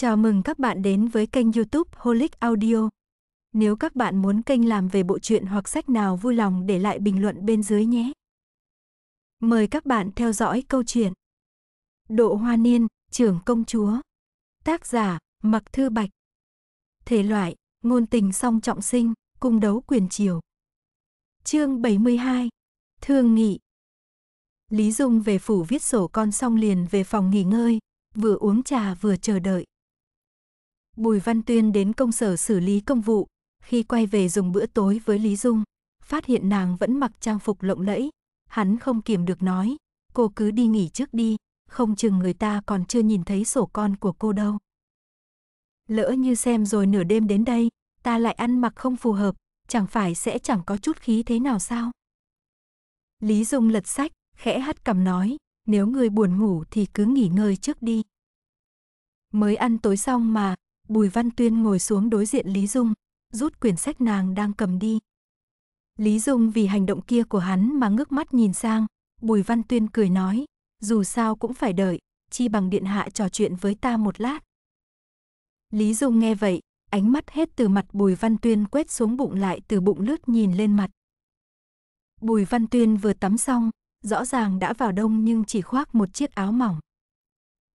Chào mừng các bạn đến với kênh YouTube Holic Audio. Nếu các bạn muốn kênh làm về bộ truyện hoặc sách nào vui lòng để lại bình luận bên dưới nhé. Mời các bạn theo dõi câu chuyện Độ Hoa Niên, trưởng công chúa. Tác giả: Mặc Thư Bạch. Thể loại: ngôn tình song trọng sinh, cung đấu quyền triều. Chương 72. Thương nghị. Lý Dung về phủ viết sổ con xong liền về phòng nghỉ ngơi, vừa uống trà vừa chờ đợi. Bùi Văn Tuyên đến công sở xử lý công vụ, khi quay về dùng bữa tối với Lý Dung, phát hiện nàng vẫn mặc trang phục lộng lẫy, hắn không kiềm được nói, cô cứ đi nghỉ trước đi, không chừng người ta còn chưa nhìn thấy sổ con của cô đâu. Lỡ như xem rồi nửa đêm đến đây, ta lại ăn mặc không phù hợp, chẳng phải sẽ chẳng có chút khí thế nào sao? Lý Dung lật sách, khẽ hắt cằm nói, nếu người buồn ngủ thì cứ nghỉ ngơi trước đi. Mới ăn tối xong mà, Bùi Văn Tuyên ngồi xuống đối diện Lý Dung, rút quyển sách nàng đang cầm đi. Lý Dung vì hành động kia của hắn mà ngước mắt nhìn sang, Bùi Văn Tuyên cười nói, dù sao cũng phải đợi, chi bằng điện hạ trò chuyện với ta một lát. Lý Dung nghe vậy, ánh mắt hết từ mặt Bùi Văn Tuyên quét xuống bụng lại từ bụng lướt nhìn lên mặt. Bùi Văn Tuyên vừa tắm xong, rõ ràng đã vào đông nhưng chỉ khoác một chiếc áo mỏng.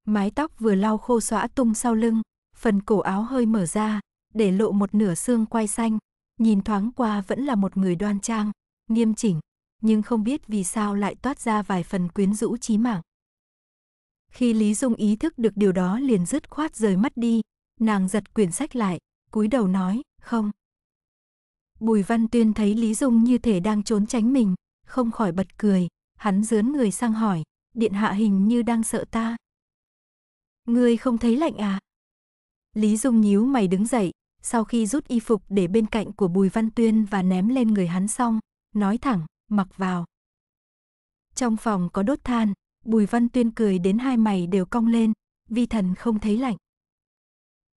Mái tóc vừa lau khô xõa tung sau lưng, phần cổ áo hơi mở ra, để lộ một nửa xương quai xanh, nhìn thoáng qua vẫn là một người đoan trang, nghiêm chỉnh, nhưng không biết vì sao lại toát ra vài phần quyến rũ chí mạng. Khi Lý Dung ý thức được điều đó liền dứt khoát rời mắt đi, nàng giật quyển sách lại, cúi đầu nói, không. Bùi Văn Tuyên thấy Lý Dung như thể đang trốn tránh mình, không khỏi bật cười, hắn dướn người sang hỏi, điện hạ hình như đang sợ ta. người không thấy lạnh à? Lý Dung nhíu mày đứng dậy, sau khi rút y phục để bên cạnh của Bùi Văn Tuyên và ném lên người hắn xong, nói thẳng, mặc vào. Trong phòng có đốt than, Bùi Văn Tuyên cười đến hai mày đều cong lên, vi thần không thấy lạnh.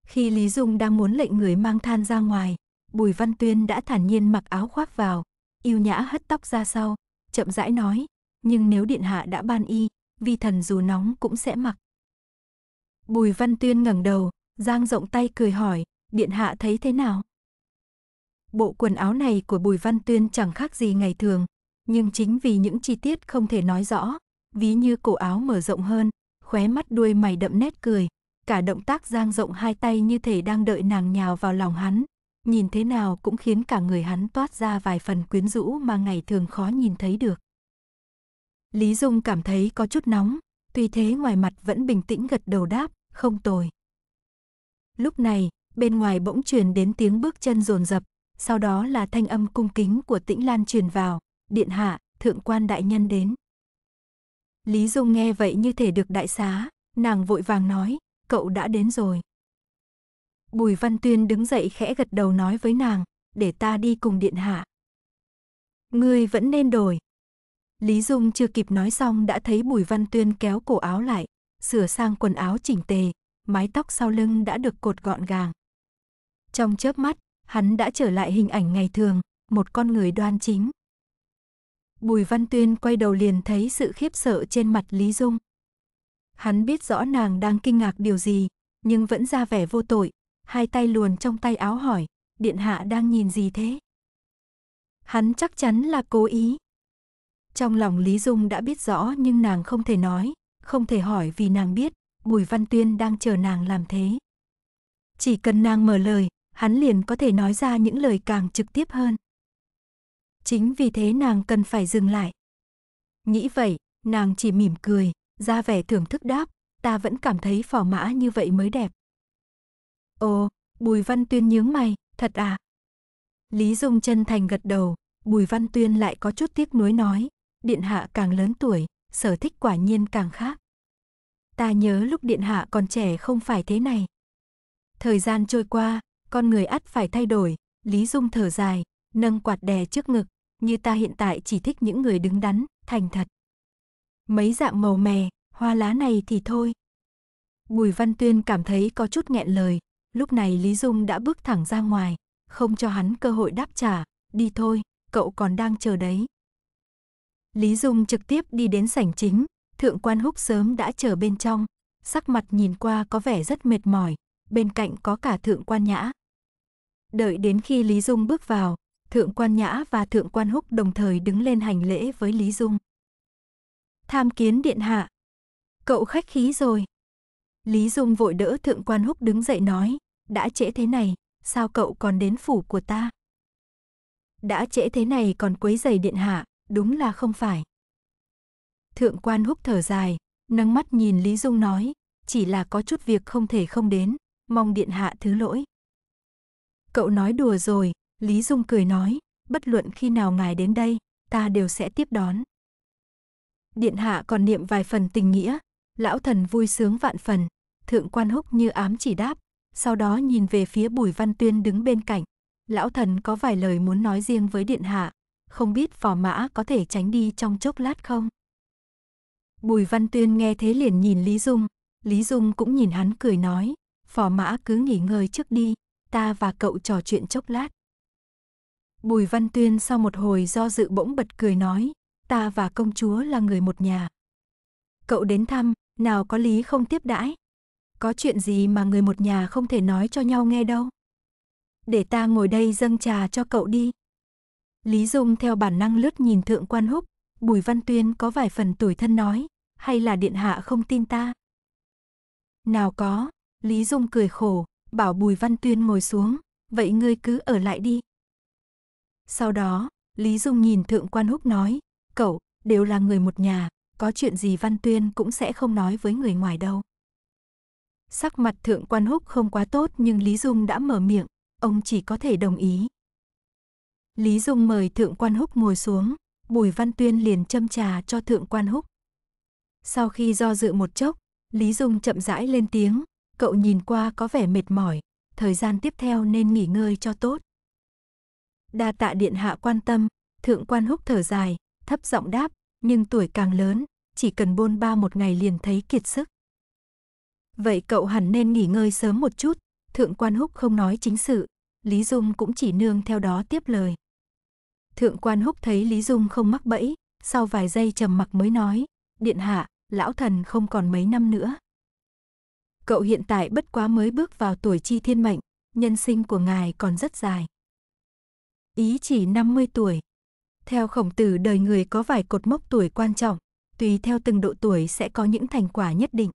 Khi Lý Dung đang muốn lệnh người mang than ra ngoài, Bùi Văn Tuyên đã thản nhiên mặc áo khoác vào, yêu nhã hất tóc ra sau, chậm rãi nói, nhưng nếu điện hạ đã ban y, vi thần dù nóng cũng sẽ mặc. Bùi Văn Tuyên ngẩng đầu, Giang rộng tay cười hỏi, điện hạ thấy thế nào? Bộ quần áo này của Bùi Văn Tuyên chẳng khác gì ngày thường, nhưng chính vì những chi tiết không thể nói rõ, ví như cổ áo mở rộng hơn, khóe mắt đuôi mày đậm nét cười, cả động tác giang rộng hai tay như thể đang đợi nàng nhào vào lòng hắn, nhìn thế nào cũng khiến cả người hắn toát ra vài phần quyến rũ mà ngày thường khó nhìn thấy được. Lý Dung cảm thấy có chút nóng, tuy thế ngoài mặt vẫn bình tĩnh gật đầu đáp, không tồi. Lúc này, bên ngoài bỗng truyền đến tiếng bước chân rồn rập, sau đó là thanh âm cung kính của Tĩnh Lan truyền vào, điện hạ, thượng quan đại nhân đến. Lý Dung nghe vậy như thể được đại xá, nàng vội vàng nói, cậu đã đến rồi. Bùi Văn Tuyên đứng dậy khẽ gật đầu nói với nàng, để ta đi cùng điện hạ. Ngươi vẫn nên đổi. Lý Dung chưa kịp nói xong đã thấy Bùi Văn Tuyên kéo cổ áo lại, sửa sang quần áo chỉnh tề, mái tóc sau lưng đã được cột gọn gàng. Trong chớp mắt, hắn đã trở lại hình ảnh ngày thường, một con người đoan chính. Bùi Văn Tuyên quay đầu liền thấy sự khiếp sợ trên mặt Lý Dung. Hắn biết rõ nàng đang kinh ngạc điều gì, nhưng vẫn ra vẻ vô tội, hai tay luồn trong tay áo hỏi, điện hạ đang nhìn gì thế? Hắn chắc chắn là cố ý. Trong lòng Lý Dung đã biết rõ nhưng nàng không thể nói, không thể hỏi vì nàng biết, Bùi Văn Tuyên đang chờ nàng làm thế. Chỉ cần nàng mở lời, hắn liền có thể nói ra những lời càng trực tiếp hơn. Chính vì thế nàng cần phải dừng lại. Nghĩ vậy, nàng chỉ mỉm cười, ra vẻ thưởng thức đáp, ta vẫn cảm thấy phỏ mã như vậy mới đẹp. Ồ, Bùi Văn Tuyên nhướng mày, thật à? Lý Dung chân thành gật đầu, Bùi Văn Tuyên lại có chút tiếc nuối nói, điện hạ càng lớn tuổi, sở thích quả nhiên càng khác ta nhớ lúc điện hạ còn trẻ không phải thế này. Thời gian trôi qua, con người ắt phải thay đổi, Lý Dung thở dài, nâng quạt đè trước ngực, như ta hiện tại chỉ thích những người đứng đắn, thành thật. Mấy dạng màu mè, hoa lá này thì thôi. Bùi Văn Tuyên cảm thấy có chút nghẹn lời, lúc này Lý Dung đã bước thẳng ra ngoài, không cho hắn cơ hội đáp trả, đi thôi, cậu còn đang chờ đấy. Lý Dung trực tiếp đi đến sảnh chính, thượng quan húc sớm đã chờ bên trong, sắc mặt nhìn qua có vẻ rất mệt mỏi, bên cạnh có cả thượng quan nhã. Đợi đến khi Lý Dung bước vào, thượng quan nhã và thượng quan húc đồng thời đứng lên hành lễ với Lý Dung. Tham kiến điện hạ. Cậu khách khí rồi. Lý Dung vội đỡ thượng quan húc đứng dậy nói, đã trễ thế này, sao cậu còn đến phủ của ta? Đã trễ thế này còn quấy giày điện hạ, đúng là không phải. Thượng quan húc thở dài, nâng mắt nhìn Lý Dung nói, chỉ là có chút việc không thể không đến, mong điện hạ thứ lỗi. Cậu nói đùa rồi, Lý Dung cười nói, bất luận khi nào ngài đến đây, ta đều sẽ tiếp đón. Điện hạ còn niệm vài phần tình nghĩa, lão thần vui sướng vạn phần, thượng quan húc như ám chỉ đáp, sau đó nhìn về phía Bùi Văn Tuyên đứng bên cạnh. Lão thần có vài lời muốn nói riêng với điện hạ, không biết phò mã có thể tránh đi trong chốc lát không? Bùi Văn Tuyên nghe thế liền nhìn Lý Dung, Lý Dung cũng nhìn hắn cười nói, phò mã cứ nghỉ ngơi trước đi, ta và cậu trò chuyện chốc lát. Bùi Văn Tuyên sau một hồi do dự bỗng bật cười nói, ta và công chúa là người một nhà. Cậu đến thăm, nào có lý không tiếp đãi. Có chuyện gì mà người một nhà không thể nói cho nhau nghe đâu. Để ta ngồi đây dâng trà cho cậu đi. Lý Dung theo bản năng lướt nhìn thượng quan húc, Bùi Văn Tuyên có vài phần tuổi thân nói, hay là điện hạ không tin ta? Nào có, Lý Dung cười khổ, bảo Bùi Văn Tuyên ngồi xuống, vậy ngươi cứ ở lại đi. Sau đó, Lý Dung nhìn Thượng Quan Húc nói, cậu, đều là người một nhà, có chuyện gì Văn Tuyên cũng sẽ không nói với người ngoài đâu. Sắc mặt Thượng Quan Húc không quá tốt nhưng Lý Dung đã mở miệng, ông chỉ có thể đồng ý. Lý Dung mời Thượng Quan Húc ngồi xuống, Bùi Văn Tuyên liền châm trà cho Thượng Quan Húc. Sau khi do dự một chốc, Lý Dung chậm rãi lên tiếng, cậu nhìn qua có vẻ mệt mỏi, thời gian tiếp theo nên nghỉ ngơi cho tốt. Đa tạ điện hạ quan tâm, thượng quan húc thở dài, thấp giọng đáp, nhưng tuổi càng lớn, chỉ cần bôn ba một ngày liền thấy kiệt sức. Vậy cậu hẳn nên nghỉ ngơi sớm một chút, thượng quan húc không nói chính sự, Lý Dung cũng chỉ nương theo đó tiếp lời. Thượng quan húc thấy Lý Dung không mắc bẫy, sau vài giây trầm mặc mới nói, điện hạ, lão thần không còn mấy năm nữa. Cậu hiện tại bất quá mới bước vào tuổi chi thiên mệnh, nhân sinh của ngài còn rất dài. Ý chỉ 50 tuổi. Theo khổng tử đời người có vài cột mốc tuổi quan trọng, tùy theo từng độ tuổi sẽ có những thành quả nhất định.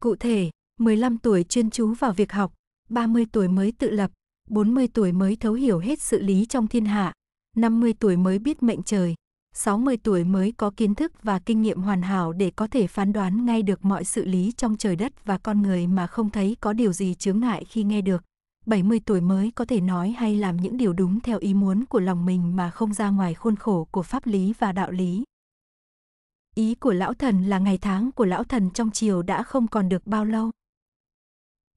Cụ thể, 15 tuổi chuyên chú vào việc học, 30 tuổi mới tự lập, 40 tuổi mới thấu hiểu hết sự lý trong thiên hạ, 50 tuổi mới biết mệnh trời, 60 tuổi mới có kiến thức và kinh nghiệm hoàn hảo để có thể phán đoán ngay được mọi sự lý trong trời đất và con người mà không thấy có điều gì chướng ngại khi nghe được. 70 tuổi mới có thể nói hay làm những điều đúng theo ý muốn của lòng mình mà không ra ngoài khuôn khổ của pháp lý và đạo lý. Ý của lão thần là ngày tháng của lão thần trong chiều đã không còn được bao lâu.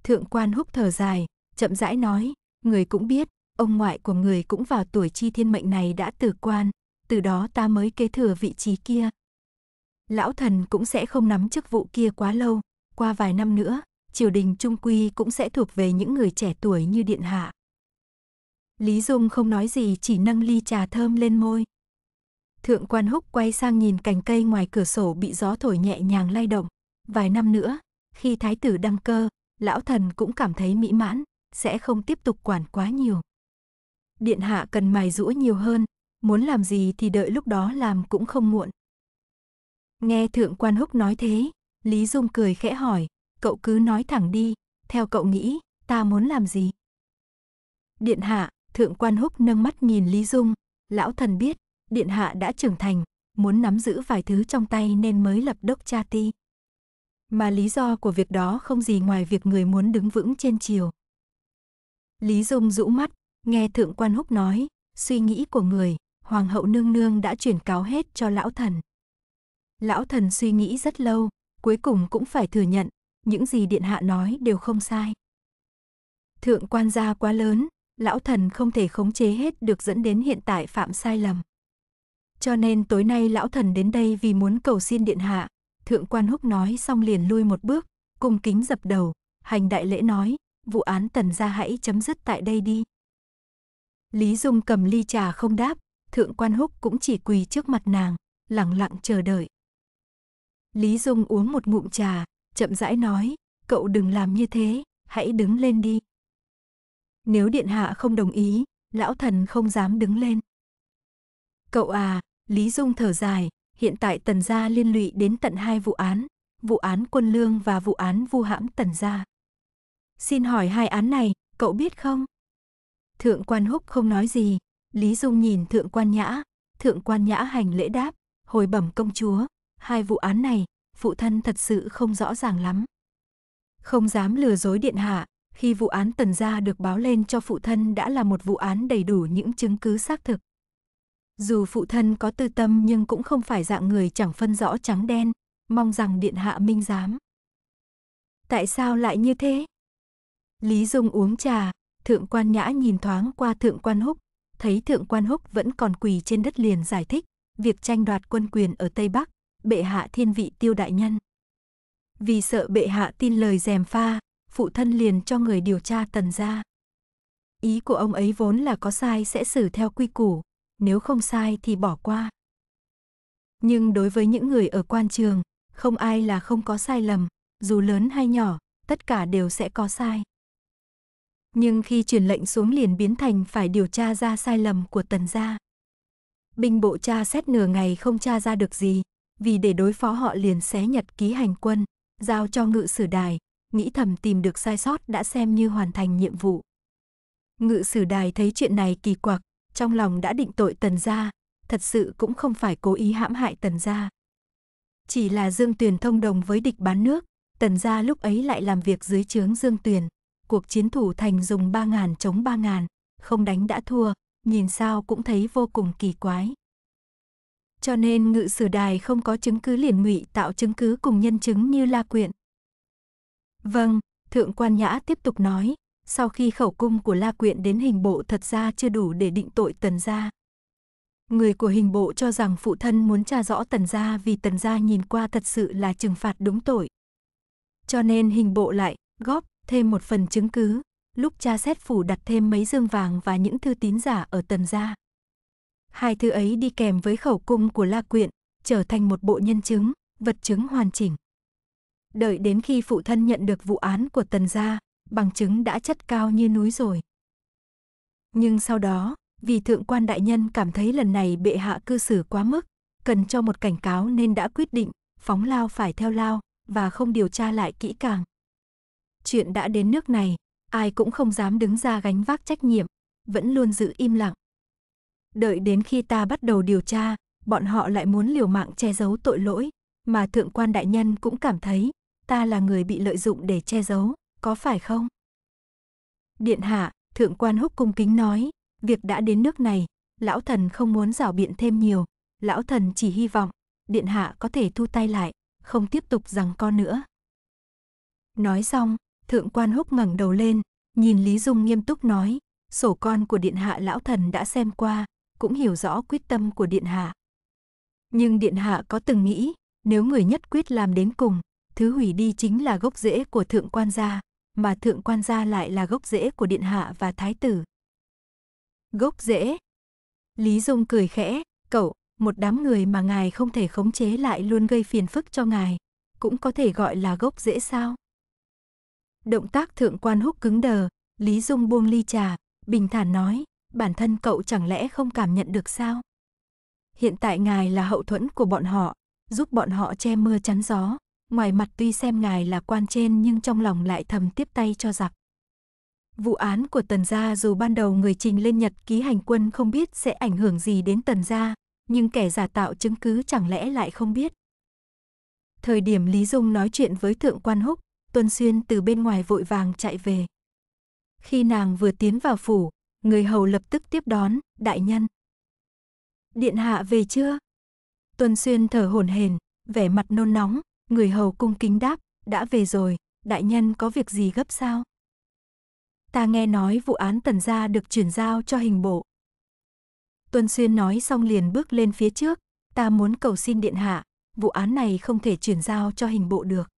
Thượng quan húc thở dài, chậm rãi nói, người cũng biết, ông ngoại của người cũng vào tuổi chi thiên mệnh này đã tử quan, từ đó ta mới kế thừa vị trí kia. Lão thần cũng sẽ không nắm chức vụ kia quá lâu, qua vài năm nữa, triều đình trung quy cũng sẽ thuộc về những người trẻ tuổi như điện hạ. Lý Dung không nói gì chỉ nâng ly trà thơm lên môi. Thượng quan húc quay sang nhìn cành cây ngoài cửa sổ bị gió thổi nhẹ nhàng lay động. Vài năm nữa, khi thái tử đăng cơ, lão thần cũng cảm thấy mỹ mãn, sẽ không tiếp tục quản quá nhiều. Điện hạ cần mài rũa nhiều hơn, muốn làm gì thì đợi lúc đó làm cũng không muộn. Nghe thượng quan húc nói thế, Lý Dung cười khẽ hỏi, cậu cứ nói thẳng đi, theo cậu nghĩ, ta muốn làm gì? Điện hạ, thượng quan húc nâng mắt nhìn Lý Dung, lão thần biết, điện hạ đã trưởng thành, muốn nắm giữ vài thứ trong tay nên mới lập đốc cha ti. Mà lý do của việc đó không gì ngoài việc người muốn đứng vững trên chiều. Lý Dung rũ mắt, nghe thượng quan húc nói, suy nghĩ của người, hoàng hậu nương nương đã chuyển cáo hết cho lão thần. Lão thần suy nghĩ rất lâu, cuối cùng cũng phải thừa nhận, những gì điện hạ nói đều không sai. Thượng quan gia quá lớn, lão thần không thể khống chế hết được dẫn đến hiện tại phạm sai lầm. Cho nên tối nay lão thần đến đây vì muốn cầu xin điện hạ, thượng quan húc nói xong liền lui một bước, cung kính dập đầu, hành đại lễ nói, vụ án tần gia hãy chấm dứt tại đây đi. Lý Dung cầm ly trà không đáp, thượng quan húc cũng chỉ quỳ trước mặt nàng, lặng lặng chờ đợi. Lý Dung uống một ngụm trà, chậm rãi nói, cậu đừng làm như thế, hãy đứng lên đi. Nếu điện hạ không đồng ý, lão thần không dám đứng lên. Cậu à, Lý Dung thở dài, hiện tại tần gia liên lụy đến tận hai vụ án, vụ án quân lương và vụ án vu hãm tần gia. Xin hỏi hai án này, cậu biết không? Thượng quan húc không nói gì, Lý Dung nhìn thượng quan nhã, thượng quan nhã hành lễ đáp, hồi bẩm công chúa, hai vụ án này, phụ thân thật sự không rõ ràng lắm. Không dám lừa dối điện hạ, khi vụ án tần gia được báo lên cho phụ thân đã là một vụ án đầy đủ những chứng cứ xác thực. Dù phụ thân có tư tâm nhưng cũng không phải dạng người chẳng phân rõ trắng đen, mong rằng điện hạ minh giám. Tại sao lại như thế? Lý Dung uống trà, thượng quan nhã nhìn thoáng qua thượng quan húc, thấy thượng quan húc vẫn còn quỳ trên đất liền giải thích, việc tranh đoạt quân quyền ở Tây Bắc, bệ hạ thiên vị tiêu đại nhân. Vì sợ bệ hạ tin lời dèm pha, phụ thân liền cho người điều tra tần ra. Ý của ông ấy vốn là có sai sẽ xử theo quy củ, nếu không sai thì bỏ qua. Nhưng đối với những người ở quan trường, không ai là không có sai lầm, dù lớn hay nhỏ, tất cả đều sẽ có sai nhưng khi truyền lệnh xuống liền biến thành phải điều tra ra sai lầm của tần gia. Binh bộ tra xét nửa ngày không tra ra được gì, vì để đối phó họ liền xé nhật ký hành quân, giao cho ngự sử đài, nghĩ thầm tìm được sai sót đã xem như hoàn thành nhiệm vụ. Ngự sử đài thấy chuyện này kỳ quặc, trong lòng đã định tội tần gia, thật sự cũng không phải cố ý hãm hại tần gia. Chỉ là Dương Tuyền thông đồng với địch bán nước, tần gia lúc ấy lại làm việc dưới trướng Dương Tuyền cuộc chiến thủ thành dùng 3.000 chống 3.000, không đánh đã thua, nhìn sao cũng thấy vô cùng kỳ quái. Cho nên ngự sử đài không có chứng cứ liền ngụy tạo chứng cứ cùng nhân chứng như la quyện. Vâng, Thượng quan Nhã tiếp tục nói, sau khi khẩu cung của La Quyện đến hình bộ thật ra chưa đủ để định tội Tần gia. Người của hình bộ cho rằng phụ thân muốn tra rõ Tần gia vì Tần gia nhìn qua thật sự là trừng phạt đúng tội. Cho nên hình bộ lại góp thêm một phần chứng cứ, lúc cha xét phủ đặt thêm mấy dương vàng và những thư tín giả ở tần gia. Hai thư ấy đi kèm với khẩu cung của La Quyện, trở thành một bộ nhân chứng, vật chứng hoàn chỉnh. Đợi đến khi phụ thân nhận được vụ án của tần gia, bằng chứng đã chất cao như núi rồi. Nhưng sau đó, vì thượng quan đại nhân cảm thấy lần này bệ hạ cư xử quá mức, cần cho một cảnh cáo nên đã quyết định phóng lao phải theo lao và không điều tra lại kỹ càng. Chuyện đã đến nước này, ai cũng không dám đứng ra gánh vác trách nhiệm, vẫn luôn giữ im lặng. Đợi đến khi ta bắt đầu điều tra, bọn họ lại muốn liều mạng che giấu tội lỗi, mà thượng quan đại nhân cũng cảm thấy ta là người bị lợi dụng để che giấu, có phải không? Điện hạ, thượng quan húc cung kính nói, việc đã đến nước này, lão thần không muốn rảo biện thêm nhiều, lão thần chỉ hy vọng điện hạ có thể thu tay lại, không tiếp tục rằng con nữa. Nói xong, Thượng quan húc ngẩng đầu lên, nhìn Lý Dung nghiêm túc nói, sổ con của Điện Hạ Lão Thần đã xem qua, cũng hiểu rõ quyết tâm của Điện Hạ. Nhưng Điện Hạ có từng nghĩ, nếu người nhất quyết làm đến cùng, thứ hủy đi chính là gốc rễ của Thượng quan gia, mà Thượng quan gia lại là gốc rễ của Điện Hạ và Thái tử. Gốc rễ? Lý Dung cười khẽ, cậu, một đám người mà ngài không thể khống chế lại luôn gây phiền phức cho ngài, cũng có thể gọi là gốc rễ sao? Động tác thượng quan húc cứng đờ, Lý Dung buông ly trà, bình thản nói, bản thân cậu chẳng lẽ không cảm nhận được sao? Hiện tại ngài là hậu thuẫn của bọn họ, giúp bọn họ che mưa chắn gió, ngoài mặt tuy xem ngài là quan trên nhưng trong lòng lại thầm tiếp tay cho giặc. Vụ án của Tần Gia dù ban đầu người trình lên Nhật ký hành quân không biết sẽ ảnh hưởng gì đến Tần Gia, nhưng kẻ giả tạo chứng cứ chẳng lẽ lại không biết. Thời điểm Lý Dung nói chuyện với Thượng Quan Húc, Tuân Xuyên từ bên ngoài vội vàng chạy về. Khi nàng vừa tiến vào phủ, người hầu lập tức tiếp đón, đại nhân. Điện hạ về chưa? Tuân Xuyên thở hổn hển, vẻ mặt nôn nóng, người hầu cung kính đáp, đã về rồi, đại nhân có việc gì gấp sao? Ta nghe nói vụ án tần gia được chuyển giao cho hình bộ. Tuân Xuyên nói xong liền bước lên phía trước, ta muốn cầu xin điện hạ, vụ án này không thể chuyển giao cho hình bộ được.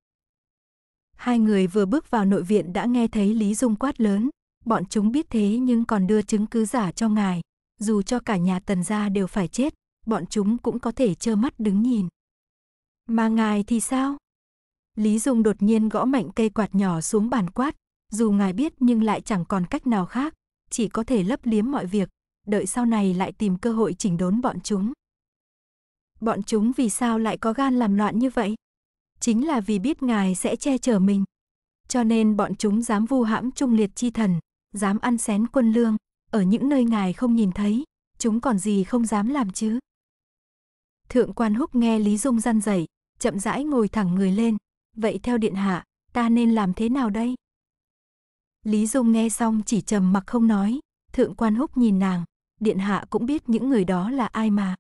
Hai người vừa bước vào nội viện đã nghe thấy Lý Dung quát lớn. Bọn chúng biết thế nhưng còn đưa chứng cứ giả cho ngài. Dù cho cả nhà tần gia đều phải chết, bọn chúng cũng có thể trơ mắt đứng nhìn. Mà ngài thì sao? Lý Dung đột nhiên gõ mạnh cây quạt nhỏ xuống bàn quát. Dù ngài biết nhưng lại chẳng còn cách nào khác. Chỉ có thể lấp liếm mọi việc. Đợi sau này lại tìm cơ hội chỉnh đốn bọn chúng. Bọn chúng vì sao lại có gan làm loạn như vậy? chính là vì biết ngài sẽ che chở mình. Cho nên bọn chúng dám vu hãm trung liệt chi thần, dám ăn xén quân lương, ở những nơi ngài không nhìn thấy, chúng còn gì không dám làm chứ. Thượng quan húc nghe Lý Dung răn rẩy, chậm rãi ngồi thẳng người lên, vậy theo điện hạ, ta nên làm thế nào đây? Lý Dung nghe xong chỉ trầm mặc không nói, thượng quan húc nhìn nàng, điện hạ cũng biết những người đó là ai mà.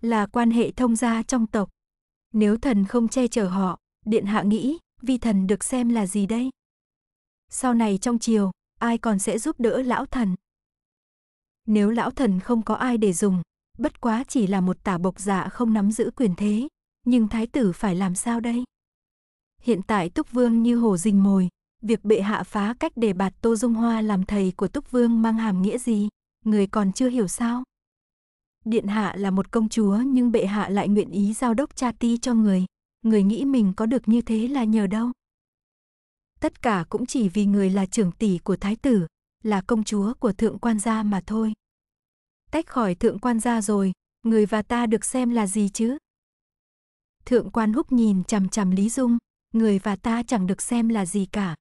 Là quan hệ thông gia trong tộc, nếu thần không che chở họ, điện hạ nghĩ, vi thần được xem là gì đây? Sau này trong triều, ai còn sẽ giúp đỡ lão thần? Nếu lão thần không có ai để dùng, bất quá chỉ là một tả bộc dạ không nắm giữ quyền thế, nhưng thái tử phải làm sao đây? Hiện tại Túc Vương như hổ rình mồi, việc bệ hạ phá cách để bạt Tô Dung Hoa làm thầy của Túc Vương mang hàm nghĩa gì, người còn chưa hiểu sao? điện hạ là một công chúa nhưng bệ hạ lại nguyện ý giao đốc cha ti cho người. Người nghĩ mình có được như thế là nhờ đâu. Tất cả cũng chỉ vì người là trưởng tỷ của thái tử, là công chúa của thượng quan gia mà thôi. Tách khỏi thượng quan gia rồi, người và ta được xem là gì chứ? Thượng quan húc nhìn chằm chằm Lý Dung, người và ta chẳng được xem là gì cả.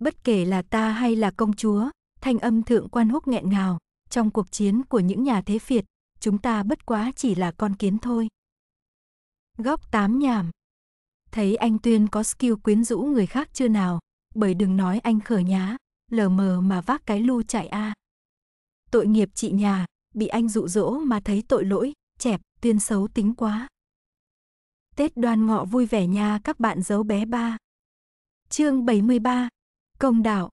Bất kể là ta hay là công chúa, thanh âm thượng quan húc nghẹn ngào, trong cuộc chiến của những nhà thế phiệt, chúng ta bất quá chỉ là con kiến thôi. Góc tám nhảm Thấy anh Tuyên có skill quyến rũ người khác chưa nào, bởi đừng nói anh khở nhá, lờ mờ mà vác cái lu chạy a. À. Tội nghiệp chị nhà, bị anh dụ dỗ mà thấy tội lỗi, chẹp, Tuyên xấu tính quá. Tết đoan ngọ vui vẻ nha các bạn giấu bé ba. Chương 73 Công đạo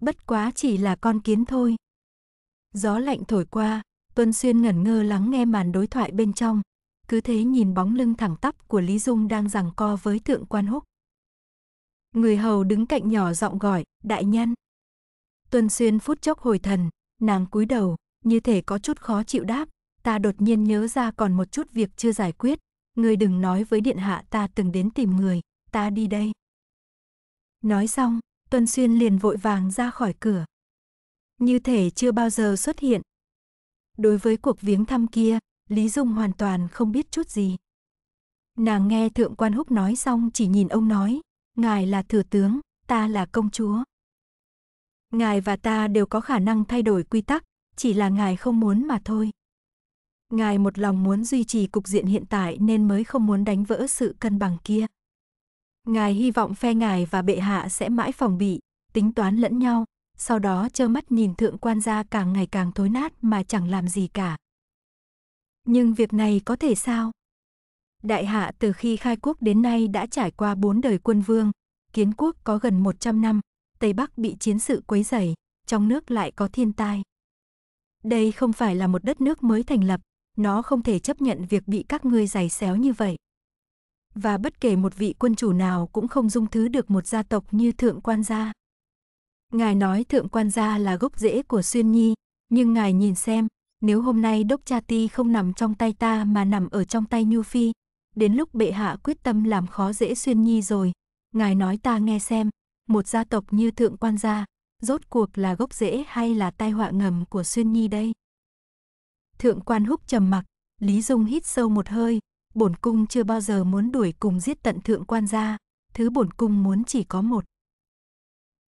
Bất quá chỉ là con kiến thôi, Gió lạnh thổi qua, Tuân Xuyên ngẩn ngơ lắng nghe màn đối thoại bên trong, cứ thế nhìn bóng lưng thẳng tắp của Lý Dung đang giằng co với thượng quan húc. Người hầu đứng cạnh nhỏ giọng gọi, đại nhân. Tuân Xuyên phút chốc hồi thần, nàng cúi đầu, như thể có chút khó chịu đáp, ta đột nhiên nhớ ra còn một chút việc chưa giải quyết, người đừng nói với điện hạ ta từng đến tìm người, ta đi đây. Nói xong, Tuân Xuyên liền vội vàng ra khỏi cửa như thể chưa bao giờ xuất hiện. Đối với cuộc viếng thăm kia, Lý Dung hoàn toàn không biết chút gì. Nàng nghe thượng quan húc nói xong chỉ nhìn ông nói, ngài là thừa tướng, ta là công chúa. Ngài và ta đều có khả năng thay đổi quy tắc, chỉ là ngài không muốn mà thôi. Ngài một lòng muốn duy trì cục diện hiện tại nên mới không muốn đánh vỡ sự cân bằng kia. Ngài hy vọng phe ngài và bệ hạ sẽ mãi phòng bị, tính toán lẫn nhau, sau đó trơ mắt nhìn thượng quan gia càng ngày càng thối nát mà chẳng làm gì cả. Nhưng việc này có thể sao? Đại hạ từ khi khai quốc đến nay đã trải qua bốn đời quân vương, kiến quốc có gần 100 năm, Tây Bắc bị chiến sự quấy rầy, trong nước lại có thiên tai. Đây không phải là một đất nước mới thành lập, nó không thể chấp nhận việc bị các ngươi giày xéo như vậy. Và bất kể một vị quân chủ nào cũng không dung thứ được một gia tộc như thượng quan gia. Ngài nói thượng quan gia là gốc rễ của Xuyên Nhi, nhưng ngài nhìn xem, nếu hôm nay Đốc Cha Ti không nằm trong tay ta mà nằm ở trong tay Nhu Phi, đến lúc bệ hạ quyết tâm làm khó dễ Xuyên Nhi rồi, ngài nói ta nghe xem, một gia tộc như thượng quan gia, rốt cuộc là gốc rễ hay là tai họa ngầm của Xuyên Nhi đây? Thượng quan húc trầm mặc, Lý Dung hít sâu một hơi, bổn cung chưa bao giờ muốn đuổi cùng giết tận thượng quan gia, thứ bổn cung muốn chỉ có một.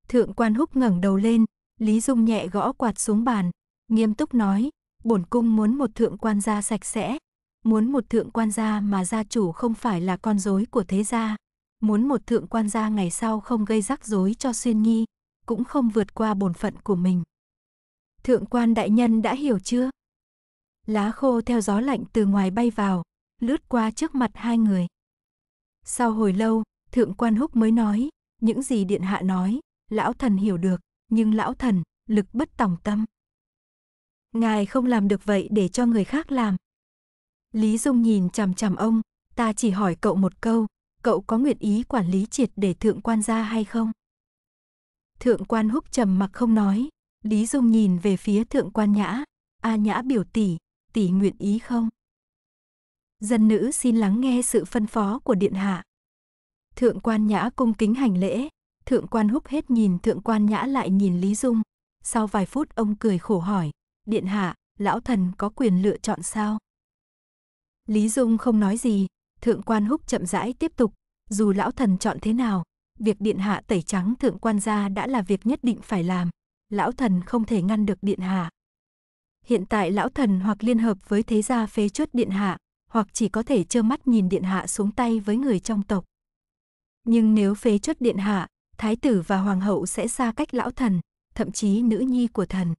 Thượng quan húc ngẩng đầu lên, Lý Dung nhẹ gõ quạt xuống bàn, nghiêm túc nói, bổn cung muốn một thượng quan gia sạch sẽ, muốn một thượng quan gia mà gia chủ không phải là con rối của thế gia, muốn một thượng quan gia ngày sau không gây rắc rối cho xuyên nhi, cũng không vượt qua bổn phận của mình. Thượng quan đại nhân đã hiểu chưa? Lá khô theo gió lạnh từ ngoài bay vào, lướt qua trước mặt hai người. Sau hồi lâu, thượng quan húc mới nói, những gì điện hạ nói, lão thần hiểu được, nhưng lão thần, lực bất tòng tâm. Ngài không làm được vậy để cho người khác làm. Lý Dung nhìn chằm chằm ông, ta chỉ hỏi cậu một câu, cậu có nguyện ý quản lý triệt để thượng quan gia hay không? Thượng quan húc trầm mặc không nói, Lý Dung nhìn về phía thượng quan nhã, a nhã biểu tỷ, tỷ nguyện ý không? Dân nữ xin lắng nghe sự phân phó của điện hạ. Thượng quan nhã cung kính hành lễ, Thượng quan húc hết nhìn thượng quan nhã lại nhìn Lý Dung. Sau vài phút ông cười khổ hỏi, điện hạ, lão thần có quyền lựa chọn sao? Lý Dung không nói gì, thượng quan húc chậm rãi tiếp tục, dù lão thần chọn thế nào, việc điện hạ tẩy trắng thượng quan gia đã là việc nhất định phải làm, lão thần không thể ngăn được điện hạ. Hiện tại lão thần hoặc liên hợp với thế gia phế chuất điện hạ, hoặc chỉ có thể trơ mắt nhìn điện hạ xuống tay với người trong tộc. Nhưng nếu phế chuất điện hạ, thái tử và hoàng hậu sẽ xa cách lão thần, thậm chí nữ nhi của thần.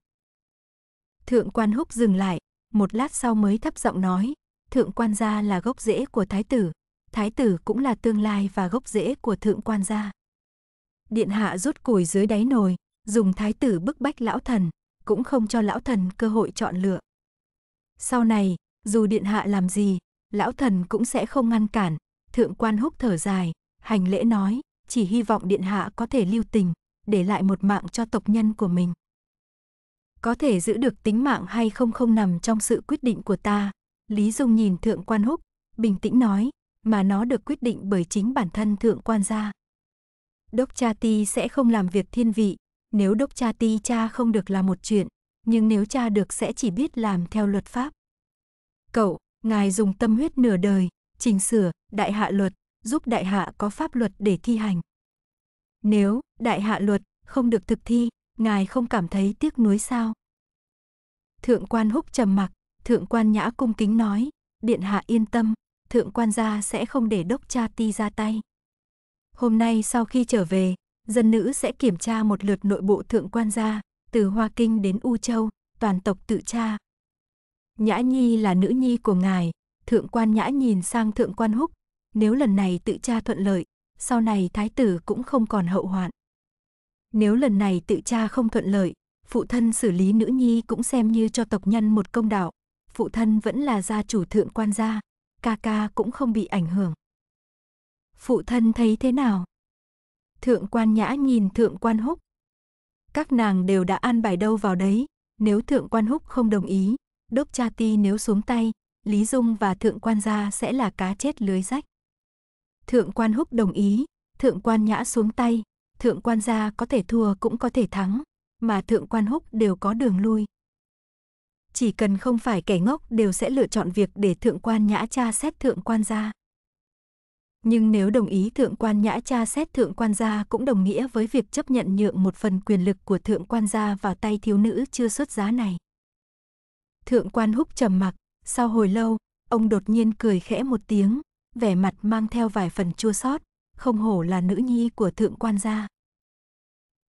Thượng quan húc dừng lại, một lát sau mới thấp giọng nói, thượng quan gia là gốc rễ của thái tử, thái tử cũng là tương lai và gốc rễ của thượng quan gia. Điện hạ rút củi dưới đáy nồi, dùng thái tử bức bách lão thần, cũng không cho lão thần cơ hội chọn lựa. Sau này, dù điện hạ làm gì, lão thần cũng sẽ không ngăn cản, thượng quan húc thở dài, hành lễ nói, chỉ hy vọng điện hạ có thể lưu tình, để lại một mạng cho tộc nhân của mình. Có thể giữ được tính mạng hay không không nằm trong sự quyết định của ta, Lý Dung nhìn thượng quan húc, bình tĩnh nói, mà nó được quyết định bởi chính bản thân thượng quan gia. Đốc cha ti sẽ không làm việc thiên vị, nếu đốc cha ti cha không được là một chuyện, nhưng nếu cha được sẽ chỉ biết làm theo luật pháp. Cậu, ngài dùng tâm huyết nửa đời, chỉnh sửa, đại hạ luật, giúp đại hạ có pháp luật để thi hành. Nếu đại hạ luật không được thực thi, ngài không cảm thấy tiếc nuối sao? Thượng quan húc trầm mặc, thượng quan nhã cung kính nói, điện hạ yên tâm, thượng quan gia sẽ không để đốc cha ti ra tay. Hôm nay sau khi trở về, dân nữ sẽ kiểm tra một lượt nội bộ thượng quan gia, từ Hoa Kinh đến U Châu, toàn tộc tự cha. Nhã Nhi là nữ nhi của ngài, thượng quan Nhã nhìn sang thượng quan Húc, nếu lần này tự cha thuận lợi, sau này thái tử cũng không còn hậu hoạn. Nếu lần này tự cha không thuận lợi, phụ thân xử lý nữ nhi cũng xem như cho tộc nhân một công đạo, phụ thân vẫn là gia chủ thượng quan gia, ca ca cũng không bị ảnh hưởng. Phụ thân thấy thế nào? Thượng quan nhã nhìn thượng quan húc. Các nàng đều đã an bài đâu vào đấy, nếu thượng quan húc không đồng ý, đốc cha ti nếu xuống tay, Lý Dung và thượng quan gia sẽ là cá chết lưới rách. Thượng quan húc đồng ý, thượng quan nhã xuống tay, thượng quan gia có thể thua cũng có thể thắng, mà thượng quan húc đều có đường lui. Chỉ cần không phải kẻ ngốc đều sẽ lựa chọn việc để thượng quan nhã cha xét thượng quan gia. Nhưng nếu đồng ý thượng quan nhã cha xét thượng quan gia cũng đồng nghĩa với việc chấp nhận nhượng một phần quyền lực của thượng quan gia vào tay thiếu nữ chưa xuất giá này. Thượng quan húc trầm mặc, sau hồi lâu, ông đột nhiên cười khẽ một tiếng, vẻ mặt mang theo vài phần chua xót, không hổ là nữ nhi của thượng quan gia.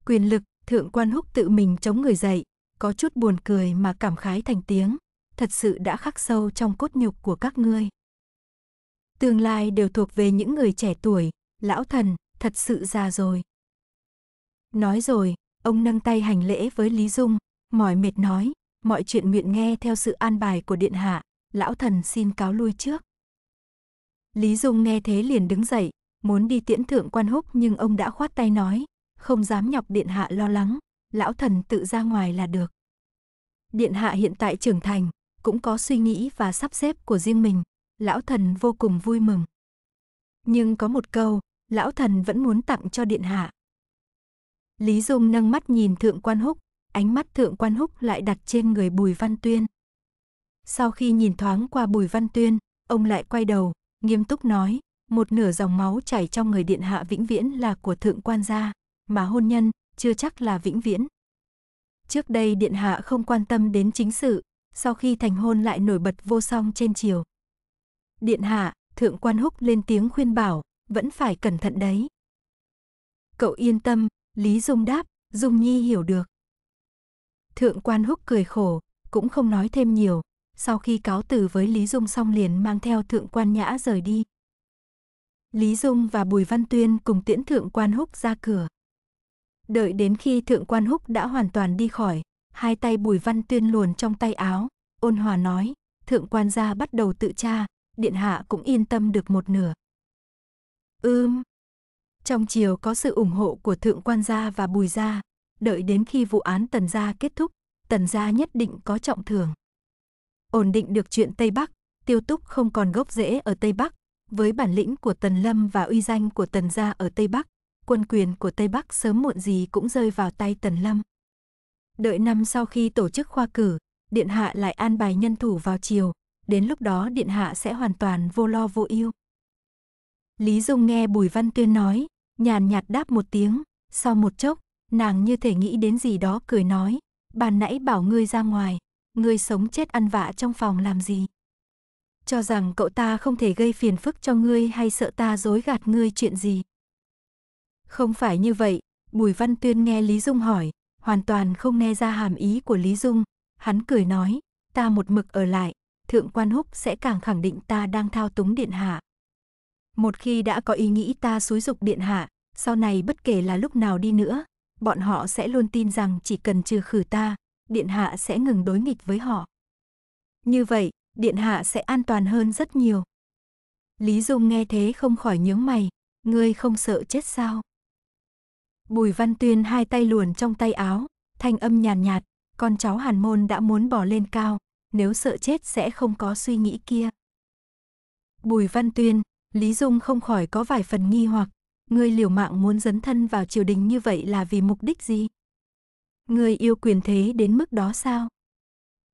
Quyền lực, thượng quan húc tự mình chống người dậy, có chút buồn cười mà cảm khái thành tiếng, thật sự đã khắc sâu trong cốt nhục của các ngươi. Tương lai đều thuộc về những người trẻ tuổi, lão thần, thật sự già rồi. Nói rồi, ông nâng tay hành lễ với Lý Dung, mỏi mệt nói, mọi chuyện nguyện nghe theo sự an bài của điện hạ, lão thần xin cáo lui trước. Lý Dung nghe thế liền đứng dậy, muốn đi tiễn thượng quan húc nhưng ông đã khoát tay nói, không dám nhọc điện hạ lo lắng, lão thần tự ra ngoài là được. Điện hạ hiện tại trưởng thành, cũng có suy nghĩ và sắp xếp của riêng mình, lão thần vô cùng vui mừng. Nhưng có một câu, lão thần vẫn muốn tặng cho điện hạ. Lý Dung nâng mắt nhìn thượng quan húc, ánh mắt thượng quan húc lại đặt trên người Bùi Văn Tuyên. Sau khi nhìn thoáng qua Bùi Văn Tuyên, ông lại quay đầu, nghiêm túc nói, một nửa dòng máu chảy trong người điện hạ vĩnh viễn là của thượng quan gia, mà hôn nhân chưa chắc là vĩnh viễn. Trước đây điện hạ không quan tâm đến chính sự, sau khi thành hôn lại nổi bật vô song trên chiều. Điện hạ, thượng quan húc lên tiếng khuyên bảo, vẫn phải cẩn thận đấy. Cậu yên tâm, Lý Dung đáp, Dung Nhi hiểu được. Thượng quan húc cười khổ, cũng không nói thêm nhiều, sau khi cáo từ với Lý Dung xong liền mang theo thượng quan nhã rời đi. Lý Dung và Bùi Văn Tuyên cùng tiễn thượng quan húc ra cửa. Đợi đến khi thượng quan húc đã hoàn toàn đi khỏi, hai tay Bùi Văn Tuyên luồn trong tay áo, ôn hòa nói, thượng quan gia bắt đầu tự tra, điện hạ cũng yên tâm được một nửa. Ưm. Trong chiều có sự ủng hộ của thượng quan gia và Bùi gia, đợi đến khi vụ án Tần gia kết thúc, Tần gia nhất định có trọng thưởng ổn định được chuyện Tây Bắc, tiêu túc không còn gốc rễ ở Tây Bắc. Với bản lĩnh của Tần Lâm và uy danh của Tần gia ở Tây Bắc, quân quyền của Tây Bắc sớm muộn gì cũng rơi vào tay Tần Lâm. Đợi năm sau khi tổ chức khoa cử, Điện Hạ lại an bài nhân thủ vào chiều, đến lúc đó Điện Hạ sẽ hoàn toàn vô lo vô ưu. Lý Dung nghe Bùi Văn Tuyên nói, nhàn nhạt đáp một tiếng, sau một chốc, nàng như thể nghĩ đến gì đó cười nói, "Bà nãy bảo ngươi ra ngoài, ngươi sống chết ăn vạ trong phòng làm gì? Cho rằng cậu ta không thể gây phiền phức cho ngươi hay sợ ta dối gạt ngươi chuyện gì? Không phải như vậy, Bùi Văn Tuyên nghe Lý Dung hỏi, hoàn toàn không nghe ra hàm ý của Lý Dung, hắn cười nói, ta một mực ở lại, thượng quan húc sẽ càng khẳng định ta đang thao túng điện hạ. Một khi đã có ý nghĩ ta xúi dục điện hạ, sau này bất kể là lúc nào đi nữa, bọn họ sẽ luôn tin rằng chỉ cần trừ khử ta, Điện Hạ sẽ ngừng đối nghịch với họ. Như vậy, Điện Hạ sẽ an toàn hơn rất nhiều. Lý Dung nghe thế không khỏi nhướng mày, ngươi không sợ chết sao? Bùi Văn Tuyên hai tay luồn trong tay áo, thanh âm nhàn nhạt, nhạt, con cháu Hàn Môn đã muốn bỏ lên cao, nếu sợ chết sẽ không có suy nghĩ kia. Bùi Văn Tuyên, Lý Dung không khỏi có vài phần nghi hoặc, ngươi liều mạng muốn dấn thân vào triều đình như vậy là vì mục đích gì? Ngươi yêu quyền thế đến mức đó sao?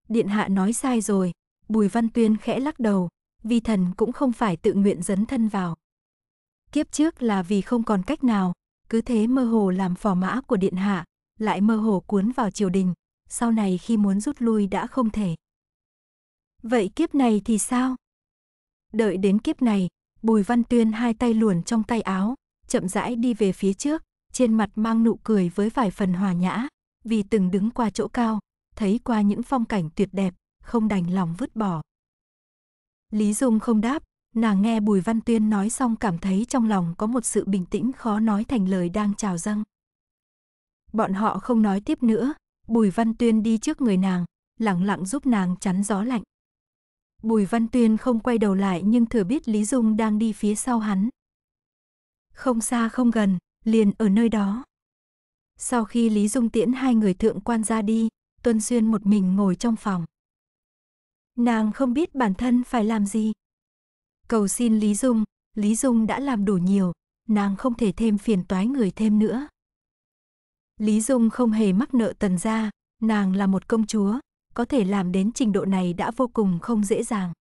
Điện hạ nói sai rồi, Bùi Văn Tuyên khẽ lắc đầu, vi thần cũng không phải tự nguyện dấn thân vào. Kiếp trước là vì không còn cách nào, cứ thế mơ hồ làm phò mã của điện hạ, lại mơ hồ cuốn vào triều đình, sau này khi muốn rút lui đã không thể. Vậy kiếp này thì sao? Đợi đến kiếp này, Bùi Văn Tuyên hai tay luồn trong tay áo, chậm rãi đi về phía trước, trên mặt mang nụ cười với vài phần hòa nhã, vì từng đứng qua chỗ cao, thấy qua những phong cảnh tuyệt đẹp, không đành lòng vứt bỏ. Lý Dung không đáp, nàng nghe Bùi Văn Tuyên nói xong cảm thấy trong lòng có một sự bình tĩnh khó nói thành lời đang trào dâng. Bọn họ không nói tiếp nữa, Bùi Văn Tuyên đi trước người nàng, lặng lặng giúp nàng chắn gió lạnh. Bùi Văn Tuyên không quay đầu lại nhưng thừa biết Lý Dung đang đi phía sau hắn. Không xa không gần, liền ở nơi đó. Sau khi Lý Dung tiễn hai người thượng quan ra đi, Tuân Xuyên một mình ngồi trong phòng. Nàng không biết bản thân phải làm gì. Cầu xin Lý Dung, Lý Dung đã làm đủ nhiều, nàng không thể thêm phiền toái người thêm nữa. Lý Dung không hề mắc nợ tần gia, nàng là một công chúa, có thể làm đến trình độ này đã vô cùng không dễ dàng.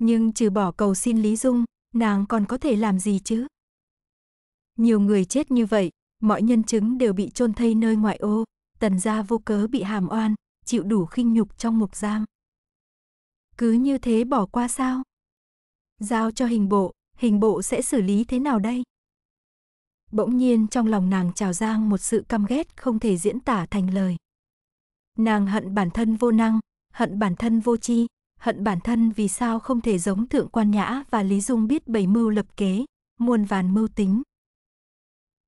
Nhưng trừ bỏ cầu xin Lý Dung, nàng còn có thể làm gì chứ? Nhiều người chết như vậy, Mọi nhân chứng đều bị chôn thây nơi ngoại ô, tần gia vô cớ bị hàm oan, chịu đủ khinh nhục trong ngục giam. Cứ như thế bỏ qua sao? Giao cho hình bộ, hình bộ sẽ xử lý thế nào đây? Bỗng nhiên trong lòng nàng trào giang một sự căm ghét không thể diễn tả thành lời. Nàng hận bản thân vô năng, hận bản thân vô chi, hận bản thân vì sao không thể giống thượng quan nhã và Lý Dung biết bày mưu lập kế, muôn vàn mưu tính,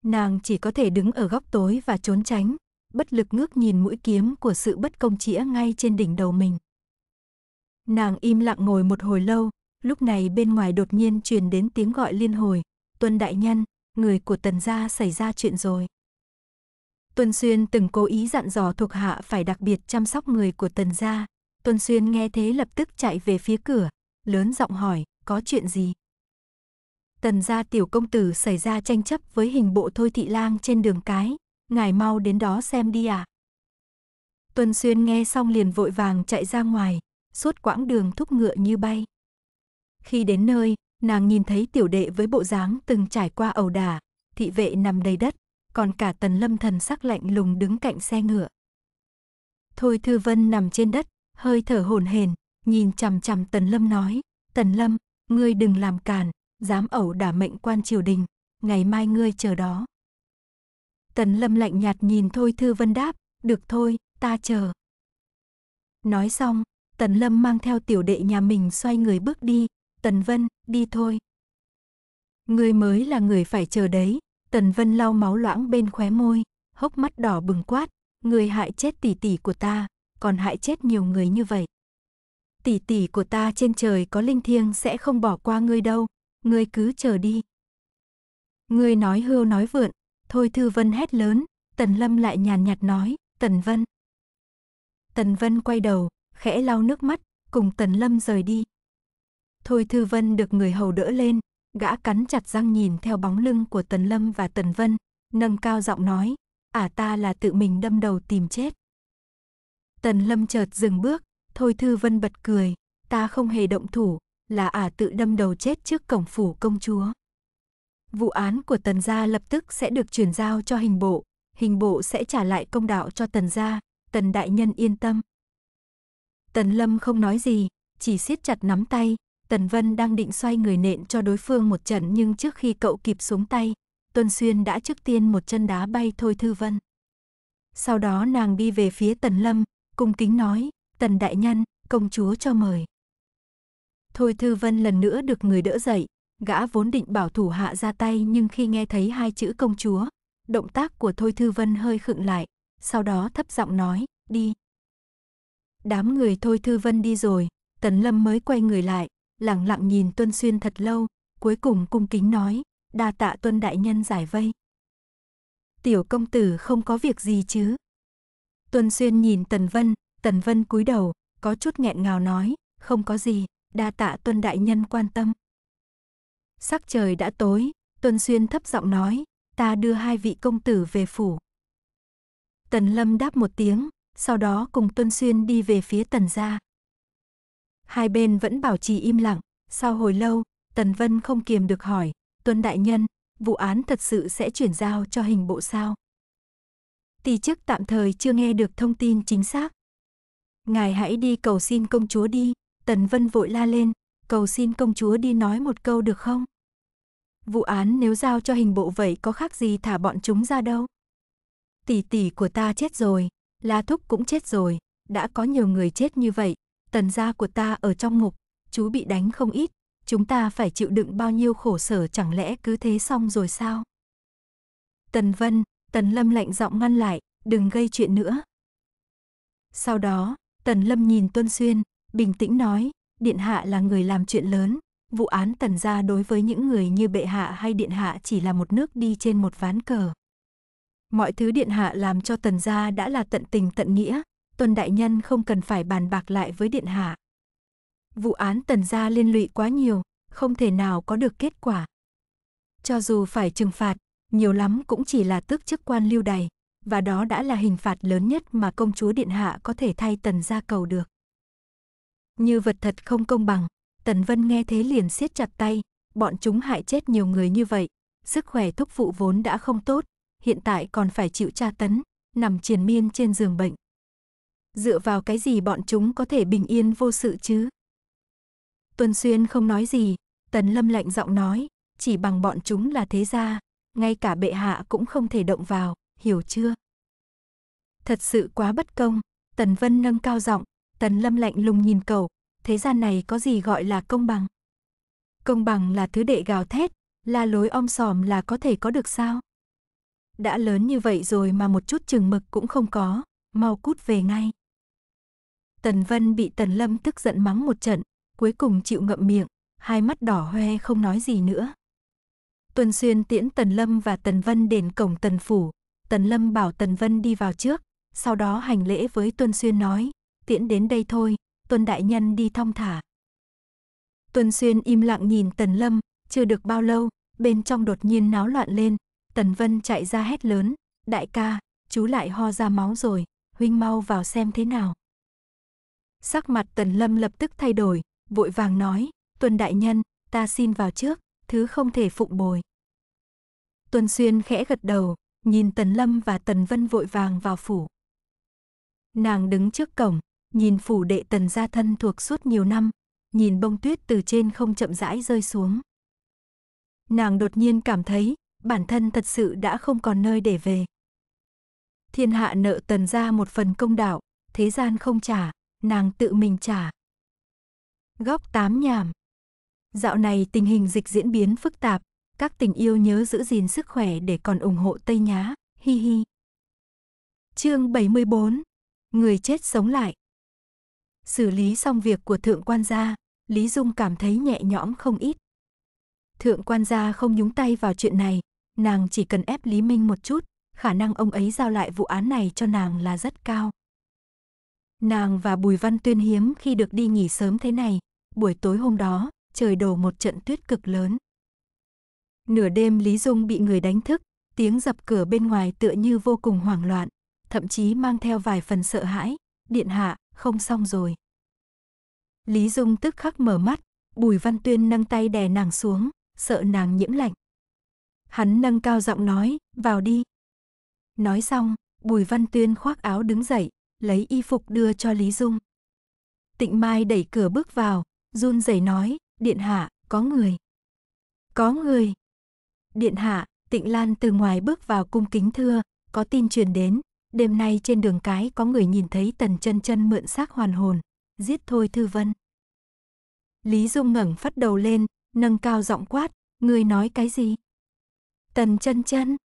nàng chỉ có thể đứng ở góc tối và trốn tránh, bất lực ngước nhìn mũi kiếm của sự bất công chĩa ngay trên đỉnh đầu mình. Nàng im lặng ngồi một hồi lâu, lúc này bên ngoài đột nhiên truyền đến tiếng gọi liên hồi, Tuân Đại Nhân, người của Tần Gia xảy ra chuyện rồi. Tuân Xuyên từng cố ý dặn dò thuộc hạ phải đặc biệt chăm sóc người của Tần Gia, Tuân Xuyên nghe thế lập tức chạy về phía cửa, lớn giọng hỏi, có chuyện gì? Tần gia tiểu công tử xảy ra tranh chấp với hình bộ thôi thị lang trên đường cái, ngài mau đến đó xem đi à. Tuân Xuyên nghe xong liền vội vàng chạy ra ngoài, suốt quãng đường thúc ngựa như bay. Khi đến nơi, nàng nhìn thấy tiểu đệ với bộ dáng từng trải qua ẩu đả, thị vệ nằm đầy đất, còn cả tần lâm thần sắc lạnh lùng đứng cạnh xe ngựa. Thôi Thư Vân nằm trên đất, hơi thở hồn hển, nhìn chằm chằm Tần Lâm nói, "Tần Lâm, ngươi đừng làm càn, dám ẩu đả mệnh quan triều đình, ngày mai ngươi chờ đó. Tần Lâm lạnh nhạt nhìn Thôi Thư Vân đáp, được thôi, ta chờ. Nói xong, Tần Lâm mang theo tiểu đệ nhà mình xoay người bước đi, Tần Vân, đi thôi. Ngươi mới là người phải chờ đấy, Tần Vân lau máu loãng bên khóe môi, hốc mắt đỏ bừng quát, ngươi hại chết tỷ tỷ của ta, còn hại chết nhiều người như vậy. Tỷ tỷ của ta trên trời có linh thiêng sẽ không bỏ qua ngươi đâu, ngươi cứ chờ đi. Ngươi nói hưu nói vượn, thôi Thư Vân hét lớn, Tần Lâm lại nhàn nhạt nói, Tần Vân. Tần Vân quay đầu, khẽ lau nước mắt, cùng Tần Lâm rời đi. Thôi Thư Vân được người hầu đỡ lên, gã cắn chặt răng nhìn theo bóng lưng của Tần Lâm và Tần Vân, nâng cao giọng nói, ả à ta là tự mình đâm đầu tìm chết. Tần Lâm chợt dừng bước, Thôi Thư Vân bật cười, ta không hề động thủ, là ả à tự đâm đầu chết trước cổng phủ công chúa. Vụ án của tần gia lập tức sẽ được chuyển giao cho hình bộ, hình bộ sẽ trả lại công đạo cho tần gia, tần đại nhân yên tâm. Tần lâm không nói gì, chỉ siết chặt nắm tay, tần vân đang định xoay người nện cho đối phương một trận nhưng trước khi cậu kịp xuống tay, Tuân Xuyên đã trước tiên một chân đá bay thôi Thư Vân. Sau đó nàng đi về phía Tần Lâm, cung kính nói, Tần Đại Nhân, công chúa cho mời. Thôi Thư Vân lần nữa được người đỡ dậy, gã vốn định bảo thủ hạ ra tay nhưng khi nghe thấy hai chữ công chúa, động tác của Thôi Thư Vân hơi khựng lại, sau đó thấp giọng nói, đi. Đám người Thôi Thư Vân đi rồi, Tấn Lâm mới quay người lại, lặng lặng nhìn Tuân Xuyên thật lâu, cuối cùng cung kính nói, đa tạ Tuân Đại Nhân giải vây. Tiểu công tử không có việc gì chứ. Tuân Xuyên nhìn Tần Vân, Tần Vân cúi đầu, có chút nghẹn ngào nói, không có gì đa tạ tuân đại nhân quan tâm. Sắc trời đã tối, tuân xuyên thấp giọng nói, ta đưa hai vị công tử về phủ. Tần lâm đáp một tiếng, sau đó cùng tuân xuyên đi về phía tần gia. Hai bên vẫn bảo trì im lặng, sau hồi lâu, tần vân không kiềm được hỏi, tuân đại nhân, vụ án thật sự sẽ chuyển giao cho hình bộ sao? Tỷ chức tạm thời chưa nghe được thông tin chính xác. Ngài hãy đi cầu xin công chúa đi. Tần Vân vội la lên, cầu xin công chúa đi nói một câu được không? Vụ án nếu giao cho hình bộ vậy có khác gì thả bọn chúng ra đâu? Tỷ tỷ của ta chết rồi, La Thúc cũng chết rồi, đã có nhiều người chết như vậy, tần gia của ta ở trong ngục, chú bị đánh không ít, chúng ta phải chịu đựng bao nhiêu khổ sở chẳng lẽ cứ thế xong rồi sao? Tần Vân, Tần Lâm lạnh giọng ngăn lại, đừng gây chuyện nữa. Sau đó, Tần Lâm nhìn Tuân Xuyên, bình tĩnh nói, điện hạ là người làm chuyện lớn, vụ án tần gia đối với những người như bệ hạ hay điện hạ chỉ là một nước đi trên một ván cờ. Mọi thứ điện hạ làm cho tần gia đã là tận tình tận nghĩa, tuần đại nhân không cần phải bàn bạc lại với điện hạ. Vụ án tần gia liên lụy quá nhiều, không thể nào có được kết quả. Cho dù phải trừng phạt, nhiều lắm cũng chỉ là tước chức quan lưu đày, và đó đã là hình phạt lớn nhất mà công chúa điện hạ có thể thay tần gia cầu được. Như vật thật không công bằng. Tần Vân nghe thế liền siết chặt tay, bọn chúng hại chết nhiều người như vậy, sức khỏe thúc phụ vốn đã không tốt, hiện tại còn phải chịu tra tấn, nằm triền miên trên giường bệnh. Dựa vào cái gì bọn chúng có thể bình yên vô sự chứ? Tuân Xuyên không nói gì, Tần Lâm lạnh giọng nói, chỉ bằng bọn chúng là thế gia, ngay cả bệ hạ cũng không thể động vào, hiểu chưa? Thật sự quá bất công, Tần Vân nâng cao giọng, Tần Lâm lạnh lùng nhìn cậu, thế gian này có gì gọi là công bằng? Công bằng là thứ đệ gào thét, la lối om sòm là có thể có được sao? Đã lớn như vậy rồi mà một chút chừng mực cũng không có, mau cút về ngay. Tần Vân bị Tần Lâm tức giận mắng một trận, cuối cùng chịu ngậm miệng, hai mắt đỏ hoe không nói gì nữa. Tuần Xuyên tiễn Tần Lâm và Tần Vân đến cổng Tần Phủ, Tần Lâm bảo Tần Vân đi vào trước, sau đó hành lễ với Tuần Xuyên nói, tiễn đến đây thôi, tuân đại nhân đi thong thả. Tuân Xuyên im lặng nhìn Tần Lâm, chưa được bao lâu, bên trong đột nhiên náo loạn lên, Tần Vân chạy ra hét lớn, đại ca, chú lại ho ra máu rồi, huynh mau vào xem thế nào. Sắc mặt Tần Lâm lập tức thay đổi, vội vàng nói, Tuân đại nhân, ta xin vào trước, thứ không thể phụng bồi. Tuân Xuyên khẽ gật đầu, nhìn Tần Lâm và Tần Vân vội vàng vào phủ. Nàng đứng trước cổng, nhìn phủ đệ tần gia thân thuộc suốt nhiều năm, nhìn bông tuyết từ trên không chậm rãi rơi xuống. Nàng đột nhiên cảm thấy, bản thân thật sự đã không còn nơi để về. Thiên hạ nợ tần gia một phần công đạo, thế gian không trả, nàng tự mình trả. Góc tám nhảm Dạo này tình hình dịch diễn biến phức tạp, các tình yêu nhớ giữ gìn sức khỏe để còn ủng hộ Tây Nhá, hi hi. Chương 74 Người chết sống lại Xử lý xong việc của thượng quan gia, Lý Dung cảm thấy nhẹ nhõm không ít. Thượng quan gia không nhúng tay vào chuyện này, nàng chỉ cần ép Lý Minh một chút, khả năng ông ấy giao lại vụ án này cho nàng là rất cao. Nàng và Bùi Văn Tuyên hiếm khi được đi nghỉ sớm thế này, buổi tối hôm đó, trời đổ một trận tuyết cực lớn. Nửa đêm Lý Dung bị người đánh thức, tiếng dập cửa bên ngoài tựa như vô cùng hoảng loạn, thậm chí mang theo vài phần sợ hãi, điện hạ, không xong rồi. Lý Dung tức khắc mở mắt, Bùi Văn Tuyên nâng tay đè nàng xuống, sợ nàng nhiễm lạnh. Hắn nâng cao giọng nói, vào đi. Nói xong, Bùi Văn Tuyên khoác áo đứng dậy, lấy y phục đưa cho Lý Dung. Tịnh Mai đẩy cửa bước vào, run rẩy nói, điện hạ, có người. Có người. Điện hạ, Tịnh Lan từ ngoài bước vào cung kính thưa, có tin truyền đến, đêm nay trên đường cái có người nhìn thấy tần chân chân mượn xác hoàn hồn, giết thôi Thư Vân. Lý Dung ngẩng phát đầu lên, nâng cao giọng quát, người nói cái gì? Tần chân chân.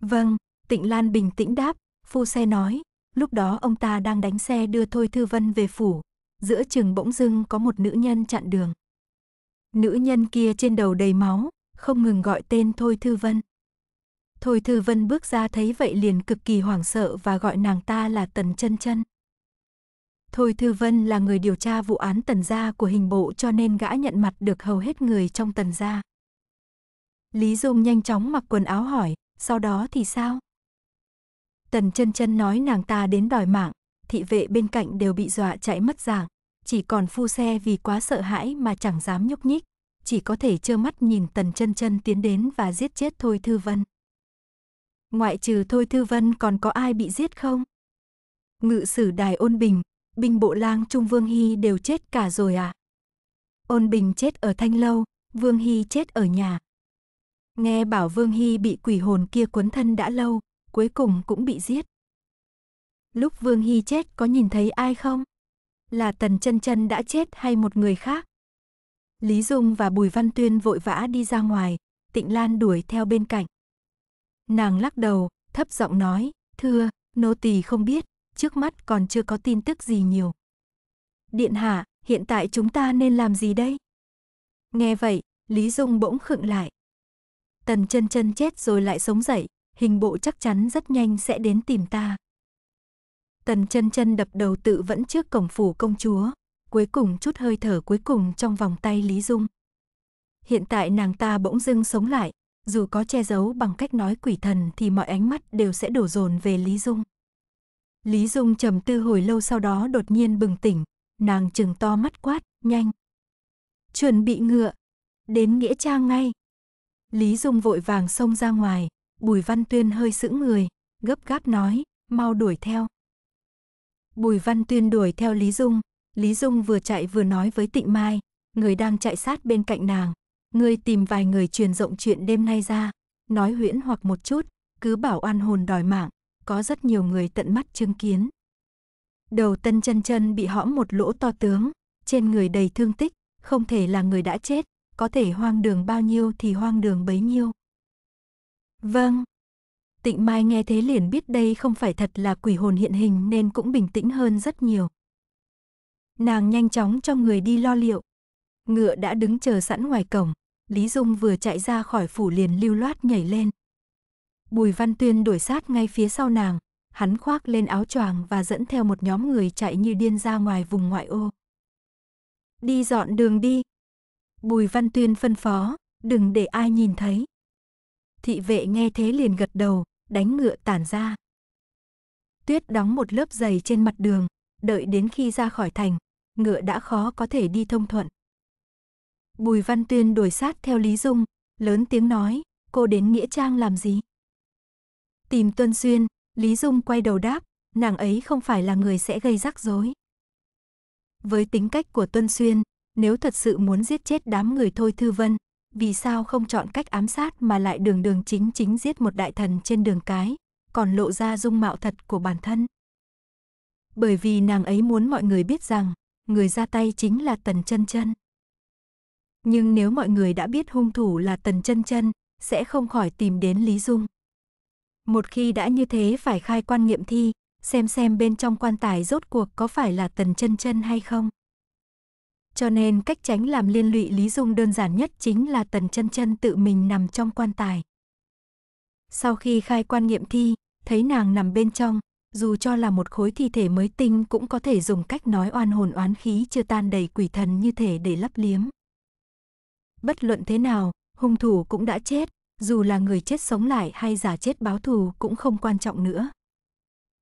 Vâng, Tịnh Lan bình tĩnh đáp, phu xe nói, lúc đó ông ta đang đánh xe đưa Thôi Thư Vân về phủ, giữa chừng bỗng dưng có một nữ nhân chặn đường. Nữ nhân kia trên đầu đầy máu, không ngừng gọi tên Thôi Thư Vân. Thôi Thư Vân bước ra thấy vậy liền cực kỳ hoảng sợ và gọi nàng ta là Tần Chân Chân. Thôi Thư Vân là người điều tra vụ án Tần gia của hình bộ cho nên gã nhận mặt được hầu hết người trong Tần gia. Lý Dung nhanh chóng mặc quần áo hỏi, sau đó thì sao? Tần chân chân nói nàng ta đến đòi mạng, thị vệ bên cạnh đều bị dọa chạy mất dạng, chỉ còn phu xe vì quá sợ hãi mà chẳng dám nhúc nhích, chỉ có thể trơ mắt nhìn tần chân chân tiến đến và giết chết Thôi Thư Vân. Ngoại trừ Thôi Thư Vân còn có ai bị giết không? Ngự sử đài ôn bình, binh bộ lang Trung Vương Hy đều chết cả rồi à? Ôn bình chết ở Thanh Lâu, Vương Hy chết ở nhà. Nghe bảo Vương Hy bị quỷ hồn kia cuốn thân đã lâu, cuối cùng cũng bị giết. Lúc Vương Hy chết có nhìn thấy ai không? Là Tần Chân Chân đã chết hay một người khác? Lý Dung và Bùi Văn Tuyên vội vã đi ra ngoài, Tịnh Lan đuổi theo bên cạnh. Nàng lắc đầu, thấp giọng nói, thưa, nô tỳ không biết, trước mắt còn chưa có tin tức gì nhiều. Điện hạ, hiện tại chúng ta nên làm gì đây? Nghe vậy, Lý Dung bỗng khựng lại. Tần chân chân chết rồi lại sống dậy, hình bộ chắc chắn rất nhanh sẽ đến tìm ta. Tần chân chân đập đầu tự vẫn trước cổng phủ công chúa, cuối cùng chút hơi thở cuối cùng trong vòng tay Lý Dung. Hiện tại nàng ta bỗng dưng sống lại, dù có che giấu bằng cách nói quỷ thần thì mọi ánh mắt đều sẽ đổ dồn về Lý Dung. Lý Dung trầm tư hồi lâu sau đó đột nhiên bừng tỉnh, nàng chừng to mắt quát, nhanh. Chuẩn bị ngựa, đến Nghĩa Trang ngay. Lý Dung vội vàng xông ra ngoài, Bùi Văn Tuyên hơi sững người, gấp gáp nói, mau đuổi theo. Bùi Văn Tuyên đuổi theo Lý Dung, Lý Dung vừa chạy vừa nói với Tịnh Mai, người đang chạy sát bên cạnh nàng, Ngươi tìm vài người truyền rộng chuyện đêm nay ra, nói huyễn hoặc một chút, cứ bảo oan hồn đòi mạng, có rất nhiều người tận mắt chứng kiến. Đầu tân chân chân bị hõm một lỗ to tướng, trên người đầy thương tích, không thể là người đã chết, có thể hoang đường bao nhiêu thì hoang đường bấy nhiêu. Vâng. Tịnh Mai nghe thế liền biết đây không phải thật là quỷ hồn hiện hình nên cũng bình tĩnh hơn rất nhiều. Nàng nhanh chóng cho người đi lo liệu, Ngựa đã đứng chờ sẵn ngoài cổng, Lý Dung vừa chạy ra khỏi phủ liền lưu loát nhảy lên. Bùi Văn Tuyên đuổi sát ngay phía sau nàng, hắn khoác lên áo choàng và dẫn theo một nhóm người chạy như điên ra ngoài vùng ngoại ô. Đi dọn đường đi. Bùi Văn Tuyên phân phó, đừng để ai nhìn thấy. Thị vệ nghe thế liền gật đầu, đánh ngựa tản ra. Tuyết đóng một lớp dày trên mặt đường, đợi đến khi ra khỏi thành, ngựa đã khó có thể đi thông thuận. Bùi Văn Tuyên đuổi sát theo Lý Dung, lớn tiếng nói, cô đến Nghĩa Trang làm gì? Tìm Tuân Xuyên, Lý Dung quay đầu đáp, nàng ấy không phải là người sẽ gây rắc rối. Với tính cách của Tuân Xuyên, nếu thật sự muốn giết chết đám người thôi Thư Vân, vì sao không chọn cách ám sát mà lại đường đường chính chính giết một đại thần trên đường cái, còn lộ ra dung mạo thật của bản thân? Bởi vì nàng ấy muốn mọi người biết rằng, người ra tay chính là Tần Chân Chân nhưng nếu mọi người đã biết hung thủ là Tần Chân Chân, sẽ không khỏi tìm đến Lý Dung. Một khi đã như thế phải khai quan nghiệm thi, xem xem bên trong quan tài rốt cuộc có phải là Tần Chân Chân hay không. Cho nên cách tránh làm liên lụy Lý Dung đơn giản nhất chính là Tần Chân Chân tự mình nằm trong quan tài. Sau khi khai quan nghiệm thi, thấy nàng nằm bên trong, dù cho là một khối thi thể mới tinh cũng có thể dùng cách nói oan hồn oán khí chưa tan đầy quỷ thần như thể để lấp liếm. Bất luận thế nào, hung thủ cũng đã chết, dù là người chết sống lại hay giả chết báo thù cũng không quan trọng nữa.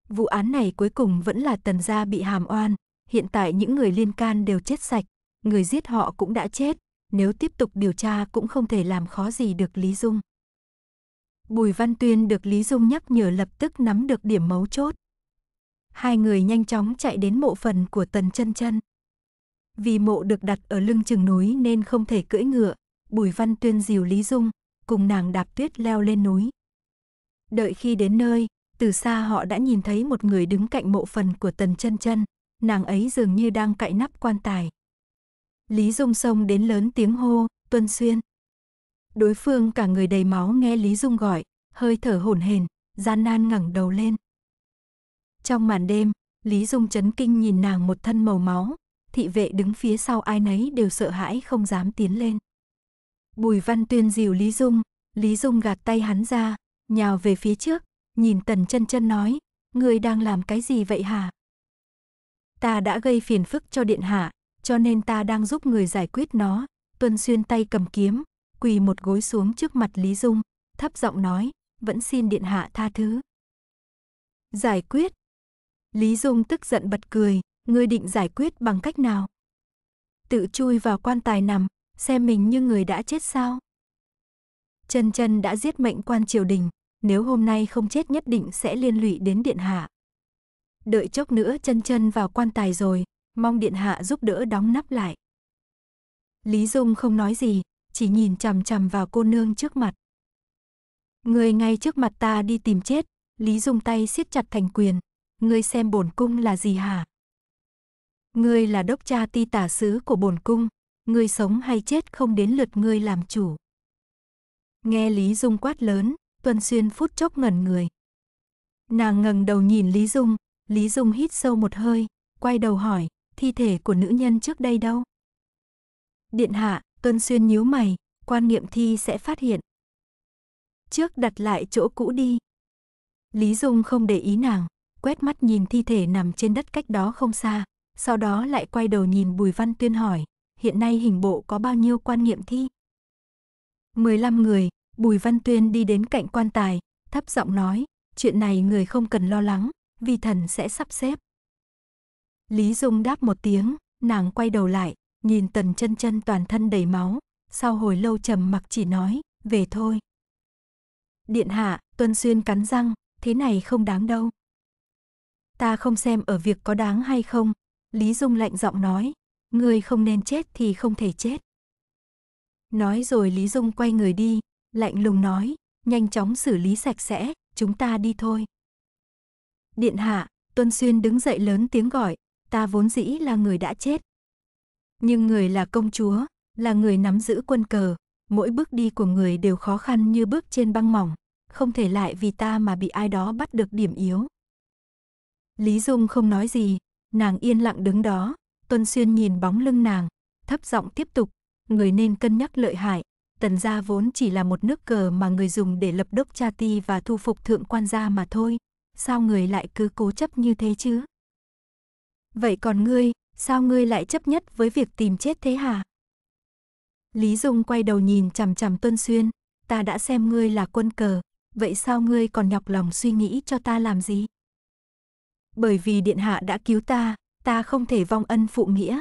Vụ án này cuối cùng vẫn là tần gia bị hàm oan, hiện tại những người liên can đều chết sạch, người giết họ cũng đã chết, nếu tiếp tục điều tra cũng không thể làm khó gì được Lý Dung. Bùi Văn Tuyên được Lý Dung nhắc nhở lập tức nắm được điểm mấu chốt. Hai người nhanh chóng chạy đến mộ phần của Tần Chân Chân. Vì mộ được đặt ở lưng chừng núi nên không thể cưỡi ngựa, Bùi Văn Tuyên dìu Lý Dung, cùng nàng đạp tuyết leo lên núi. Đợi khi đến nơi, từ xa họ đã nhìn thấy một người đứng cạnh mộ phần của Tần Chân Chân, nàng ấy dường như đang cạy nắp quan tài. Lý Dung xông đến lớn tiếng hô, "Tuân Xuyên!" Đối phương cả người đầy máu nghe Lý Dung gọi, hơi thở hổn hển, gian nan ngẩng đầu lên. Trong màn đêm, Lý Dung chấn kinh nhìn nàng một thân màu máu, thị vệ đứng phía sau ai nấy đều sợ hãi không dám tiến lên. Bùi Văn Tuyên dìu Lý Dung, Lý Dung gạt tay hắn ra, nhào về phía trước, nhìn Tần Chân Chân nói, ngươi đang làm cái gì vậy hả? Ta đã gây phiền phức cho điện hạ, cho nên ta đang giúp người giải quyết nó. Tuân Xuyên tay cầm kiếm, quỳ một gối xuống trước mặt Lý Dung, thấp giọng nói, vẫn xin điện hạ tha thứ. Giải quyết. Lý Dung tức giận bật cười, ngươi định giải quyết bằng cách nào? Tự chui vào quan tài nằm, xem mình như người đã chết sao? Chân chân đã giết mệnh quan triều đình, nếu hôm nay không chết nhất định sẽ liên lụy đến điện hạ. Đợi chốc nữa chân chân vào quan tài rồi, mong điện hạ giúp đỡ đóng nắp lại. Lý Dung không nói gì, chỉ nhìn chằm chằm vào cô nương trước mặt. Người ngay trước mặt ta đi tìm chết, Lý Dung tay siết chặt thành quyền, ngươi xem bổn cung là gì hả? Ngươi là đốc cha ti tả sứ của bổn cung, ngươi sống hay chết không đến lượt ngươi làm chủ. Nghe Lý Dung quát lớn, Tuân Xuyên phút chốc ngẩn người. Nàng ngẩng đầu nhìn Lý Dung, Lý Dung hít sâu một hơi, quay đầu hỏi, thi thể của nữ nhân trước đây đâu? Điện hạ, Tuân Xuyên nhíu mày, quan nghiệm thi sẽ phát hiện. Trước đặt lại chỗ cũ đi. Lý Dung không để ý nàng, quét mắt nhìn thi thể nằm trên đất cách đó không xa, sau đó lại quay đầu nhìn Bùi Văn Tuyên hỏi, hiện nay hình bộ có bao nhiêu quan nghiệm thi? 15 người, Bùi Văn Tuyên đi đến cạnh quan tài, thấp giọng nói, chuyện này người không cần lo lắng, vì thần sẽ sắp xếp. Lý Dung đáp một tiếng, nàng quay đầu lại, nhìn tần chân chân toàn thân đầy máu, sau hồi lâu trầm mặc chỉ nói, về thôi. Điện hạ, Tuân Xuyên cắn răng, thế này không đáng đâu. Ta không xem ở việc có đáng hay không, Lý Dung lạnh giọng nói, ngươi không nên chết thì không thể chết. Nói rồi Lý Dung quay người đi, lạnh lùng nói, nhanh chóng xử lý sạch sẽ, chúng ta đi thôi. Điện hạ, Tuân Xuyên đứng dậy lớn tiếng gọi, ta vốn dĩ là người đã chết. Nhưng người là công chúa, là người nắm giữ quân cờ, mỗi bước đi của người đều khó khăn như bước trên băng mỏng, không thể lại vì ta mà bị ai đó bắt được điểm yếu. Lý Dung không nói gì, Nàng yên lặng đứng đó, Tuân Xuyên nhìn bóng lưng nàng, thấp giọng tiếp tục, người nên cân nhắc lợi hại, tần gia vốn chỉ là một nước cờ mà người dùng để lập đốc cha ti và thu phục thượng quan gia mà thôi, sao người lại cứ cố chấp như thế chứ? Vậy còn ngươi, sao ngươi lại chấp nhất với việc tìm chết thế hả? Lý Dung quay đầu nhìn chằm chằm Tuân Xuyên, ta đã xem ngươi là quân cờ, vậy sao ngươi còn nhọc lòng suy nghĩ cho ta làm gì? bởi vì điện hạ đã cứu ta, ta không thể vong ân phụ nghĩa.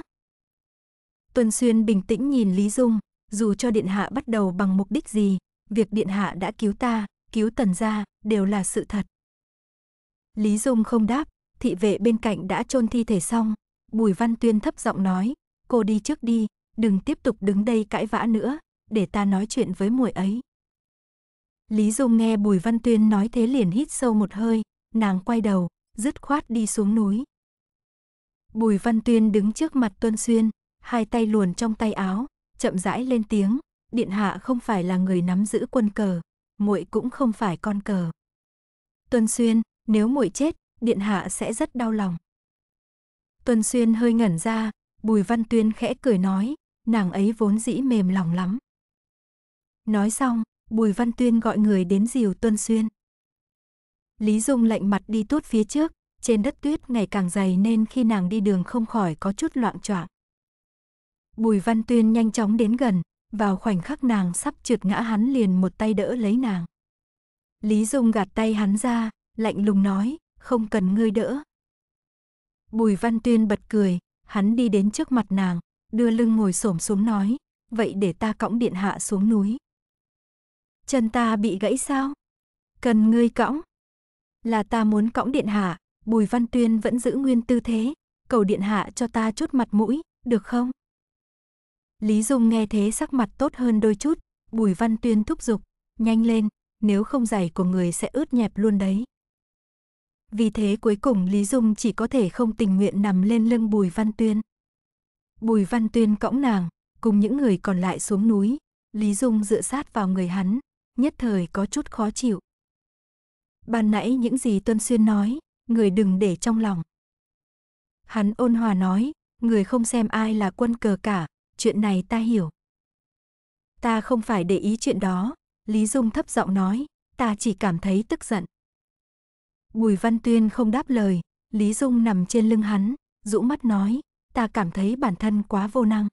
Tuân Xuyên bình tĩnh nhìn Lý Dung, dù cho điện hạ bắt đầu bằng mục đích gì, việc điện hạ đã cứu ta, cứu tần gia đều là sự thật. Lý Dung không đáp, thị vệ bên cạnh đã chôn thi thể xong, Bùi Văn Tuyên thấp giọng nói, cô đi trước đi, đừng tiếp tục đứng đây cãi vã nữa, để ta nói chuyện với muội ấy. Lý Dung nghe Bùi Văn Tuyên nói thế liền hít sâu một hơi, nàng quay đầu, dứt khoát đi xuống núi. Bùi Văn Tuyên đứng trước mặt Tuân Xuyên, hai tay luồn trong tay áo, chậm rãi lên tiếng, điện hạ không phải là người nắm giữ quân cờ, muội cũng không phải con cờ. Tuân Xuyên, nếu muội chết, điện hạ sẽ rất đau lòng. Tuân Xuyên hơi ngẩn ra, Bùi Văn Tuyên khẽ cười nói, nàng ấy vốn dĩ mềm lòng lắm. Nói xong, Bùi Văn Tuyên gọi người đến dìu Tuân Xuyên. Lý Dung lạnh mặt đi tút phía trước, trên đất tuyết ngày càng dày nên khi nàng đi đường không khỏi có chút loạn choạng. Bùi Văn Tuyên nhanh chóng đến gần, vào khoảnh khắc nàng sắp trượt ngã hắn liền một tay đỡ lấy nàng. Lý Dung gạt tay hắn ra, lạnh lùng nói, không cần ngươi đỡ. Bùi Văn Tuyên bật cười, hắn đi đến trước mặt nàng, đưa lưng ngồi xổm xuống nói, vậy để ta cõng điện hạ xuống núi. Chân ta bị gãy sao? Cần ngươi cõng là ta muốn cõng điện hạ, Bùi Văn Tuyên vẫn giữ nguyên tư thế, cầu điện hạ cho ta chút mặt mũi, được không? Lý Dung nghe thế sắc mặt tốt hơn đôi chút, Bùi Văn Tuyên thúc giục, nhanh lên, nếu không giày của người sẽ ướt nhẹp luôn đấy. Vì thế cuối cùng Lý Dung chỉ có thể không tình nguyện nằm lên lưng Bùi Văn Tuyên. Bùi Văn Tuyên cõng nàng, cùng những người còn lại xuống núi, Lý Dung dựa sát vào người hắn, nhất thời có chút khó chịu ban nãy những gì Tuân Xuyên nói, người đừng để trong lòng. Hắn ôn hòa nói, người không xem ai là quân cờ cả, chuyện này ta hiểu. Ta không phải để ý chuyện đó, Lý Dung thấp giọng nói, ta chỉ cảm thấy tức giận. Bùi Văn Tuyên không đáp lời, Lý Dung nằm trên lưng hắn, rũ mắt nói, ta cảm thấy bản thân quá vô năng.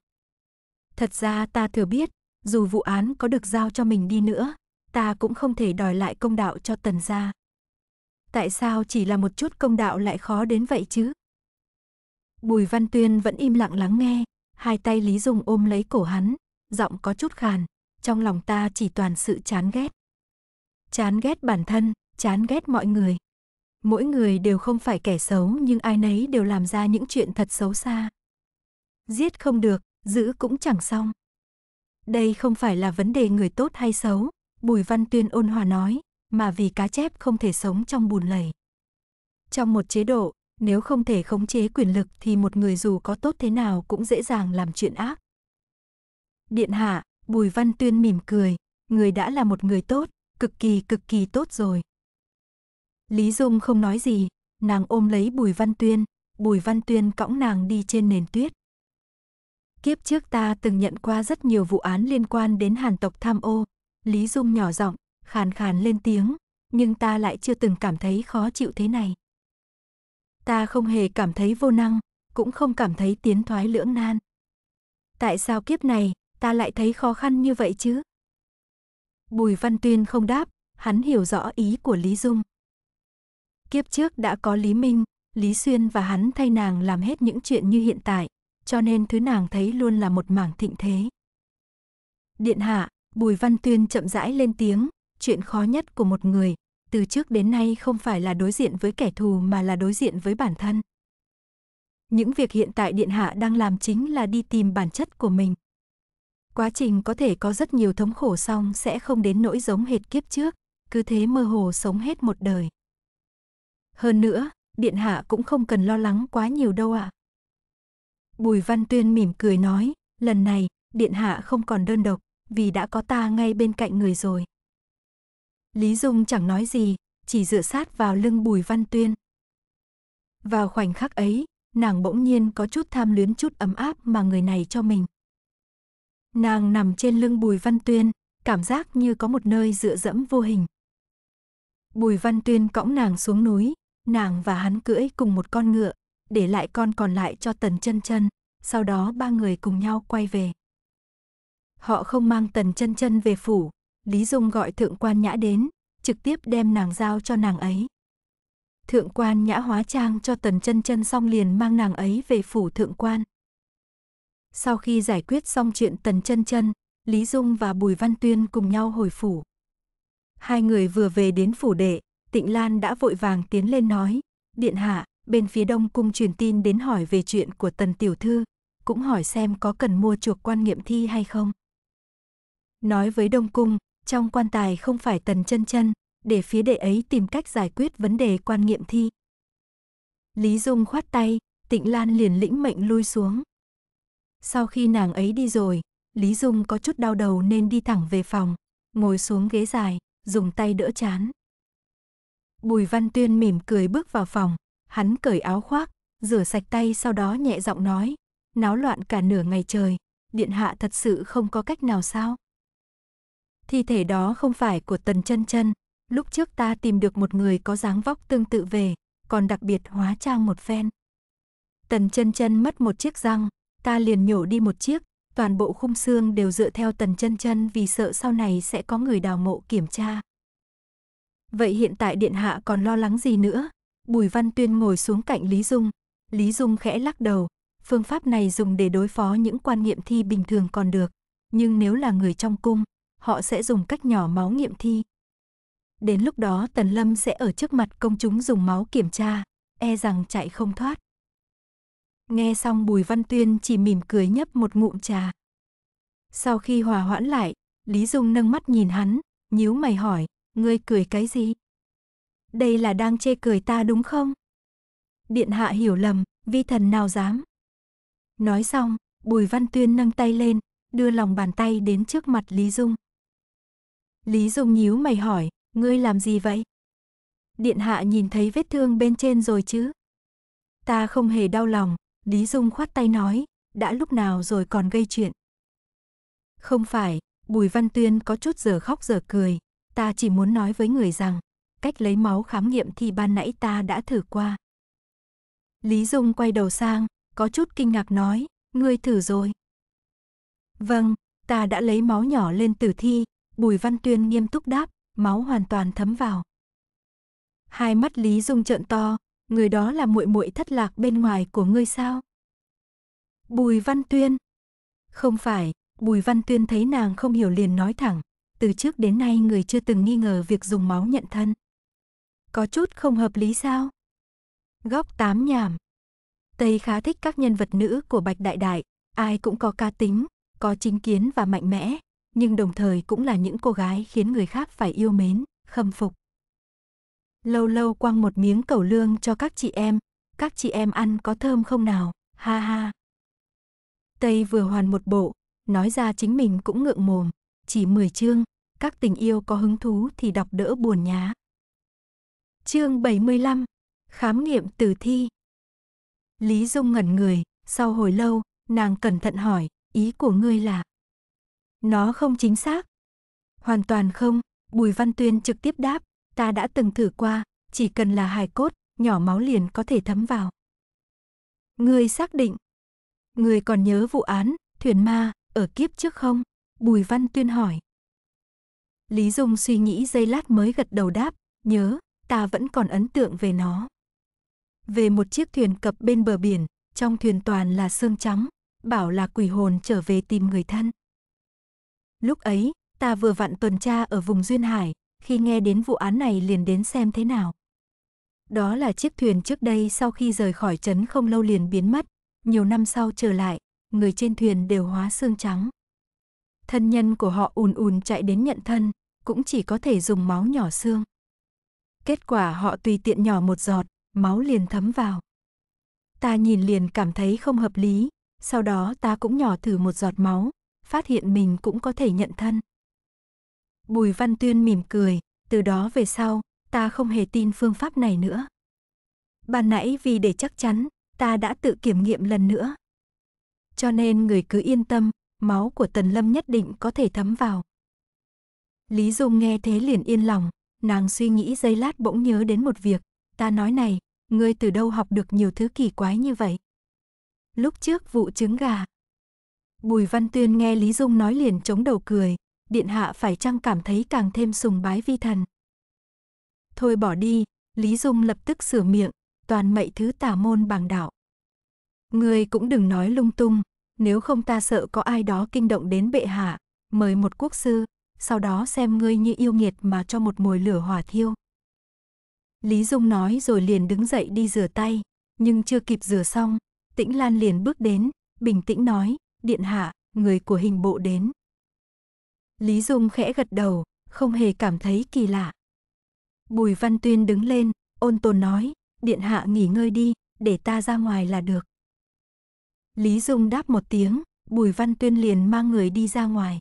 Thật ra ta thừa biết, dù vụ án có được giao cho mình đi nữa, ta cũng không thể đòi lại công đạo cho tần gia tại sao chỉ là một chút công đạo lại khó đến vậy chứ? Bùi Văn Tuyên vẫn im lặng lắng nghe, hai tay Lý Dung ôm lấy cổ hắn, giọng có chút khàn, trong lòng ta chỉ toàn sự chán ghét. Chán ghét bản thân, chán ghét mọi người. Mỗi người đều không phải kẻ xấu nhưng ai nấy đều làm ra những chuyện thật xấu xa. Giết không được, giữ cũng chẳng xong. Đây không phải là vấn đề người tốt hay xấu, Bùi Văn Tuyên ôn hòa nói, mà vì cá chép không thể sống trong bùn lầy. Trong một chế độ, nếu không thể khống chế quyền lực thì một người dù có tốt thế nào cũng dễ dàng làm chuyện ác. Điện hạ, Bùi Văn Tuyên mỉm cười, người đã là một người tốt, cực kỳ cực kỳ tốt rồi. Lý Dung không nói gì, nàng ôm lấy Bùi Văn Tuyên, Bùi Văn Tuyên cõng nàng đi trên nền tuyết. Kiếp trước ta từng nhận qua rất nhiều vụ án liên quan đến Hàn tộc tham ô, Lý Dung nhỏ giọng, khàn khàn lên tiếng, nhưng ta lại chưa từng cảm thấy khó chịu thế này. Ta không hề cảm thấy vô năng, cũng không cảm thấy tiến thoái lưỡng nan. Tại sao kiếp này, ta lại thấy khó khăn như vậy chứ? Bùi Văn Tuyên không đáp, hắn hiểu rõ ý của Lý Dung. Kiếp trước đã có Lý Minh, Lý Xuyên và hắn thay nàng làm hết những chuyện như hiện tại, cho nên thứ nàng thấy luôn là một mảng thịnh thế. Điện hạ, Bùi Văn Tuyên chậm rãi lên tiếng, chuyện khó nhất của một người từ trước đến nay không phải là đối diện với kẻ thù mà là đối diện với bản thân những việc hiện tại điện hạ đang làm chính là đi tìm bản chất của mình quá trình có thể có rất nhiều thống khổ song sẽ không đến nỗi giống hệt kiếp trước cứ thế mơ hồ sống hết một đời hơn nữa điện hạ cũng không cần lo lắng quá nhiều đâu ạ à. bùi văn tuyên mỉm cười nói lần này điện hạ không còn đơn độc vì đã có ta ngay bên cạnh người rồi Lý Dung chẳng nói gì, chỉ dựa sát vào lưng Bùi Văn Tuyên. Vào khoảnh khắc ấy, nàng bỗng nhiên có chút tham luyến chút ấm áp mà người này cho mình. Nàng nằm trên lưng Bùi Văn Tuyên, cảm giác như có một nơi dựa dẫm vô hình. Bùi Văn Tuyên cõng nàng xuống núi, nàng và hắn cưỡi cùng một con ngựa, để lại con còn lại cho Tần Chân Chân, sau đó ba người cùng nhau quay về. Họ không mang Tần Chân Chân về phủ, Lý Dung gọi thượng quan nhã đến, trực tiếp đem nàng giao cho nàng ấy. Thượng quan nhã hóa trang cho tần chân chân xong liền mang nàng ấy về phủ thượng quan. Sau khi giải quyết xong chuyện tần chân chân, Lý Dung và Bùi Văn Tuyên cùng nhau hồi phủ. Hai người vừa về đến phủ đệ, Tịnh Lan đã vội vàng tiến lên nói, điện hạ, bên phía đông cung truyền tin đến hỏi về chuyện của tần tiểu thư, cũng hỏi xem có cần mua chuộc quan nghiệm thi hay không. Nói với đông cung, trong quan tài không phải tần chân chân, để phía đệ ấy tìm cách giải quyết vấn đề quan nghiệm thi. Lý Dung khoát tay, Tịnh Lan liền lĩnh mệnh lui xuống. Sau khi nàng ấy đi rồi, Lý Dung có chút đau đầu nên đi thẳng về phòng, ngồi xuống ghế dài, dùng tay đỡ chán. Bùi Văn Tuyên mỉm cười bước vào phòng, hắn cởi áo khoác, rửa sạch tay sau đó nhẹ giọng nói, náo loạn cả nửa ngày trời, điện hạ thật sự không có cách nào sao? Thi thể đó không phải của Tần Chân Chân, lúc trước ta tìm được một người có dáng vóc tương tự về, còn đặc biệt hóa trang một phen. Tần Chân Chân mất một chiếc răng, ta liền nhổ đi một chiếc, toàn bộ khung xương đều dựa theo Tần Chân Chân vì sợ sau này sẽ có người đào mộ kiểm tra. Vậy hiện tại điện hạ còn lo lắng gì nữa? Bùi Văn Tuyên ngồi xuống cạnh Lý Dung, Lý Dung khẽ lắc đầu, phương pháp này dùng để đối phó những quan niệm thi bình thường còn được, nhưng nếu là người trong cung, họ sẽ dùng cách nhỏ máu nghiệm thi. Đến lúc đó Tần Lâm sẽ ở trước mặt công chúng dùng máu kiểm tra, e rằng chạy không thoát. Nghe xong Bùi Văn Tuyên chỉ mỉm cười nhấp một ngụm trà. Sau khi hòa hoãn lại, Lý Dung nâng mắt nhìn hắn, nhíu mày hỏi, ngươi cười cái gì? Đây là đang chê cười ta đúng không? Điện hạ hiểu lầm, vi thần nào dám. Nói xong, Bùi Văn Tuyên nâng tay lên, đưa lòng bàn tay đến trước mặt Lý Dung. Lý Dung nhíu mày hỏi, ngươi làm gì vậy? Điện hạ nhìn thấy vết thương bên trên rồi chứ? Ta không hề đau lòng, Lý Dung khoát tay nói, đã lúc nào rồi còn gây chuyện. Không phải, Bùi Văn Tuyên có chút giờ khóc giờ cười, ta chỉ muốn nói với người rằng, cách lấy máu khám nghiệm thì ban nãy ta đã thử qua. Lý Dung quay đầu sang, có chút kinh ngạc nói, ngươi thử rồi. Vâng, ta đã lấy máu nhỏ lên tử thi, Bùi Văn Tuyên nghiêm túc đáp, máu hoàn toàn thấm vào. Hai mắt Lý Dung trợn to, người đó là muội muội thất lạc bên ngoài của ngươi sao? Bùi Văn Tuyên. Không phải, Bùi Văn Tuyên thấy nàng không hiểu liền nói thẳng, từ trước đến nay người chưa từng nghi ngờ việc dùng máu nhận thân. Có chút không hợp lý sao? Góc tám nhảm. Tây khá thích các nhân vật nữ của Bạch Đại Đại, ai cũng có ca tính, có chính kiến và mạnh mẽ, nhưng đồng thời cũng là những cô gái khiến người khác phải yêu mến, khâm phục. Lâu lâu quăng một miếng cầu lương cho các chị em, các chị em ăn có thơm không nào, ha ha. Tây vừa hoàn một bộ, nói ra chính mình cũng ngượng mồm, chỉ 10 chương, các tình yêu có hứng thú thì đọc đỡ buồn nhá. Chương 75, khám nghiệm tử thi. Lý Dung ngẩn người, sau hồi lâu, nàng cẩn thận hỏi, ý của ngươi là nó không chính xác. Hoàn toàn không, Bùi Văn Tuyên trực tiếp đáp, ta đã từng thử qua, chỉ cần là hài cốt, nhỏ máu liền có thể thấm vào. Ngươi xác định. Ngươi còn nhớ vụ án, thuyền ma, ở kiếp trước không? Bùi Văn Tuyên hỏi. Lý Dung suy nghĩ giây lát mới gật đầu đáp, nhớ, ta vẫn còn ấn tượng về nó. Về một chiếc thuyền cập bên bờ biển, trong thuyền toàn là xương trắng, bảo là quỷ hồn trở về tìm người thân. Lúc ấy, ta vừa vặn tuần tra ở vùng Duyên Hải, khi nghe đến vụ án này liền đến xem thế nào. Đó là chiếc thuyền trước đây sau khi rời khỏi trấn không lâu liền biến mất, nhiều năm sau trở lại, người trên thuyền đều hóa xương trắng. Thân nhân của họ ùn ùn chạy đến nhận thân, cũng chỉ có thể dùng máu nhỏ xương. Kết quả họ tùy tiện nhỏ một giọt, máu liền thấm vào. Ta nhìn liền cảm thấy không hợp lý, sau đó ta cũng nhỏ thử một giọt máu, phát hiện mình cũng có thể nhận thân. Bùi Văn Tuyên mỉm cười, từ đó về sau, ta không hề tin phương pháp này nữa. Ban nãy vì để chắc chắn, ta đã tự kiểm nghiệm lần nữa. Cho nên người cứ yên tâm, máu của Tần Lâm nhất định có thể thấm vào. Lý Dung nghe thế liền yên lòng, nàng suy nghĩ giây lát bỗng nhớ đến một việc, ta nói này, ngươi từ đâu học được nhiều thứ kỳ quái như vậy? Lúc trước vụ trứng gà, Bùi Văn Tuyên nghe Lý Dung nói liền chống đầu cười, điện hạ phải chăng cảm thấy càng thêm sùng bái vi thần. Thôi bỏ đi, Lý Dung lập tức sửa miệng, toàn mậy thứ tà môn bàng đạo. Ngươi cũng đừng nói lung tung, nếu không ta sợ có ai đó kinh động đến bệ hạ, mời một quốc sư, sau đó xem ngươi như yêu nghiệt mà cho một mồi lửa hỏa thiêu. Lý Dung nói rồi liền đứng dậy đi rửa tay, nhưng chưa kịp rửa xong, Tĩnh Lan liền bước đến, bình tĩnh nói, điện hạ, người của hình bộ đến. Lý Dung khẽ gật đầu, không hề cảm thấy kỳ lạ. Bùi Văn Tuyên đứng lên, ôn tồn nói, điện hạ nghỉ ngơi đi, để ta ra ngoài là được. Lý Dung đáp một tiếng, Bùi Văn Tuyên liền mang người đi ra ngoài.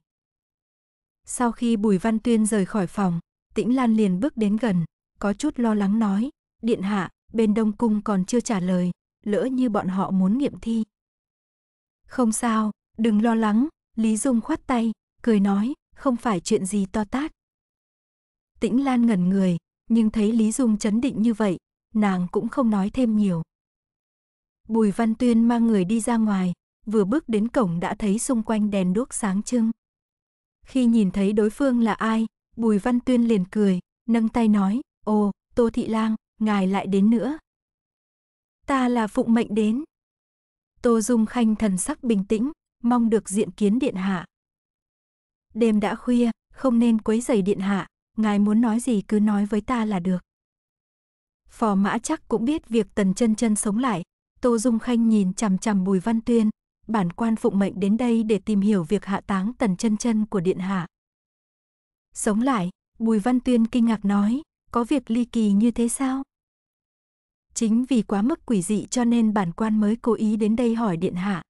Sau khi Bùi Văn Tuyên rời khỏi phòng, Tĩnh Lan liền bước đến gần, có chút lo lắng nói, điện hạ, bên Đông Cung còn chưa trả lời, lỡ như bọn họ muốn nghiệm thi. Không sao, đừng lo lắng, Lý Dung khoát tay, cười nói, không phải chuyện gì to tát. Tĩnh Lan ngẩn người, nhưng thấy Lý Dung chấn định như vậy, nàng cũng không nói thêm nhiều. Bùi Văn Tuyên mang người đi ra ngoài, vừa bước đến cổng đã thấy xung quanh đèn đuốc sáng trưng. Khi nhìn thấy đối phương là ai, Bùi Văn Tuyên liền cười, nâng tay nói, ô, Tô thị lang, ngài lại đến nữa." "Ta là phụng mệnh đến." Tô Dung Khanh thần sắc bình tĩnh, mong được diện kiến điện hạ. Đêm đã khuya, không nên quấy rầy điện hạ, ngài muốn nói gì cứ nói với ta là được. Phò mã chắc cũng biết việc tần chân chân sống lại, Tô Dung Khanh nhìn chằm chằm Bùi Văn Tuyên, bản quan phụng mệnh đến đây để tìm hiểu việc hạ táng tần chân chân của điện hạ. Sống lại, Bùi Văn Tuyên kinh ngạc nói, có việc ly kỳ như thế sao? Chính vì quá mức quỷ dị cho nên bản quan mới cố ý đến đây hỏi điện hạ.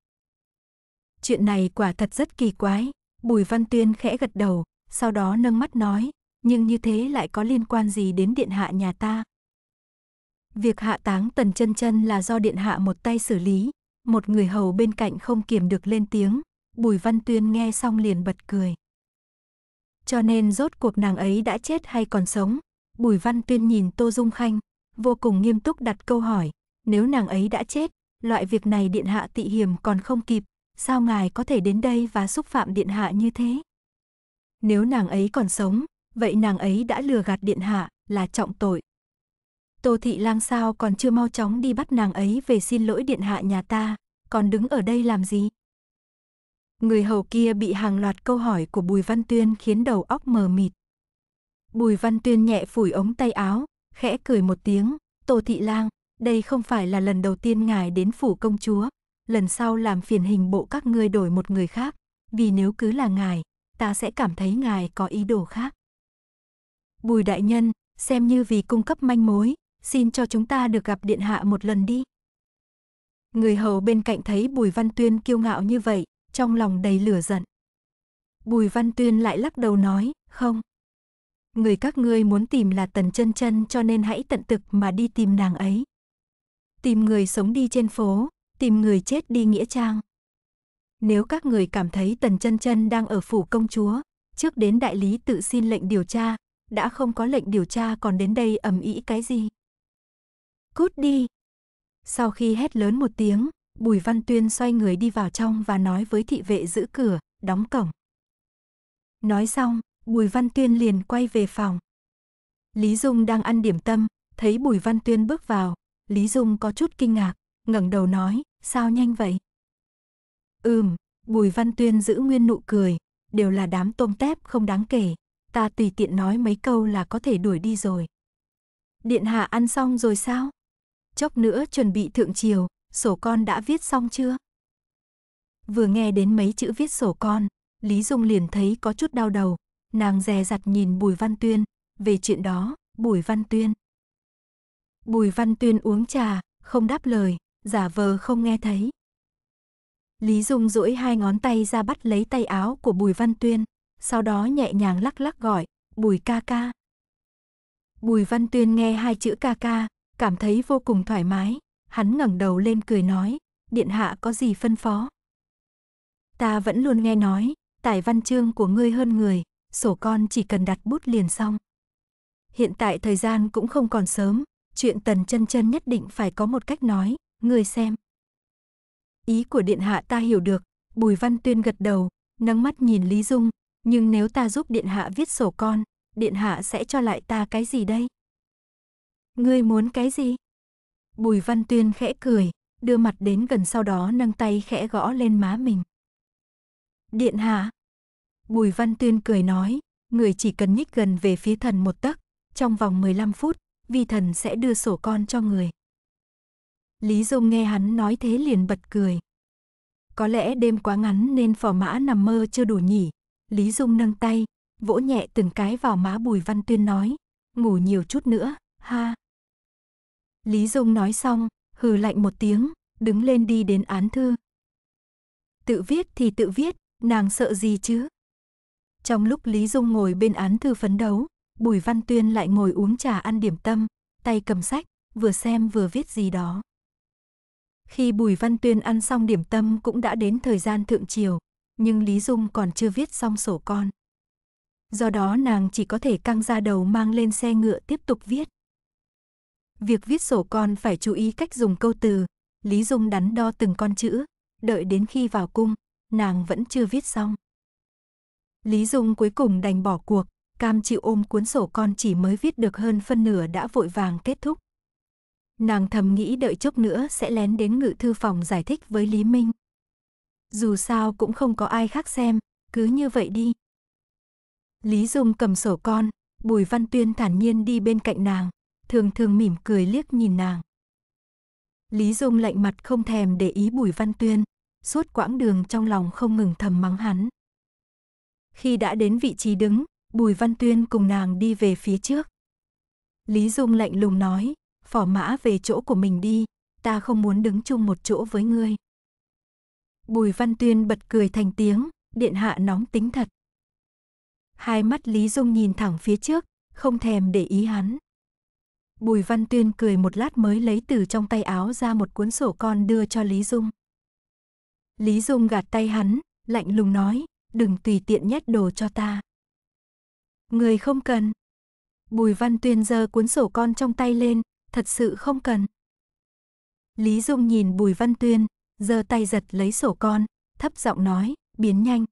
Chuyện này quả thật rất kỳ quái, Bùi Văn Tuyên khẽ gật đầu, sau đó nâng mắt nói, nhưng như thế lại có liên quan gì đến điện hạ nhà ta? Việc hạ táng tần chân chân là do điện hạ một tay xử lý, một người hầu bên cạnh không kiểm được lên tiếng, Bùi Văn Tuyên nghe xong liền bật cười. Cho nên rốt cuộc nàng ấy đã chết hay còn sống? Bùi Văn Tuyên nhìn Tô Dung Khanh, vô cùng nghiêm túc đặt câu hỏi, nếu nàng ấy đã chết, loại việc này điện hạ tị hiểm còn không kịp, sao ngài có thể đến đây và xúc phạm điện hạ như thế? Nếu nàng ấy còn sống, vậy nàng ấy đã lừa gạt điện hạ là trọng tội. Tô thị lang sao còn chưa mau chóng đi bắt nàng ấy về xin lỗi điện hạ nhà ta, còn đứng ở đây làm gì? Người hầu kia bị hàng loạt câu hỏi của Bùi Văn Tuyên khiến đầu óc mờ mịt. Bùi Văn Tuyên nhẹ phủi ống tay áo, khẽ cười một tiếng, Tô Thị Lang, đây không phải là lần đầu tiên ngài đến phủ công chúa, lần sau làm phiền hình bộ các ngươi đổi một người khác, vì nếu cứ là ngài, ta sẽ cảm thấy ngài có ý đồ khác. Bùi đại nhân, xem như vì cung cấp manh mối, xin cho chúng ta được gặp điện hạ một lần đi. Người hầu bên cạnh thấy Bùi Văn Tuyên kiêu ngạo như vậy, trong lòng đầy lửa giận. Bùi Văn Tuyên lại lắc đầu nói, không người các ngươi muốn tìm là tần chân chân cho nên hãy tận thực mà đi tìm nàng ấy. Tìm người sống đi trên phố, tìm người chết đi nghĩa trang. Nếu các người cảm thấy tần chân chân đang ở phủ công chúa, trước đến đại lý tự xin lệnh điều tra, đã không có lệnh điều tra còn đến đây ầm ĩ cái gì. Cút đi. Sau khi hét lớn một tiếng, Bùi Văn Tuyên xoay người đi vào trong và nói với thị vệ giữ cửa, đóng cổng. Nói xong, Bùi Văn Tuyên liền quay về phòng. Lý Dung đang ăn điểm tâm, thấy Bùi Văn Tuyên bước vào, Lý Dung có chút kinh ngạc, ngẩng đầu nói, sao nhanh vậy? Ừm, Bùi Văn Tuyên giữ nguyên nụ cười, đều là đám tôm tép không đáng kể, ta tùy tiện nói mấy câu là có thể đuổi đi rồi. Điện hạ ăn xong rồi sao? Chốc nữa chuẩn bị thượng triều, sổ con đã viết xong chưa? Vừa nghe đến mấy chữ viết sổ con, Lý Dung liền thấy có chút đau đầu, Nàng dè dặt nhìn Bùi Văn Tuyên, về chuyện đó, Bùi Văn Tuyên. Bùi Văn Tuyên uống trà, không đáp lời, giả vờ không nghe thấy. Lý Dung duỗi hai ngón tay ra bắt lấy tay áo của Bùi Văn Tuyên, sau đó nhẹ nhàng lắc lắc gọi, Bùi ca ca. Bùi Văn Tuyên nghe hai chữ ca ca, cảm thấy vô cùng thoải mái, hắn ngẩng đầu lên cười nói, điện hạ có gì phân phó? Ta vẫn luôn nghe nói, tài văn chương của ngươi hơn người, sổ con chỉ cần đặt bút liền xong. Hiện tại thời gian cũng không còn sớm, chuyện tần chân chân nhất định phải có một cách nói, người xem. Ý của điện hạ ta hiểu được, Bùi Văn Tuyên gật đầu, nâng mắt nhìn Lý Dung, nhưng nếu ta giúp điện hạ viết sổ con, điện hạ sẽ cho lại ta cái gì đây? Ngươi muốn cái gì? Bùi Văn Tuyên khẽ cười, đưa mặt đến gần sau đó nâng tay khẽ gõ lên má mình. Điện hạ, Bùi Văn Tuyên cười nói, người chỉ cần nhích gần về phía thần một tấc, trong vòng 15 phút, vi thần sẽ đưa sổ con cho người. Lý Dung nghe hắn nói thế liền bật cười. Có lẽ đêm quá ngắn nên phò mã nằm mơ chưa đủ nhỉ. Lý Dung nâng tay, vỗ nhẹ từng cái vào má Bùi Văn Tuyên nói, ngủ nhiều chút nữa, ha. Lý Dung nói xong, hừ lạnh một tiếng, đứng lên đi đến án thư. Tự viết thì tự viết, nàng sợ gì chứ? Trong lúc Lý Dung ngồi bên án thư phấn đấu, Bùi Văn Tuyên lại ngồi uống trà ăn điểm tâm, tay cầm sách, vừa xem vừa viết gì đó. Khi Bùi Văn Tuyên ăn xong điểm tâm cũng đã đến thời gian thượng triều, nhưng Lý Dung còn chưa viết xong sổ con. Do đó nàng chỉ có thể căng ra đầu mang lên xe ngựa tiếp tục viết. Việc viết sổ con phải chú ý cách dùng câu từ, Lý Dung đắn đo từng con chữ, đợi đến khi vào cung, nàng vẫn chưa viết xong. Lý Dung cuối cùng đành bỏ cuộc, cam chịu ôm cuốn sổ con chỉ mới viết được hơn phân nửa đã vội vàng kết thúc. Nàng thầm nghĩ đợi chốc nữa sẽ lén đến ngự thư phòng giải thích với Lý Minh. Dù sao cũng không có ai khác xem, cứ như vậy đi. Lý Dung cầm sổ con, Bùi Văn Tuyên thản nhiên đi bên cạnh nàng, thường thường mỉm cười liếc nhìn nàng. Lý Dung lạnh mặt không thèm để ý Bùi Văn Tuyên, suốt quãng đường trong lòng không ngừng thầm mắng hắn. Khi đã đến vị trí đứng, Bùi Văn Tuyên cùng nàng đi về phía trước. Lý Dung lạnh lùng nói, phỏ mã về chỗ của mình đi, ta không muốn đứng chung một chỗ với ngươi. Bùi Văn Tuyên bật cười thành tiếng, điện hạ nóng tính thật. Hai mắt Lý Dung nhìn thẳng phía trước, không thèm để ý hắn. Bùi Văn Tuyên cười một lát mới lấy từ trong tay áo ra một cuốn sổ con đưa cho Lý Dung. Lý Dung gạt tay hắn, lạnh lùng nói, đừng tùy tiện nhét đồ cho ta. Người không cần. Bùi Văn Tuyên giơ cuốn sổ con trong tay lên, thật sự không cần. Lý Dung nhìn Bùi Văn Tuyên, giơ tay giật lấy sổ con, thấp giọng nói, biến nhanh.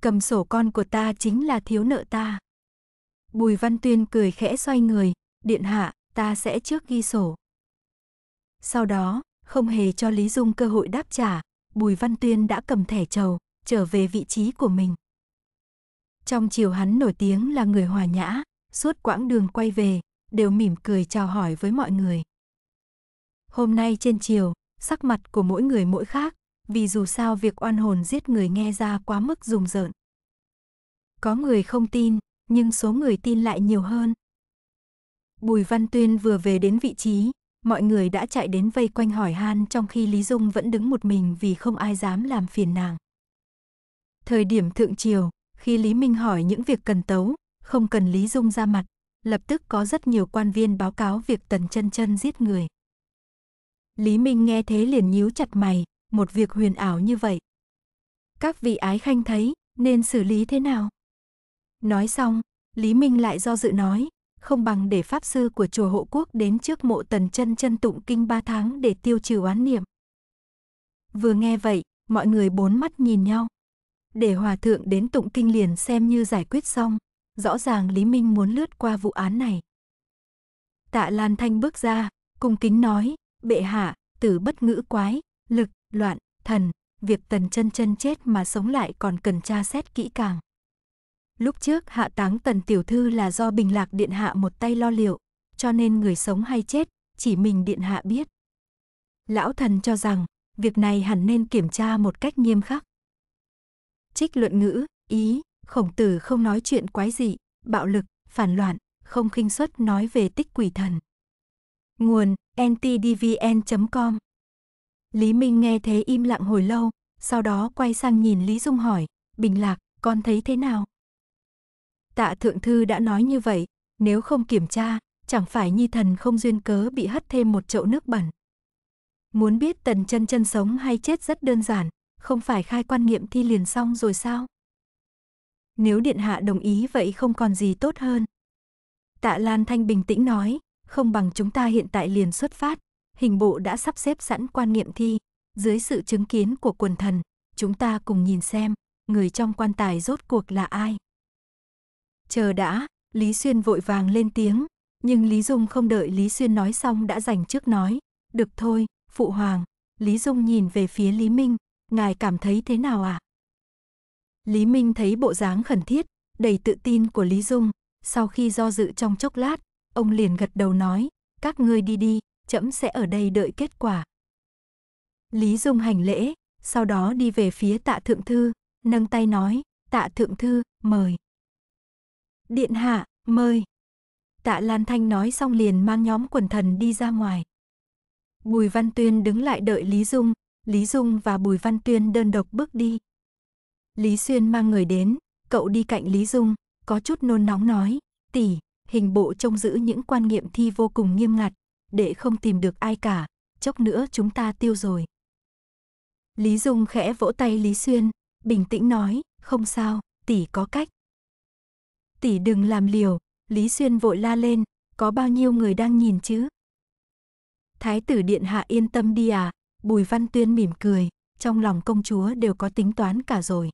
Cầm sổ con của ta chính là thiếu nợ ta. Bùi Văn Tuyên cười khẽ xoay người, điện hạ, ta sẽ trước ghi sổ. Sau đó, không hề cho Lý Dung cơ hội đáp trả, Bùi Văn Tuyên đã cầm thẻ trầu, trở về vị trí của mình. Trong chiều hắn nổi tiếng là người hòa nhã, suốt quãng đường quay về, đều mỉm cười chào hỏi với mọi người. Hôm nay trên chiều, sắc mặt của mỗi người mỗi khác, vì dù sao việc oan hồn giết người nghe ra quá mức rùng rợn. Có người không tin, nhưng số người tin lại nhiều hơn. Bùi Văn Tuyên vừa về đến vị trí, mọi người đã chạy đến vây quanh hỏi han trong khi Lý Dung vẫn đứng một mình vì không ai dám làm phiền nàng. Thời điểm thượng triều, khi Lý Minh hỏi những việc cần tấu, không cần Lý Dung ra mặt, lập tức có rất nhiều quan viên báo cáo việc Tần Chân Chân giết người. Lý Minh nghe thế liền nhíu chặt mày, một việc huyền ảo như vậy. Các vị ái khanh thấy, nên xử lý thế nào? Nói xong, Lý Minh lại do dự nói, không bằng để pháp sư của chùa hộ quốc đến trước mộ Tần Chân Chân tụng kinh ba tháng để tiêu trừ oán niệm. Vừa nghe vậy, mọi người bốn mắt nhìn nhau để hòa thượng đến tụng kinh liền xem như giải quyết xong. Rõ ràng Lý Minh muốn lướt qua vụ án này. Tạ Lan Thanh bước ra, cung kính nói, bệ hạ, tử bất ngữ quái, lực, loạn, thần, việc tần chân chân chết mà sống lại còn cần tra xét kỹ càng. Lúc trước hạ táng tần tiểu thư là do bình lạc điện hạ một tay lo liệu, cho nên người sống hay chết, chỉ mình điện hạ biết. Lão thần cho rằng, việc này hẳn nên kiểm tra một cách nghiêm khắc. Trích luận ngữ, ý, khổng tử không nói chuyện quái dị, bạo lực, phản loạn, không khinh suất nói về tích quỷ thần. Nguồn, ntdvn.com Lý Minh nghe thế im lặng hồi lâu, sau đó quay sang nhìn Lý Dung hỏi, Bình Lạc, con thấy thế nào? Tạ Thượng Thư đã nói như vậy, nếu không kiểm tra, chẳng phải nhi thần không duyên cớ bị hất thêm một chậu nước bẩn. Muốn biết tần chân chân sống hay chết rất đơn giản, không phải khai quan nghiệm thi liền xong rồi sao? Nếu điện hạ đồng ý vậy không còn gì tốt hơn. Tạ Lan Thanh bình tĩnh nói, không bằng chúng ta hiện tại liền xuất phát, hình bộ đã sắp xếp sẵn quan nghiệm thi, dưới sự chứng kiến của quần thần, chúng ta cùng nhìn xem, người trong quan tài rốt cuộc là ai. Chờ đã, Lý Xuyên vội vàng lên tiếng, nhưng Lý Dung không đợi Lý Xuyên nói xong đã giành trước nói, được thôi, phụ hoàng, Lý Dung nhìn về phía Lý Minh, ngài cảm thấy thế nào ạ? À? Lý Minh thấy bộ dáng khẩn thiết, đầy tự tin của Lý Dung, sau khi do dự trong chốc lát, ông liền gật đầu nói, các ngươi đi đi, trẫm sẽ ở đây đợi kết quả. Lý Dung hành lễ, sau đó đi về phía tạ thượng thư, nâng tay nói, tạ thượng thư, mời. Điện hạ, mời. Tạ Lan Thanh nói xong liền mang nhóm quần thần đi ra ngoài. Bùi Văn Tuyên đứng lại đợi Lý Dung, Lý Dung và Bùi Văn Tuyên đơn độc bước đi. Lý Xuyên mang người đến, cậu đi cạnh Lý Dung, có chút nôn nóng nói, tỷ, hình bộ trông giữ những quan nghiệm thi vô cùng nghiêm ngặt, để không tìm được ai cả, chốc nữa chúng ta tiêu rồi. Lý Dung khẽ vỗ tay Lý Xuyên, bình tĩnh nói, không sao, tỷ có cách. Tỷ đừng làm liều, Lý Xuyên vội la lên, có bao nhiêu người đang nhìn chứ? Thái tử điện hạ yên tâm đi à, Bùi Văn Tuyên mỉm cười, trong lòng công chúa đều có tính toán cả rồi.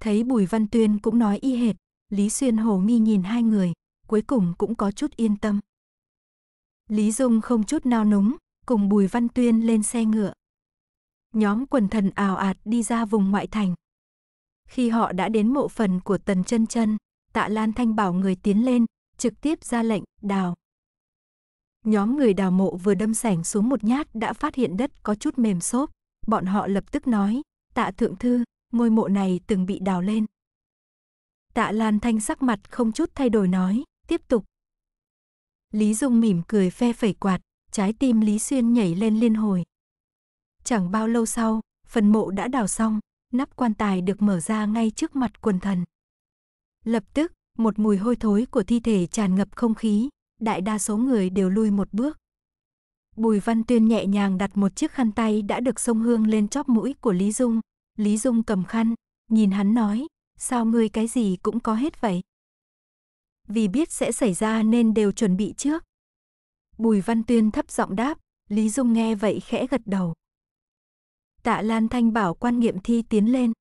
Thấy Bùi Văn Tuyên cũng nói y hệt, Lý Xuyên hồ nghi nhìn hai người, cuối cùng cũng có chút yên tâm. Lý Dung không chút nao núng, cùng Bùi Văn Tuyên lên xe ngựa. Nhóm quần thần ào ạt đi ra vùng ngoại thành. Khi họ đã đến mộ phần của Tần Chân Chân, Tạ Lan Thanh bảo người tiến lên, trực tiếp ra lệnh đào. Nhóm người đào mộ vừa đâm sảnh xuống một nhát đã phát hiện đất có chút mềm xốp. Bọn họ lập tức nói, tạ thượng thư, ngôi mộ này từng bị đào lên. Tạ Lan Thanh sắc mặt không chút thay đổi nói, tiếp tục. Lý Dung mỉm cười phe phẩy quạt, trái tim Lý Xuyên nhảy lên liên hồi. Chẳng bao lâu sau, phần mộ đã đào xong, nắp quan tài được mở ra ngay trước mặt quần thần. Lập tức, một mùi hôi thối của thi thể tràn ngập không khí, đại đa số người đều lui một bước. Bùi Văn Tuyên nhẹ nhàng đặt một chiếc khăn tay đã được sông hương lên chóp mũi của Lý Dung. Lý Dung cầm khăn, nhìn hắn nói, sao ngươi cái gì cũng có hết vậy? Vì biết sẽ xảy ra nên đều chuẩn bị trước. Bùi Văn Tuyên thấp giọng đáp, Lý Dung nghe vậy khẽ gật đầu. Tạ Lan Thanh bảo quan nghiệm thi tiến lên.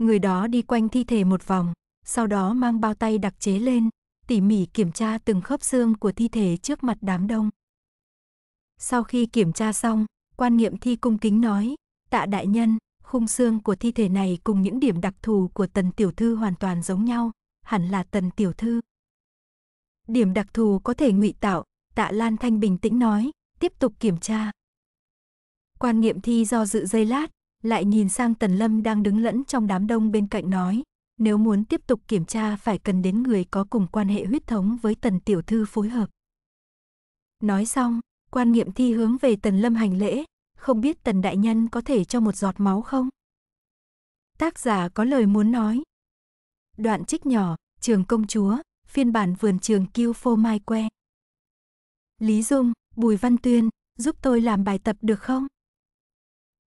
Người đó đi quanh thi thể một vòng, sau đó mang bao tay đặc chế lên, tỉ mỉ kiểm tra từng khớp xương của thi thể trước mặt đám đông. Sau khi kiểm tra xong, quan nghiệm thi cung kính nói, tạ đại nhân, khung xương của thi thể này cùng những điểm đặc thù của tần tiểu thư hoàn toàn giống nhau, hẳn là tần tiểu thư. Điểm đặc thù có thể ngụy tạo, tạ Lan Thanh bình tĩnh nói, tiếp tục kiểm tra. Quan nghiệm thi do dự giây lát, lại nhìn sang tần lâm đang đứng lẫn trong đám đông bên cạnh nói, nếu muốn tiếp tục kiểm tra phải cần đến người có cùng quan hệ huyết thống với tần tiểu thư phối hợp. Nói xong, quan nghiệm thi hướng về tần lâm hành lễ, không biết tần đại nhân có thể cho một giọt máu không? Tác giả có lời muốn nói. Đoạn trích nhỏ, trường công chúa, phiên bản vườn trường kiêu phô mai que. Lý Dung, Bùi Văn Tuyên, giúp tôi làm bài tập được không?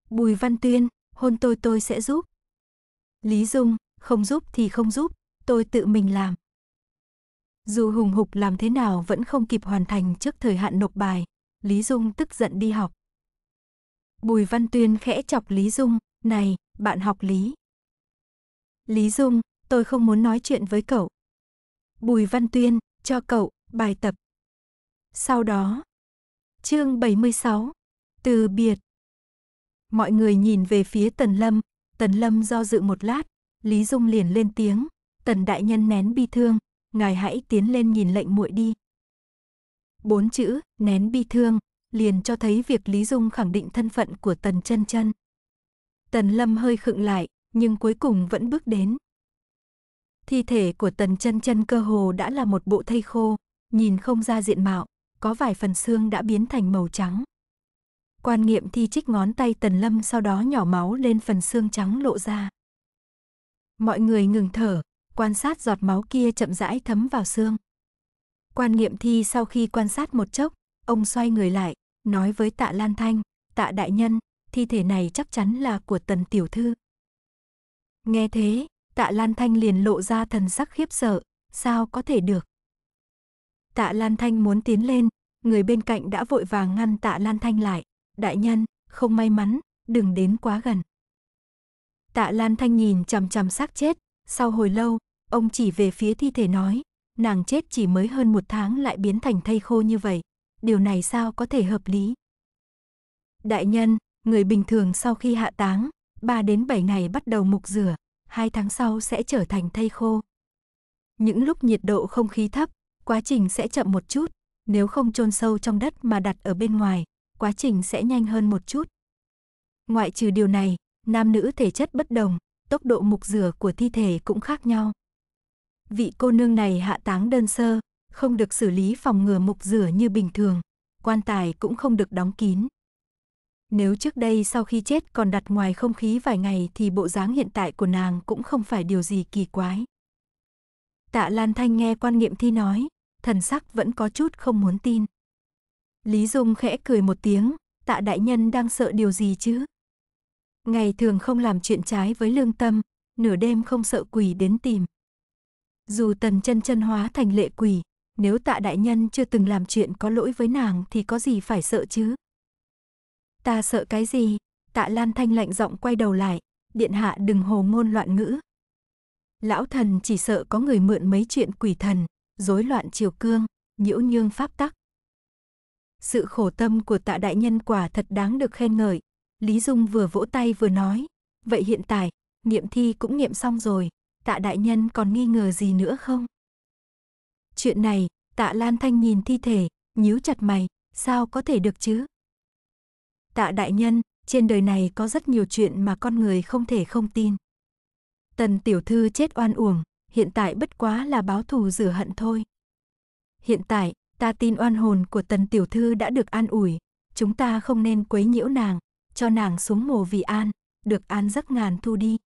Bùi Văn Tuyên, hôn tôi tôi sẽ giúp. Lý Dung, không giúp thì không giúp, tôi tự mình làm. Dù hùng hục làm thế nào vẫn không kịp hoàn thành trước thời hạn nộp bài, Lý Dung tức giận đi học. Bùi Văn Tuyên khẽ chọc Lý Dung, này, bạn học Lý. Lý Dung, tôi không muốn nói chuyện với cậu. Bùi Văn Tuyên, cho cậu, bài tập. Sau đó, chương 76, từ biệt. Mọi người nhìn về phía Tần Lâm, Tần Lâm do dự một lát, Lý Dung liền lên tiếng, tần đại nhân nén bi thương, ngài hãy tiến lên nhìn lệnh muội đi. Bốn chữ, nén bi thương, liền cho thấy việc Lý Dung khẳng định thân phận của tần chân chân. Tần lâm hơi khựng lại, nhưng cuối cùng vẫn bước đến. Thi thể của tần chân chân cơ hồ đã là một bộ thây khô, nhìn không ra diện mạo, có vài phần xương đã biến thành màu trắng. Quan nghiệm thi trích ngón tay tần lâm sau đó nhỏ máu lên phần xương trắng lộ ra. Mọi người ngừng thở, quan sát giọt máu kia chậm rãi thấm vào xương. Quan nghiệm thi sau khi quan sát một chốc, ông xoay người lại, nói với tạ Lan Thanh, tạ đại nhân, thi thể này chắc chắn là của tần tiểu thư. Nghe thế, tạ Lan Thanh liền lộ ra thần sắc khiếp sợ, sao có thể được. Tạ Lan Thanh muốn tiến lên, người bên cạnh đã vội vàng ngăn tạ Lan Thanh lại, đại nhân, không may mắn, đừng đến quá gần. Tạ Lan Thanh nhìn chằm chằm xác chết, sau hồi lâu, ông chỉ về phía thi thể nói, nàng chết chỉ mới hơn một tháng lại biến thành thây khô như vậy, điều này sao có thể hợp lý? Đại nhân, người bình thường sau khi hạ táng, 3 đến 7 ngày bắt đầu mục rửa, 2 tháng sau sẽ trở thành thây khô. Những lúc nhiệt độ không khí thấp, quá trình sẽ chậm một chút, nếu không chôn sâu trong đất mà đặt ở bên ngoài, quá trình sẽ nhanh hơn một chút. Ngoại trừ điều này, Nam nữ thể chất bất đồng, tốc độ mục rửa của thi thể cũng khác nhau. Vị cô nương này hạ táng đơn sơ, không được xử lý phòng ngừa mục rửa như bình thường, quan tài cũng không được đóng kín. Nếu trước đây sau khi chết còn đặt ngoài không khí vài ngày thì bộ dáng hiện tại của nàng cũng không phải điều gì kỳ quái. Tạ Lan Thanh nghe quan nghiệm thi nói, thần sắc vẫn có chút không muốn tin. Lý Dung khẽ cười một tiếng, tạ đại nhân đang sợ điều gì chứ? Ngày thường không làm chuyện trái với lương tâm, nửa đêm không sợ quỷ đến tìm. Dù tần chân chân hóa thành lệ quỷ, nếu tạ đại nhân chưa từng làm chuyện có lỗi với nàng thì có gì phải sợ chứ? Ta sợ cái gì? Tạ Lan Thanh lạnh giọng quay đầu lại, điện hạ đừng hồ ngôn loạn ngữ. Lão thần chỉ sợ có người mượn mấy chuyện quỷ thần, rối loạn triều cương, nhiễu nhương pháp tắc. Sự khổ tâm của tạ đại nhân quả thật đáng được khen ngợi, Lý Dung vừa vỗ tay vừa nói, vậy hiện tại, nghiệm thi cũng nghiệm xong rồi, tạ đại nhân còn nghi ngờ gì nữa không? Chuyện này, tạ Lan Thanh nhìn thi thể, nhíu chặt mày, sao có thể được chứ? Tạ đại nhân, trên đời này có rất nhiều chuyện mà con người không thể không tin. Tần tiểu thư chết oan uổng, hiện tại bất quá là báo thù rửa hận thôi. Hiện tại, ta tin oan hồn của tần tiểu thư đã được an ủi, chúng ta không nên quấy nhiễu nàng, cho nàng xuống mồ vì an, được an giấc ngàn thu đi.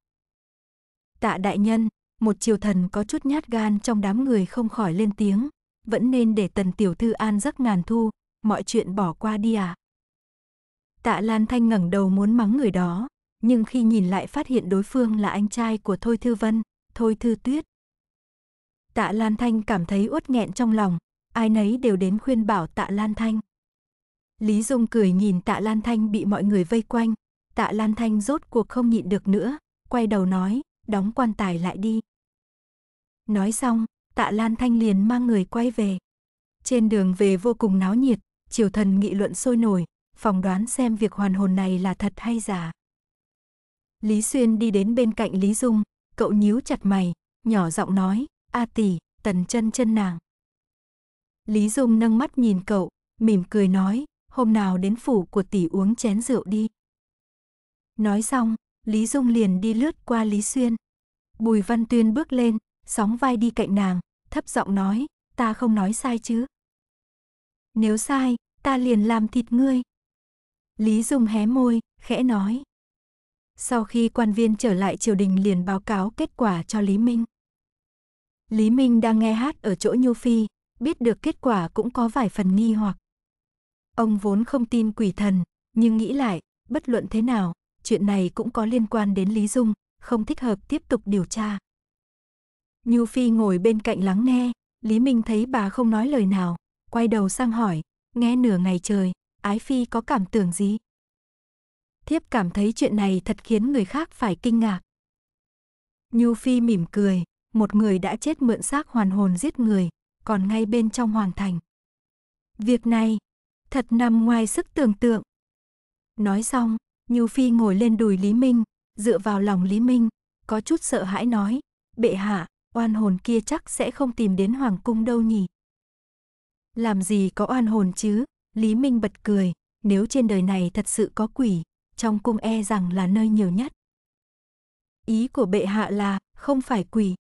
Tạ đại nhân, một triều thần có chút nhát gan trong đám người không khỏi lên tiếng, vẫn nên để tần tiểu thư an giấc ngàn thu, mọi chuyện bỏ qua đi à. Tạ Lan Thanh ngẩng đầu muốn mắng người đó, nhưng khi nhìn lại phát hiện đối phương là anh trai của Thôi Thư Vân, Thôi Thư Tuyết. Tạ Lan Thanh cảm thấy uất nghẹn trong lòng, ai nấy đều đến khuyên bảo Tạ Lan Thanh. Lý Dung cười nhìn tạ Lan Thanh bị mọi người vây quanh, tạ Lan Thanh rốt cuộc không nhịn được nữa, quay đầu nói, đóng quan tài lại đi. Nói xong, tạ Lan Thanh liền mang người quay về. Trên đường về vô cùng náo nhiệt, triều thần nghị luận sôi nổi, phỏng đoán xem việc hoàn hồn này là thật hay giả. Lý Xuyên đi đến bên cạnh Lý Dung, cậu nhíu chặt mày, nhỏ giọng nói, A tỷ, tần chân chân nàng. Lý Dung nâng mắt nhìn cậu, mỉm cười nói, hôm nào đến phủ của tỷ uống chén rượu đi. Nói xong, Lý Dung liền đi lướt qua Lý Xuyên. Bùi Văn Tuyên bước lên, sóng vai đi cạnh nàng, thấp giọng nói, ta không nói sai chứ. Nếu sai, ta liền làm thịt ngươi. Lý Dung hé môi, khẽ nói. Sau khi quan viên trở lại triều đình liền báo cáo kết quả cho Lý Minh. Lý Minh đang nghe hát ở chỗ Nhu Phi, biết được kết quả cũng có vài phần nghi hoặc. Ông vốn không tin quỷ thần, nhưng nghĩ lại, bất luận thế nào, chuyện này cũng có liên quan đến Lý Dung, không thích hợp tiếp tục điều tra. Nhu Phi ngồi bên cạnh lắng nghe, Lý Minh thấy bà không nói lời nào, quay đầu sang hỏi, nghe nửa ngày trời, Ái Phi có cảm tưởng gì? Thiếp cảm thấy chuyện này thật khiến người khác phải kinh ngạc. Nhu Phi mỉm cười, một người đã chết mượn xác hoàn hồn giết người, còn ngay bên trong hoàng thành. Việc này, thật nằm ngoài sức tưởng tượng. Nói xong, Như Phi ngồi lên đùi Lý Minh, dựa vào lòng Lý Minh, có chút sợ hãi nói, bệ hạ, oan hồn kia chắc sẽ không tìm đến Hoàng cung đâu nhỉ. Làm gì có oan hồn chứ, Lý Minh bật cười, nếu trên đời này thật sự có quỷ, trong cung e rằng là nơi nhiều nhất. Ý của bệ hạ là, không phải quỷ.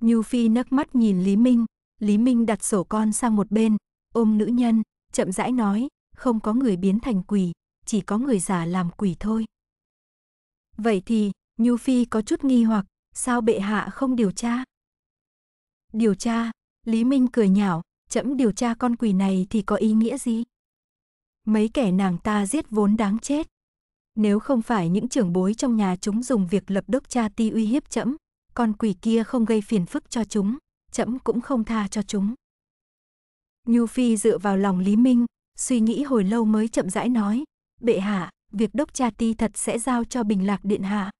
Như Phi nấc mắt nhìn Lý Minh, Lý Minh đặt sổ con sang một bên, ôm nữ nhân, chậm rãi nói, không có người biến thành quỷ, chỉ có người giả làm quỷ thôi. Vậy thì, Nhu Phi có chút nghi hoặc, sao bệ hạ không điều tra? Điều tra, Lý Minh cười nhạo, chậm điều tra con quỷ này thì có ý nghĩa gì? Mấy kẻ nàng ta giết vốn đáng chết. Nếu không phải những trưởng bối trong nhà chúng dùng việc lập đốc cha ti uy hiếp chậm, con quỷ kia không gây phiền phức cho chúng, chậm cũng không tha cho chúng. Nhu Phi dựa vào lòng Lý Minh, suy nghĩ hồi lâu mới chậm rãi nói, bệ hạ, việc đốc cha ti thật sẽ giao cho bình lạc điện hạ.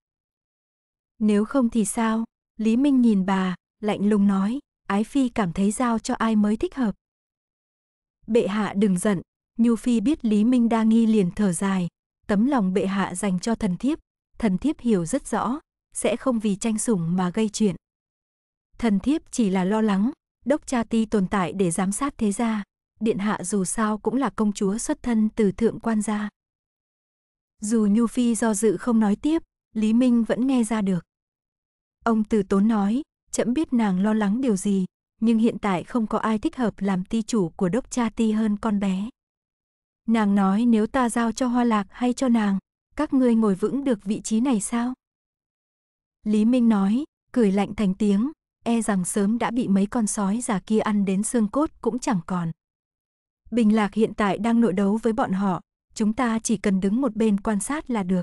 Nếu không thì sao? Lý Minh nhìn bà, lạnh lùng nói, Ái Phi cảm thấy giao cho ai mới thích hợp. Bệ hạ đừng giận, Nhu Phi biết Lý Minh đa nghi liền thở dài, tấm lòng bệ hạ dành cho thần thiếp, thần thiếp hiểu rất rõ, sẽ không vì tranh sủng mà gây chuyện. Thần thiếp chỉ là lo lắng, Đốc Cha Ti tồn tại để giám sát thế gia, điện hạ dù sao cũng là công chúa xuất thân từ thượng quan gia. Dù Nhu Phi do dự không nói tiếp, Lý Minh vẫn nghe ra được. Ông từ tốn nói, chậm biết nàng lo lắng điều gì, nhưng hiện tại không có ai thích hợp làm ti chủ của đốc cha ti hơn con bé. Nàng nói nếu ta giao cho hoa lạc hay cho nàng, các ngươi ngồi vững được vị trí này sao? Lý Minh nói, cười lạnh thành tiếng, e rằng sớm đã bị mấy con sói già kia ăn đến xương cốt cũng chẳng còn. Bình Lạc hiện tại đang nội đấu với bọn họ, chúng ta chỉ cần đứng một bên quan sát là được.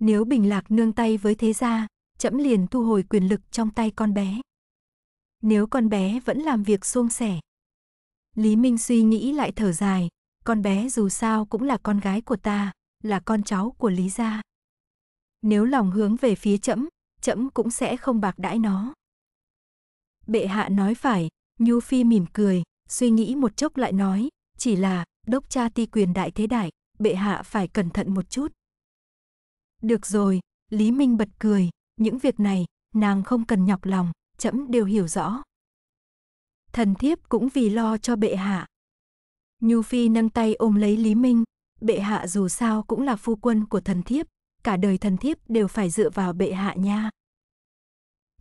Nếu Bình Lạc nương tay với thế gia, chậm liền thu hồi quyền lực trong tay con bé. Nếu con bé vẫn làm việc suông sẻ. Lý Minh suy nghĩ lại thở dài, con bé dù sao cũng là con gái của ta, là con cháu của Lý gia. Nếu lòng hướng về phía chậm, chậm cũng sẽ không bạc đãi nó bệ hạ nói phải, Nhu Phi mỉm cười, suy nghĩ một chốc lại nói, chỉ là, đốc cha ti quyền đại thế đại, bệ hạ phải cẩn thận một chút. Được rồi, Lý Minh bật cười, những việc này, nàng không cần nhọc lòng, trẫm đều hiểu rõ. Thần thiếp cũng vì lo cho bệ hạ. Nhu Phi nâng tay ôm lấy Lý Minh, bệ hạ dù sao cũng là phu quân của thần thiếp, cả đời thần thiếp đều phải dựa vào bệ hạ nha.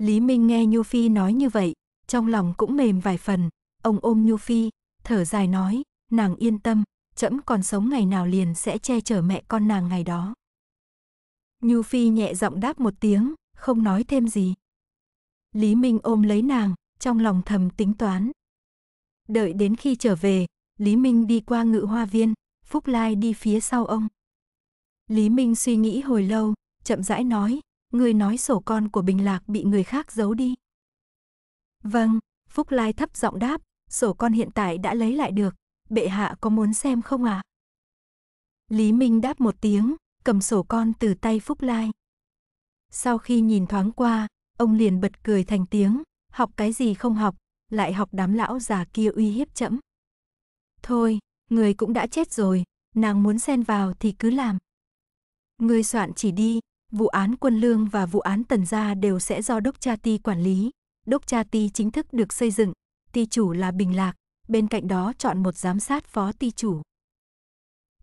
Lý Minh nghe Nhu Phi nói như vậy, trong lòng cũng mềm vài phần, ông ôm Nhu Phi, thở dài nói, nàng yên tâm, trẫm còn sống ngày nào liền sẽ che chở mẹ con nàng ngày đó. Nhu Phi nhẹ giọng đáp một tiếng, không nói thêm gì. Lý Minh ôm lấy nàng, trong lòng thầm tính toán. Đợi đến khi trở về, Lý Minh đi qua ngự hoa viên, Phúc Lai đi phía sau ông. Lý Minh suy nghĩ hồi lâu, chậm rãi nói, Người nói sổ con của Bình Lạc bị người khác giấu đi. Vâng, Phúc Lai thấp giọng đáp, sổ con hiện tại đã lấy lại được, bệ hạ có muốn xem không ạ? À? Lý Minh đáp một tiếng, cầm sổ con từ tay Phúc Lai. Sau khi nhìn thoáng qua, ông liền bật cười thành tiếng, học cái gì không học, lại học đám lão già kia uy hiếp chậm. Thôi, người cũng đã chết rồi, nàng muốn xen vào thì cứ làm. Người soạn chỉ đi, Vụ án quân lương và vụ án tần gia đều sẽ do Đốc Cha Ti quản lý. Đốc Cha Ti chính thức được xây dựng, ti chủ là Bình Lạc, bên cạnh đó chọn một giám sát phó ti chủ.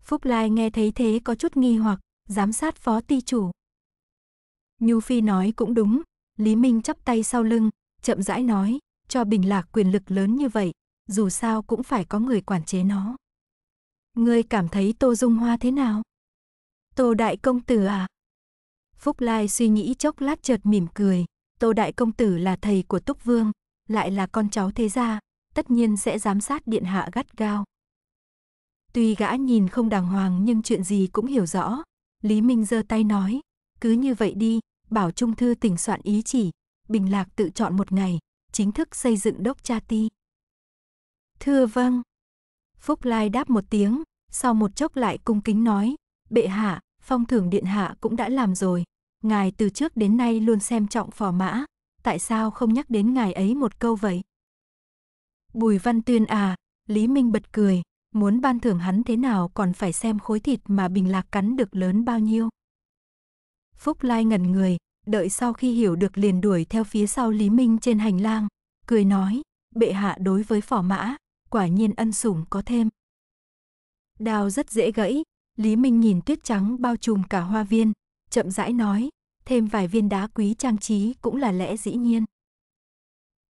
Phúc Lai nghe thấy thế có chút nghi hoặc, giám sát phó ti chủ. Nhu Phi nói cũng đúng, Lý Minh chắp tay sau lưng, chậm rãi nói, cho Bình Lạc quyền lực lớn như vậy, dù sao cũng phải có người quản chế nó. Ngươi cảm thấy Tô Dung Hoa thế nào? Tô Đại Công Tử à? Phúc Lai suy nghĩ chốc lát chợt mỉm cười, Tô Đại Công Tử là thầy của Túc Vương, lại là con cháu thế gia, tất nhiên sẽ giám sát điện hạ gắt gao. Tuy gã nhìn không đàng hoàng nhưng chuyện gì cũng hiểu rõ. Lý Minh giơ tay nói, cứ như vậy đi, bảo Trung Thư tỉnh soạn ý chỉ, Bình Lạc tự chọn một ngày, chính thức xây dựng đốc cha ti. Thưa vâng. Phúc Lai đáp một tiếng, sau một chốc lại cung kính nói, bệ hạ, phong thưởng điện hạ cũng đã làm rồi, Ngài từ trước đến nay luôn xem trọng phò mã, tại sao không nhắc đến ngài ấy một câu vậy? Bùi Văn Tuyên à, Lý Minh bật cười, muốn ban thưởng hắn thế nào còn phải xem khối thịt mà Bình Lạc cắn được lớn bao nhiêu. Phúc Lai ngẩn người, đợi sau khi hiểu được liền đuổi theo phía sau Lý Minh trên hành lang, cười nói, bệ hạ đối với phò mã, quả nhiên ân sủng có thêm. Đào rất dễ gãy, Lý Minh nhìn tuyết trắng bao trùm cả hoa viên, chậm rãi nói, thêm vài viên đá quý trang trí cũng là lẽ dĩ nhiên.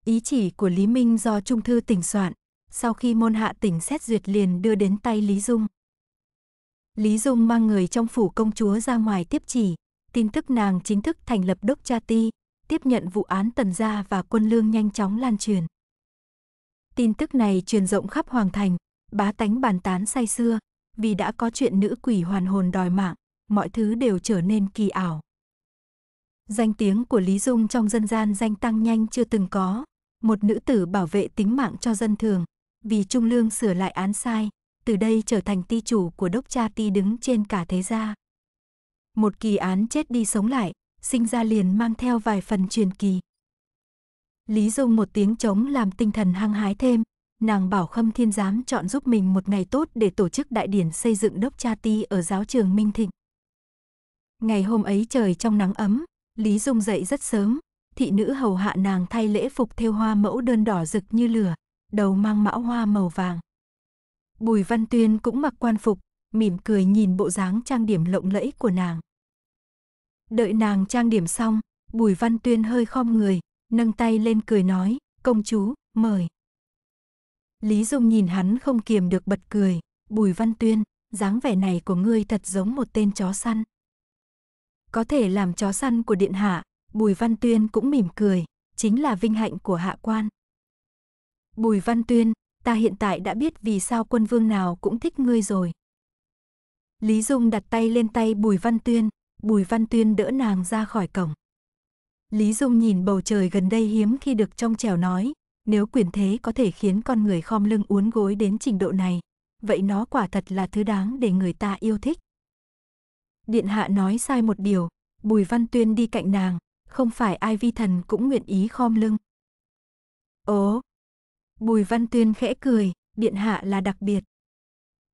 Ý chỉ của Lý Minh do Trung Thư tỉnh soạn, sau khi môn hạ tỉnh xét duyệt liền đưa đến tay Lý Dung. Lý Dung mang người trong phủ công chúa ra ngoài tiếp chỉ, tin tức nàng chính thức thành lập đốc cha ti, tiếp nhận vụ án tần gia và quân lương nhanh chóng lan truyền. Tin tức này truyền rộng khắp hoàng thành, bá tánh bàn tán say xưa, vì đã có chuyện nữ quỷ hoàn hồn đòi mạng, mọi thứ đều trở nên kỳ ảo. Danh tiếng của Lý Dung trong dân gian danh tăng nhanh chưa từng có, một nữ tử bảo vệ tính mạng cho dân thường, vì trung lương sửa lại án sai, từ đây trở thành ti chủ của đốc cha ti đứng trên cả thế gia. Một kỳ án chết đi sống lại, sinh ra liền mang theo vài phần truyền kỳ. Lý Dung một tiếng trống làm tinh thần hăng hái thêm, nàng bảo Khâm Thiên Giám chọn giúp mình một ngày tốt để tổ chức đại điển xây dựng đốc cha ti ở giáo trường Minh Thịnh. Ngày hôm ấy trời trong nắng ấm, Lý Dung dậy rất sớm, thị nữ hầu hạ nàng thay lễ phục theo hoa mẫu đơn đỏ rực như lửa, đầu mang mão hoa màu vàng. Bùi Văn Tuyên cũng mặc quan phục, mỉm cười nhìn bộ dáng trang điểm lộng lẫy của nàng. Đợi nàng trang điểm xong, Bùi Văn Tuyên hơi khom người, nâng tay lên cười nói, công chúa, mời. Lý Dung nhìn hắn không kiềm được bật cười, Bùi Văn Tuyên, dáng vẻ này của ngươi thật giống một tên chó săn có thể làm chó săn của điện hạ, Bùi Văn Tuyên cũng mỉm cười, chính là vinh hạnh của hạ quan. Bùi Văn Tuyên, ta hiện tại đã biết vì sao quân vương nào cũng thích ngươi rồi. Lý Dung đặt tay lên tay Bùi Văn Tuyên, Bùi Văn Tuyên đỡ nàng ra khỏi cổng. Lý Dung nhìn bầu trời gần đây hiếm khi được trong trèo nói, nếu quyền thế có thể khiến con người khom lưng uốn gối đến trình độ này, vậy nó quả thật là thứ đáng để người ta yêu thích. Điện hạ nói sai một điều, Bùi Văn Tuyên đi cạnh nàng, không phải ai vi thần cũng nguyện ý khom lưng. Ố! Bùi Văn Tuyên khẽ cười, điện hạ là đặc biệt.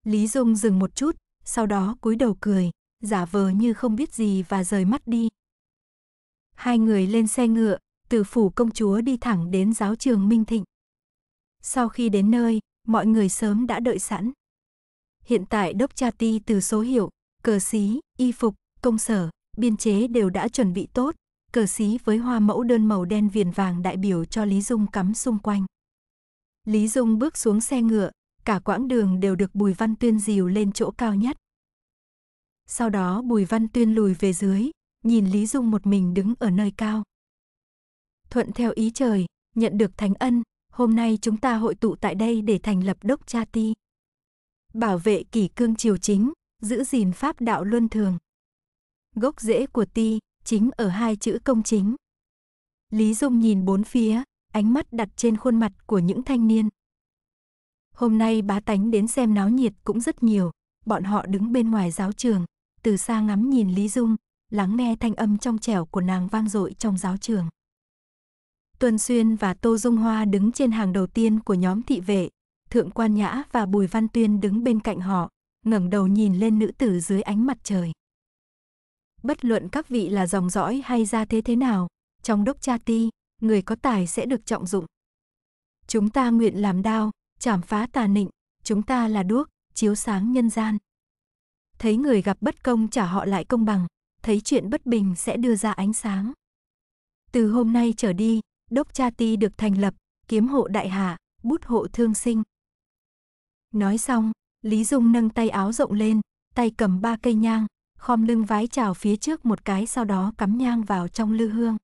Lý Dung dừng một chút, sau đó cúi đầu cười, giả vờ như không biết gì và rời mắt đi. Hai người lên xe ngựa, từ phủ công chúa đi thẳng đến giáo trường Minh Thịnh. Sau khi đến nơi, mọi người sớm đã đợi sẵn. Hiện tại đốc cha ti từ số hiệu Cờ xí, y phục, công sở, biên chế đều đã chuẩn bị tốt, cờ xí với hoa mẫu đơn màu đen viền vàng đại biểu cho Lý Dung cắm xung quanh. Lý Dung bước xuống xe ngựa, cả quãng đường đều được Bùi Văn Tuyên dìu lên chỗ cao nhất. Sau đó Bùi Văn Tuyên lùi về dưới, nhìn Lý Dung một mình đứng ở nơi cao. Thuận theo ý trời, nhận được thánh ân, hôm nay chúng ta hội tụ tại đây để thành lập đốc cha ti. Bảo vệ kỷ cương triều chính, giữ gìn pháp đạo luân thường. Gốc rễ của ti chính ở hai chữ công chính. Lý Dung nhìn bốn phía, ánh mắt đặt trên khuôn mặt của những thanh niên. Hôm nay bá tánh đến xem náo nhiệt cũng rất nhiều, bọn họ đứng bên ngoài giáo trường, từ xa ngắm nhìn Lý Dung, lắng nghe thanh âm trong trẻo của nàng vang dội trong giáo trường. Tuần Xuyên và Tô Dung Hoa đứng trên hàng đầu tiên của nhóm thị vệ, Thượng Quan Nhã và Bùi Văn Tuyên đứng bên cạnh họ, ngẩng đầu nhìn lên nữ tử dưới ánh mặt trời. Bất luận các vị là dòng dõi hay gia thế thế nào, trong đốc cha ti, người có tài sẽ được trọng dụng. Chúng ta nguyện làm đao, chảm phá tà nịnh, chúng ta là đuốc, chiếu sáng nhân gian. Thấy người gặp bất công trả họ lại công bằng, thấy chuyện bất bình sẽ đưa ra ánh sáng. Từ hôm nay trở đi, Đốc Cha Ti được thành lập, kiếm hộ đại hạ, bút hộ thương sinh. Nói xong, Lý Dung nâng tay áo rộng lên, tay cầm ba cây nhang, khom lưng vái chào phía trước một cái sau đó cắm nhang vào trong lư hương.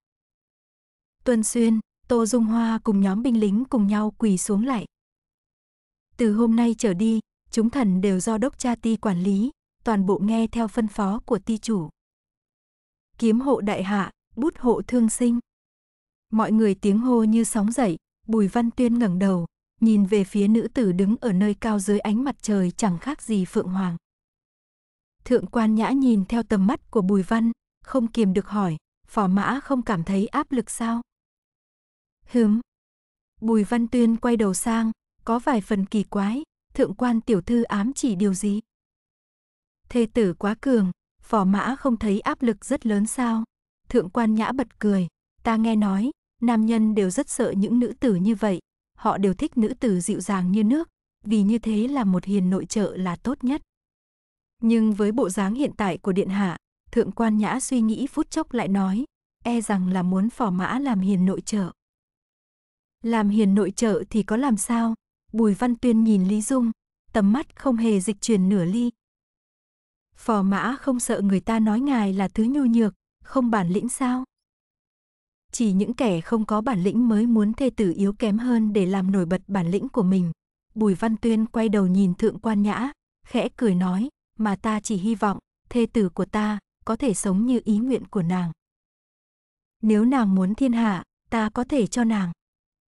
Tuân Xuyên, Tô Dung Hoa cùng nhóm binh lính cùng nhau quỳ xuống lại. Từ hôm nay trở đi, chúng thần đều do đốc cha ti quản lý, toàn bộ nghe theo phân phó của ti chủ. Kiếm hộ đại hạ, bút hộ thương sinh. Mọi người tiếng hô như sóng dậy, Bùi Văn Tuyên ngẩng đầu, nhìn về phía nữ tử đứng ở nơi cao dưới ánh mặt trời chẳng khác gì phượng hoàng. Thượng quan nhã nhìn theo tầm mắt của Bùi Văn, không kiềm được hỏi, phò mã không cảm thấy áp lực sao? Hừm. Bùi Văn Tuyên quay đầu sang, có vài phần kỳ quái, thượng quan tiểu thư ám chỉ điều gì? Thê tử quá cường, phò mã không thấy áp lực rất lớn sao? Thượng quan nhã bật cười, ta nghe nói, nam nhân đều rất sợ những nữ tử như vậy, họ đều thích nữ tử dịu dàng như nước, vì như thế là một hiền nội trợ là tốt nhất. Nhưng với bộ dáng hiện tại của điện hạ, thượng quan nhã suy nghĩ phút chốc lại nói, e rằng là muốn phò mã làm hiền nội trợ. Làm hiền nội trợ thì có làm sao? Bùi Văn Tuyên nhìn Lý Dung, tầm mắt không hề dịch chuyển nửa ly. Phò mã không sợ người ta nói ngài là thứ nhu nhược, không bản lĩnh sao? chỉ những kẻ không có bản lĩnh mới muốn thê tử yếu kém hơn để làm nổi bật bản lĩnh của mình. Bùi Văn Tuyên quay đầu nhìn thượng quan nhã, khẽ cười nói, mà ta chỉ hy vọng, thê tử của ta, có thể sống như ý nguyện của nàng. Nếu nàng muốn thiên hạ, ta có thể cho nàng.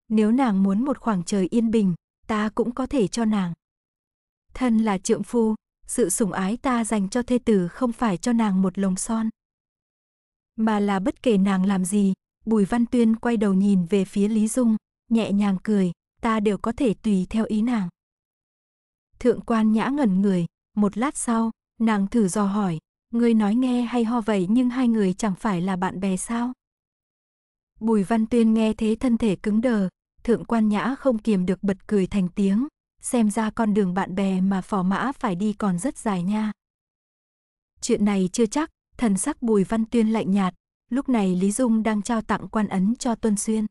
Nếu nàng muốn một khoảng trời yên bình, ta cũng có thể cho nàng. Thân là trượng phu, sự sủng ái ta dành cho thê tử không phải cho nàng một lồng son. Mà là bất kể nàng làm gì, Bùi Văn Tuyên quay đầu nhìn về phía Lý Dung, nhẹ nhàng cười, ta đều có thể tùy theo ý nàng. Thượng quan nhã ngẩn người, một lát sau, nàng thử dò hỏi, ngươi nói nghe hay ho vậy nhưng hai người chẳng phải là bạn bè sao? Bùi Văn Tuyên nghe thế thân thể cứng đờ, thượng quan nhã không kiềm được bật cười thành tiếng, xem ra con đường bạn bè mà phò mã phải đi còn rất dài nha. Chuyện này chưa chắc, thần sắc bùi văn tuyên lạnh nhạt, lúc này Lý Dung đang trao tặng quan ấn cho Tuân Xuyên.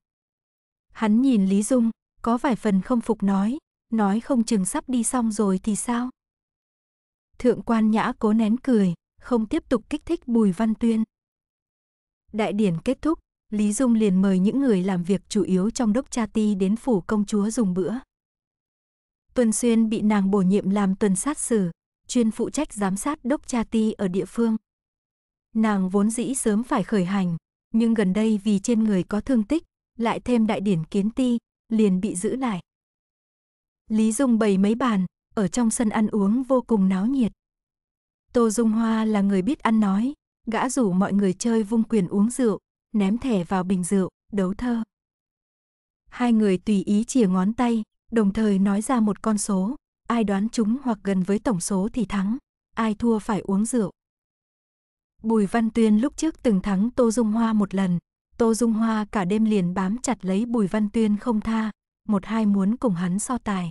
Hắn nhìn Lý Dung, có vài phần không phục nói, nói không chừng sắp đi xong rồi thì sao? Thượng quan nhã cố nén cười, không tiếp tục kích thích Bùi Văn Tuyên. Đại điển kết thúc, Lý Dung liền mời những người làm việc chủ yếu trong đốc cha ti đến phủ công chúa dùng bữa. tuân Xuyên bị nàng bổ nhiệm làm tuần sát sử, chuyên phụ trách giám sát đốc cha ti ở địa phương. Nàng vốn dĩ sớm phải khởi hành, nhưng gần đây vì trên người có thương tích, lại thêm đại điển kiến ti, liền bị giữ lại. Lý Dung bày mấy bàn, ở trong sân ăn uống vô cùng náo nhiệt. Tô Dung Hoa là người biết ăn nói, gã rủ mọi người chơi vung quyền uống rượu, ném thẻ vào bình rượu, đấu thơ. Hai người tùy ý chìa ngón tay, đồng thời nói ra một con số, ai đoán chúng hoặc gần với tổng số thì thắng, ai thua phải uống rượu. Bùi Văn Tuyên lúc trước từng thắng Tô Dung Hoa một lần, Tô Dung Hoa cả đêm liền bám chặt lấy Bùi Văn Tuyên không tha, một hai muốn cùng hắn so tài.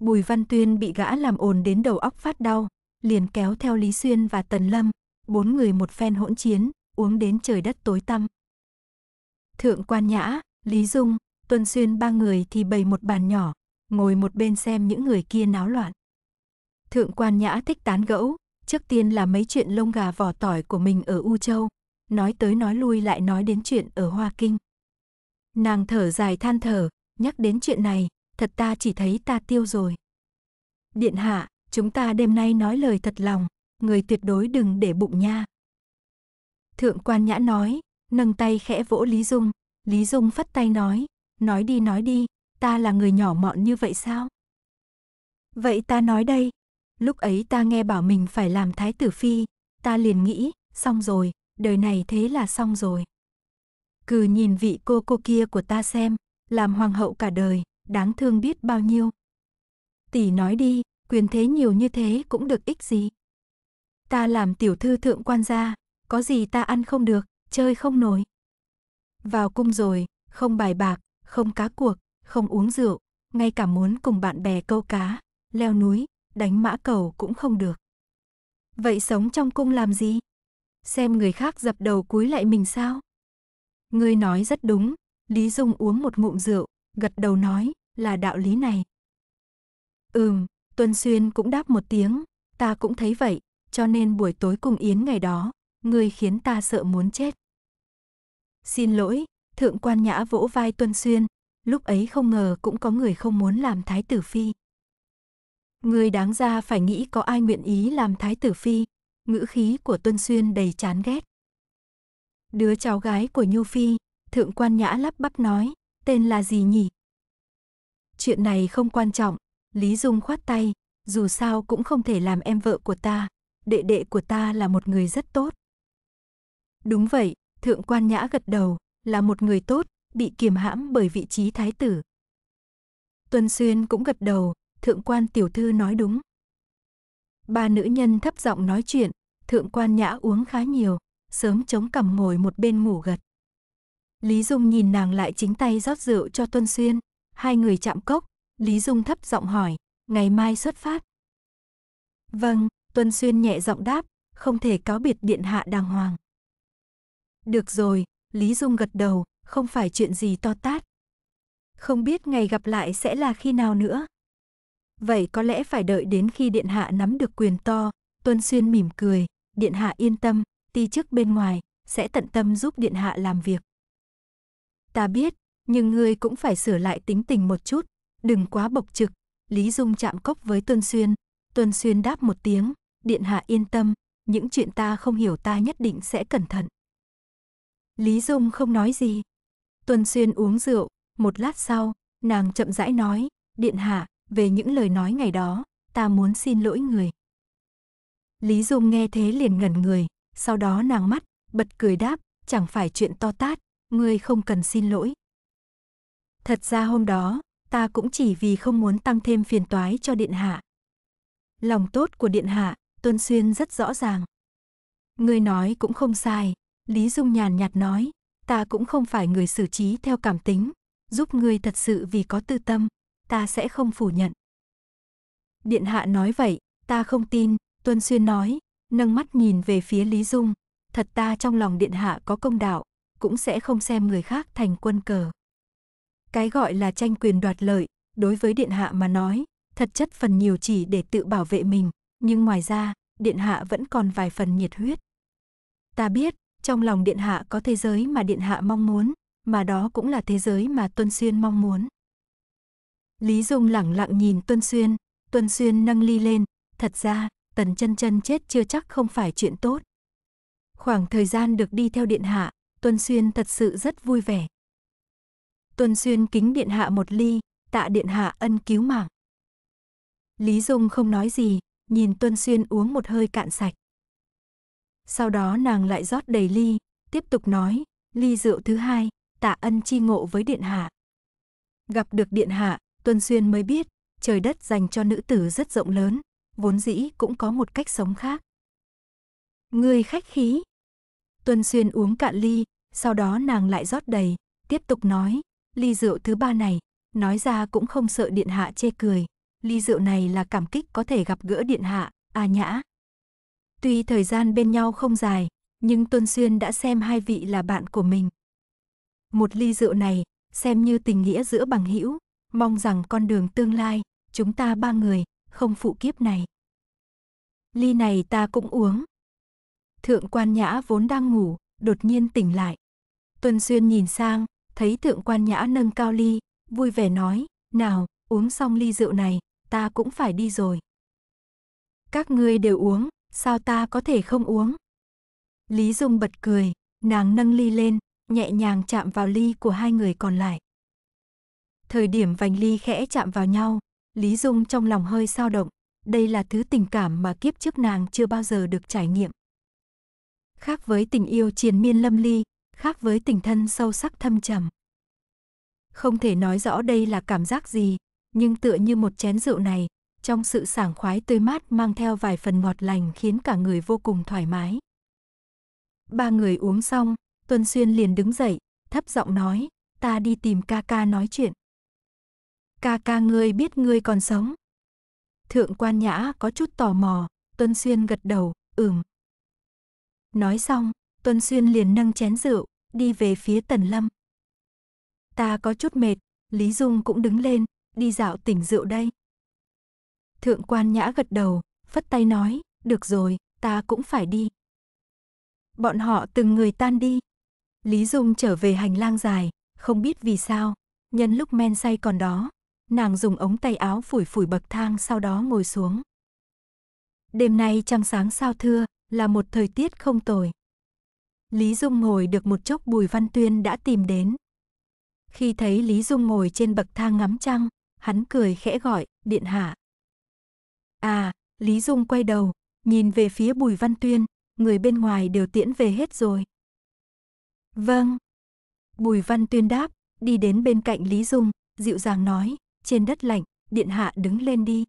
Bùi Văn Tuyên bị gã làm ồn đến đầu óc phát đau, liền kéo theo Lý Xuyên và Tần Lâm, bốn người một phen hỗn chiến, uống đến trời đất tối tăm. Thượng Quan Nhã, Lý Dung, Tuân Xuyên ba người thì bày một bàn nhỏ, ngồi một bên xem những người kia náo loạn. Thượng Quan Nhã thích tán gẫu, Trước tiên là mấy chuyện lông gà vỏ tỏi của mình ở U Châu, nói tới nói lui lại nói đến chuyện ở Hoa Kinh. Nàng thở dài than thở, nhắc đến chuyện này, thật ta chỉ thấy ta tiêu rồi. Điện hạ, chúng ta đêm nay nói lời thật lòng, người tuyệt đối đừng để bụng nha. Thượng quan nhã nói, nâng tay khẽ vỗ Lý Dung, Lý Dung phất tay nói, nói đi nói đi, ta là người nhỏ mọn như vậy sao? Vậy ta nói đây, Lúc ấy ta nghe bảo mình phải làm thái tử phi, ta liền nghĩ, xong rồi, đời này thế là xong rồi. Cứ nhìn vị cô cô kia của ta xem, làm hoàng hậu cả đời, đáng thương biết bao nhiêu. Tỷ nói đi, quyền thế nhiều như thế cũng được ích gì. Ta làm tiểu thư thượng quan gia, có gì ta ăn không được, chơi không nổi. Vào cung rồi, không bài bạc, không cá cuộc, không uống rượu, ngay cả muốn cùng bạn bè câu cá, leo núi, đánh mã cầu cũng không được. Vậy sống trong cung làm gì? Xem người khác dập đầu cúi lại mình sao? Ngươi nói rất đúng, Lý Dung uống một ngụm rượu, gật đầu nói, là đạo lý này. Ừm, Tuân Xuyên cũng đáp một tiếng, ta cũng thấy vậy, cho nên buổi tối cùng Yến ngày đó, ngươi khiến ta sợ muốn chết. Xin lỗi, thượng quan nhã vỗ vai Tuân Xuyên, lúc ấy không ngờ cũng có người không muốn làm thái tử phi người đáng ra phải nghĩ có ai nguyện ý làm thái tử phi. Ngữ khí của Tuân Xuyên đầy chán ghét. Đứa cháu gái của Nhu Phi, thượng quan nhã lắp bắp nói, tên là gì nhỉ? Chuyện này không quan trọng, Lý Dung khoát tay, dù sao cũng không thể làm em vợ của ta, đệ đệ của ta là một người rất tốt. Đúng vậy, thượng quan nhã gật đầu, là một người tốt, bị kiềm hãm bởi vị trí thái tử. Tuân Xuyên cũng gật đầu, thượng quan tiểu thư nói đúng. Ba nữ nhân thấp giọng nói chuyện, thượng quan nhã uống khá nhiều, sớm chống cằm ngồi một bên ngủ gật. Lý Dung nhìn nàng lại chính tay rót rượu cho Tuân Xuyên, hai người chạm cốc, Lý Dung thấp giọng hỏi, ngày mai xuất phát. Vâng, Tuân Xuyên nhẹ giọng đáp, không thể cáo biệt điện hạ đàng hoàng. Được rồi, Lý Dung gật đầu, không phải chuyện gì to tát. Không biết ngày gặp lại sẽ là khi nào nữa. Vậy có lẽ phải đợi đến khi Điện Hạ nắm được quyền to, Tuân Xuyên mỉm cười, Điện Hạ yên tâm, ti chức bên ngoài, sẽ tận tâm giúp Điện Hạ làm việc. Ta biết, nhưng ngươi cũng phải sửa lại tính tình một chút, đừng quá bộc trực. Lý Dung chạm cốc với Tuân Xuyên, Tuân Xuyên đáp một tiếng, Điện Hạ yên tâm, những chuyện ta không hiểu ta nhất định sẽ cẩn thận. Lý Dung không nói gì. Tuân Xuyên uống rượu, một lát sau, nàng chậm rãi nói, Điện Hạ, về những lời nói ngày đó, ta muốn xin lỗi người. Lý Dung nghe thế liền ngẩn người, sau đó nàng mắt, bật cười đáp, chẳng phải chuyện to tát, ngươi không cần xin lỗi. Thật ra hôm đó, ta cũng chỉ vì không muốn tăng thêm phiền toái cho Điện Hạ. Lòng tốt của Điện Hạ, Tuân Xuyên rất rõ ràng. Ngươi nói cũng không sai, Lý Dung nhàn nhạt nói, ta cũng không phải người xử trí theo cảm tính, giúp ngươi thật sự vì có tư tâm ta sẽ không phủ nhận. Điện hạ nói vậy, ta không tin, Tuân Xuyên nói, nâng mắt nhìn về phía Lý Dung, thật ta trong lòng điện hạ có công đạo, cũng sẽ không xem người khác thành quân cờ. Cái gọi là tranh quyền đoạt lợi, đối với điện hạ mà nói, thật chất phần nhiều chỉ để tự bảo vệ mình, nhưng ngoài ra, điện hạ vẫn còn vài phần nhiệt huyết. Ta biết, trong lòng điện hạ có thế giới mà điện hạ mong muốn, mà đó cũng là thế giới mà Tuân Xuyên mong muốn. Lý Dung lẳng lặng nhìn Tuân Xuyên, Tuân Xuyên nâng ly lên, thật ra, Tần Chân Chân chết chưa chắc không phải chuyện tốt. Khoảng thời gian được đi theo điện hạ, Tuân Xuyên thật sự rất vui vẻ. Tuân Xuyên kính điện hạ một ly, tạ điện hạ ân cứu mạng. Lý Dung không nói gì, nhìn Tuân Xuyên uống một hơi cạn sạch. Sau đó nàng lại rót đầy ly, tiếp tục nói, ly rượu thứ hai, tạ ân chi ngộ với điện hạ. Gặp được điện hạ, Tuân Xuyên mới biết, trời đất dành cho nữ tử rất rộng lớn, vốn dĩ cũng có một cách sống khác. Ngươi khách khí. Tuân Xuyên uống cạn ly, sau đó nàng lại rót đầy, tiếp tục nói, ly rượu thứ ba này, nói ra cũng không sợ điện hạ chê cười, ly rượu này là cảm kích có thể gặp gỡ điện hạ, a à nhã. Tuy thời gian bên nhau không dài, nhưng Tuân Xuyên đã xem hai vị là bạn của mình. Một ly rượu này, xem như tình nghĩa giữa bằng hữu, mong rằng con đường tương lai, chúng ta ba người, không phụ kiếp này. Ly này ta cũng uống. Thượng quan nhã vốn đang ngủ, đột nhiên tỉnh lại. Tuân Xuyên nhìn sang, thấy thượng quan nhã nâng cao ly, vui vẻ nói, nào, uống xong ly rượu này, ta cũng phải đi rồi. Các ngươi đều uống, sao ta có thể không uống? Lý Dung bật cười, nàng nâng ly lên, nhẹ nhàng chạm vào ly của hai người còn lại. Thời điểm vành ly khẽ chạm vào nhau, Lý Dung trong lòng hơi sao động, đây là thứ tình cảm mà kiếp trước nàng chưa bao giờ được trải nghiệm. Khác với tình yêu triền miên lâm ly, khác với tình thân sâu sắc thâm trầm. Không thể nói rõ đây là cảm giác gì, nhưng tựa như một chén rượu này, trong sự sảng khoái tươi mát mang theo vài phần ngọt lành khiến cả người vô cùng thoải mái. Ba người uống xong, Tuân Xuyên liền đứng dậy, thấp giọng nói, ta đi tìm ca ca nói chuyện ca ca ngươi biết ngươi còn sống. Thượng quan nhã có chút tò mò, Tuân Xuyên gật đầu, ừm. Nói xong, Tuân Xuyên liền nâng chén rượu, đi về phía Tần Lâm. Ta có chút mệt, Lý Dung cũng đứng lên, đi dạo tỉnh rượu đây. Thượng quan nhã gật đầu, phất tay nói, được rồi, ta cũng phải đi. Bọn họ từng người tan đi. Lý Dung trở về hành lang dài, không biết vì sao, nhân lúc men say còn đó, nàng dùng ống tay áo phủi phủi bậc thang sau đó ngồi xuống. Đêm nay trăng sáng sao thưa, là một thời tiết không tồi. Lý Dung ngồi được một chốc Bùi Văn Tuyên đã tìm đến. Khi thấy Lý Dung ngồi trên bậc thang ngắm trăng, hắn cười khẽ gọi, điện hạ. À, Lý Dung quay đầu, nhìn về phía Bùi Văn Tuyên, người bên ngoài đều tiễn về hết rồi. Vâng. Bùi Văn Tuyên đáp, đi đến bên cạnh Lý Dung, dịu dàng nói, trên đất lạnh, điện hạ đứng lên đi.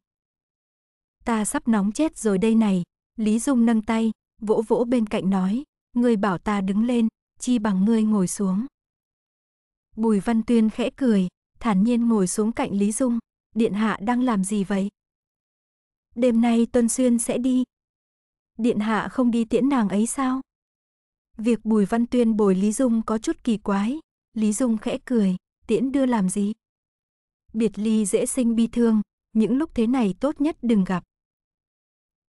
Ta sắp nóng chết rồi đây này, Lý Dung nâng tay, vỗ vỗ bên cạnh nói, ngươi bảo ta đứng lên, chi bằng ngươi ngồi xuống. Bùi Văn Tuyên khẽ cười, thản nhiên ngồi xuống cạnh Lý Dung, điện hạ đang làm gì vậy? Đêm nay Tuân Xuyên sẽ đi. Điện hạ không đi tiễn nàng ấy sao? Việc Bùi Văn Tuyên bồi Lý Dung có chút kỳ quái, Lý Dung khẽ cười, tiễn đưa làm gì? biệt ly dễ sinh bi thương, những lúc thế này tốt nhất đừng gặp.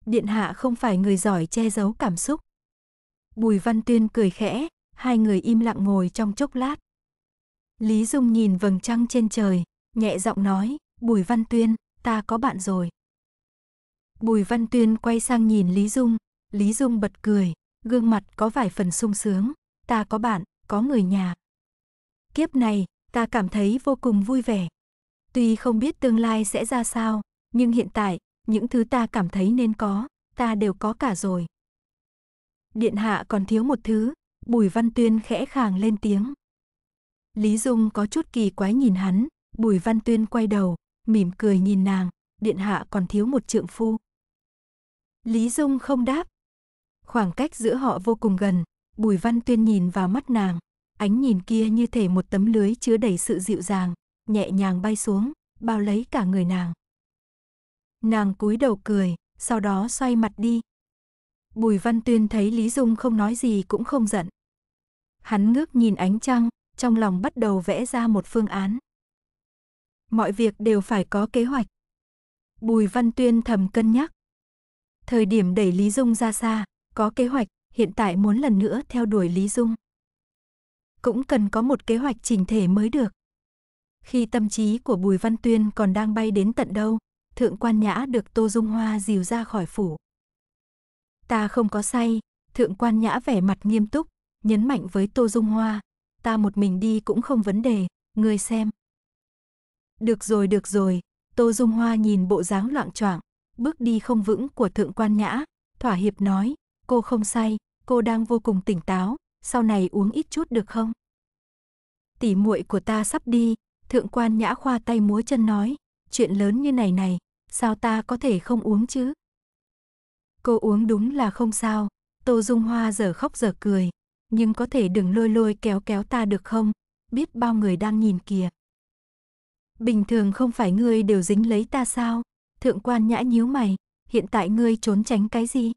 Điện hạ không phải người giỏi che giấu cảm xúc. Bùi Văn Tuyên cười khẽ, hai người im lặng ngồi trong chốc lát. Lý Dung nhìn vầng trăng trên trời, nhẹ giọng nói, Bùi Văn Tuyên, ta có bạn rồi. Bùi Văn Tuyên quay sang nhìn Lý Dung, Lý Dung bật cười, gương mặt có vài phần sung sướng, ta có bạn, có người nhà. Kiếp này, ta cảm thấy vô cùng vui vẻ, Tuy không biết tương lai sẽ ra sao, nhưng hiện tại, những thứ ta cảm thấy nên có, ta đều có cả rồi. Điện hạ còn thiếu một thứ, Bùi Văn Tuyên khẽ khàng lên tiếng. Lý Dung có chút kỳ quái nhìn hắn, Bùi Văn Tuyên quay đầu, mỉm cười nhìn nàng, điện hạ còn thiếu một trượng phu. Lý Dung không đáp. Khoảng cách giữa họ vô cùng gần, Bùi Văn Tuyên nhìn vào mắt nàng, ánh nhìn kia như thể một tấm lưới chứa đầy sự dịu dàng, nhẹ nhàng bay xuống, bao lấy cả người nàng. Nàng cúi đầu cười, sau đó xoay mặt đi. Bùi Văn Tuyên thấy Lý Dung không nói gì cũng không giận. Hắn ngước nhìn ánh trăng, trong lòng bắt đầu vẽ ra một phương án. Mọi việc đều phải có kế hoạch. Bùi Văn Tuyên thầm cân nhắc. Thời điểm đẩy Lý Dung ra xa, có kế hoạch, hiện tại muốn lần nữa theo đuổi Lý Dung. Cũng cần có một kế hoạch chỉnh thể mới được. Khi tâm trí của Bùi Văn Tuyên còn đang bay đến tận đâu, thượng quan nhã được Tô Dung Hoa dìu ra khỏi phủ. Ta không có say, thượng quan nhã vẻ mặt nghiêm túc, nhấn mạnh với Tô Dung Hoa, ta một mình đi cũng không vấn đề, ngươi xem. Được rồi, được rồi, Tô Dung Hoa nhìn bộ dáng loạn choạng, bước đi không vững của thượng quan nhã, thỏa hiệp nói, cô không say, cô đang vô cùng tỉnh táo, sau này uống ít chút được không? Tỷ muội của ta sắp đi, Thượng quan nhã khoa tay múa chân nói, chuyện lớn như này này, sao ta có thể không uống chứ? Cô uống đúng là không sao, Tô Dung Hoa giờ khóc giờ cười, nhưng có thể đừng lôi lôi kéo kéo ta được không? Biết bao người đang nhìn kìa. Bình thường không phải ngươi đều dính lấy ta sao? Thượng quan nhã nhíu mày, hiện tại ngươi trốn tránh cái gì?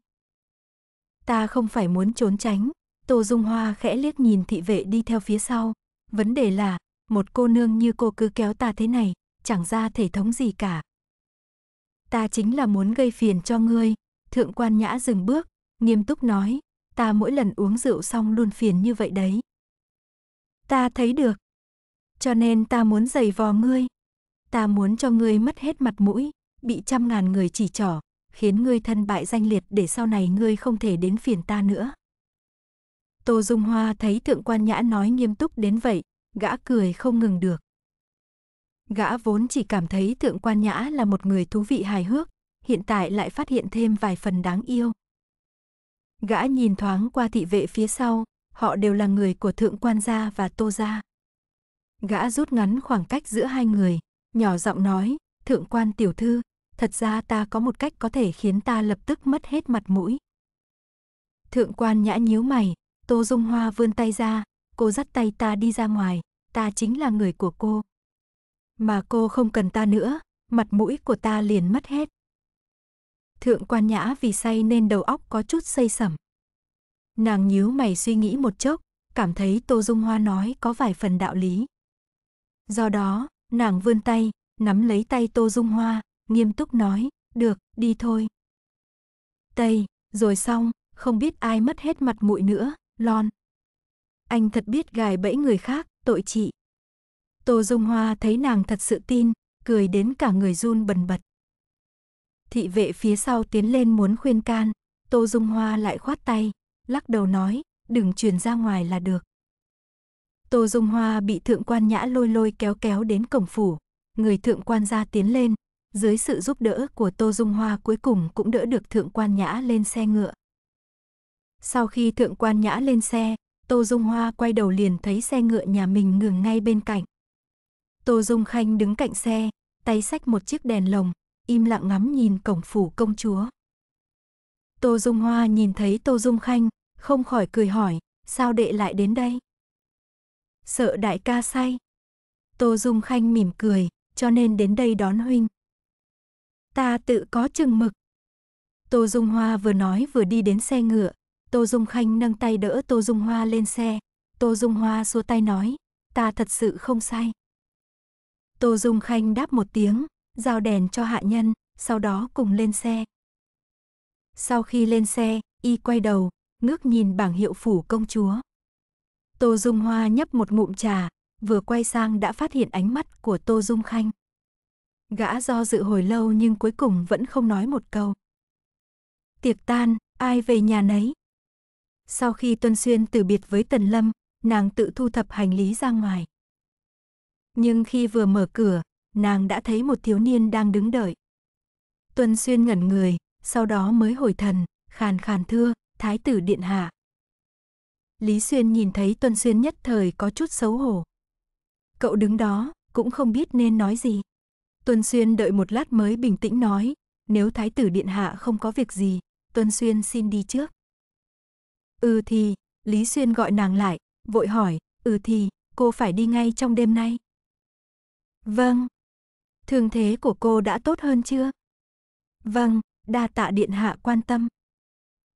Ta không phải muốn trốn tránh, Tô Dung Hoa khẽ liếc nhìn thị vệ đi theo phía sau. Vấn đề là, một cô nương như cô cứ kéo ta thế này, chẳng ra thể thống gì cả. Ta chính là muốn gây phiền cho ngươi, thượng quan nhã dừng bước, nghiêm túc nói, ta mỗi lần uống rượu xong luôn phiền như vậy đấy. Ta thấy được. Cho nên ta muốn giày vò ngươi. Ta muốn cho ngươi mất hết mặt mũi, bị trăm ngàn người chỉ trỏ, khiến ngươi thân bại danh liệt để sau này ngươi không thể đến phiền ta nữa. Tô Dung Hoa thấy thượng quan nhã nói nghiêm túc đến vậy, gã cười không ngừng được. Gã vốn chỉ cảm thấy Thượng Quan Nhã là một người thú vị hài hước, hiện tại lại phát hiện thêm vài phần đáng yêu. Gã nhìn thoáng qua thị vệ phía sau, họ đều là người của Thượng Quan gia và Tô gia. Gã rút ngắn khoảng cách giữa hai người, nhỏ giọng nói, "Thượng Quan tiểu thư, thật ra ta có một cách có thể khiến ta lập tức mất hết mặt mũi." Thượng Quan Nhã nhíu mày, Tô Dung Hoa vươn tay ra, cô dắt tay ta đi ra ngoài, ta chính là người của cô. Mà cô không cần ta nữa, mặt mũi của ta liền mất hết. Thượng quan nhã vì say nên đầu óc có chút say sẩm. Nàng nhíu mày suy nghĩ một chốc, cảm thấy Tô Dung Hoa nói có vài phần đạo lý. Do đó, nàng vươn tay, nắm lấy tay Tô Dung Hoa, nghiêm túc nói, được, đi thôi. Tây, rồi xong, không biết ai mất hết mặt mũi nữa, lon anh thật biết gài bẫy người khác, tội chị. Tô Dung Hoa thấy nàng thật sự tin, cười đến cả người run bần bật. Thị vệ phía sau tiến lên muốn khuyên can, Tô Dung Hoa lại khoát tay, lắc đầu nói, đừng truyền ra ngoài là được. Tô Dung Hoa bị thượng quan nhã lôi lôi kéo kéo đến cổng phủ, người thượng quan ra tiến lên, dưới sự giúp đỡ của Tô Dung Hoa cuối cùng cũng đỡ được thượng quan nhã lên xe ngựa. Sau khi thượng quan nhã lên xe, Tô Dung Hoa quay đầu liền thấy xe ngựa nhà mình ngừng ngay bên cạnh. Tô Dung Khanh đứng cạnh xe, tay xách một chiếc đèn lồng, im lặng ngắm nhìn cổng phủ công chúa. Tô Dung Hoa nhìn thấy Tô Dung Khanh, không khỏi cười hỏi, sao đệ lại đến đây? Sợ đại ca say. Tô Dung Khanh mỉm cười, cho nên đến đây đón huynh. Ta tự có chừng mực. Tô Dung Hoa vừa nói vừa đi đến xe ngựa, Tô Dung Khanh nâng tay đỡ Tô Dung Hoa lên xe. Tô Dung Hoa xua tay nói, ta thật sự không sai. Tô Dung Khanh đáp một tiếng, giao đèn cho hạ nhân, sau đó cùng lên xe. Sau khi lên xe, y quay đầu, ngước nhìn bảng hiệu phủ công chúa. Tô Dung Hoa nhấp một ngụm trà, vừa quay sang đã phát hiện ánh mắt của Tô Dung Khanh. Gã do dự hồi lâu nhưng cuối cùng vẫn không nói một câu. Tiệc tan, ai về nhà nấy, sau khi Tuân Xuyên từ biệt với Tần Lâm, nàng tự thu thập hành lý ra ngoài. Nhưng khi vừa mở cửa, nàng đã thấy một thiếu niên đang đứng đợi. Tuân Xuyên ngẩn người, sau đó mới hồi thần, khàn khàn thưa, Thái tử Điện Hạ. Lý Xuyên nhìn thấy Tuân Xuyên nhất thời có chút xấu hổ. Cậu đứng đó, cũng không biết nên nói gì. Tuân Xuyên đợi một lát mới bình tĩnh nói, nếu Thái tử Điện Hạ không có việc gì, Tuân Xuyên xin đi trước. Ừ thì, Lý Xuyên gọi nàng lại, vội hỏi, ừ thì, cô phải đi ngay trong đêm nay. Vâng. thường thế của cô đã tốt hơn chưa? Vâng, đa tạ điện hạ quan tâm.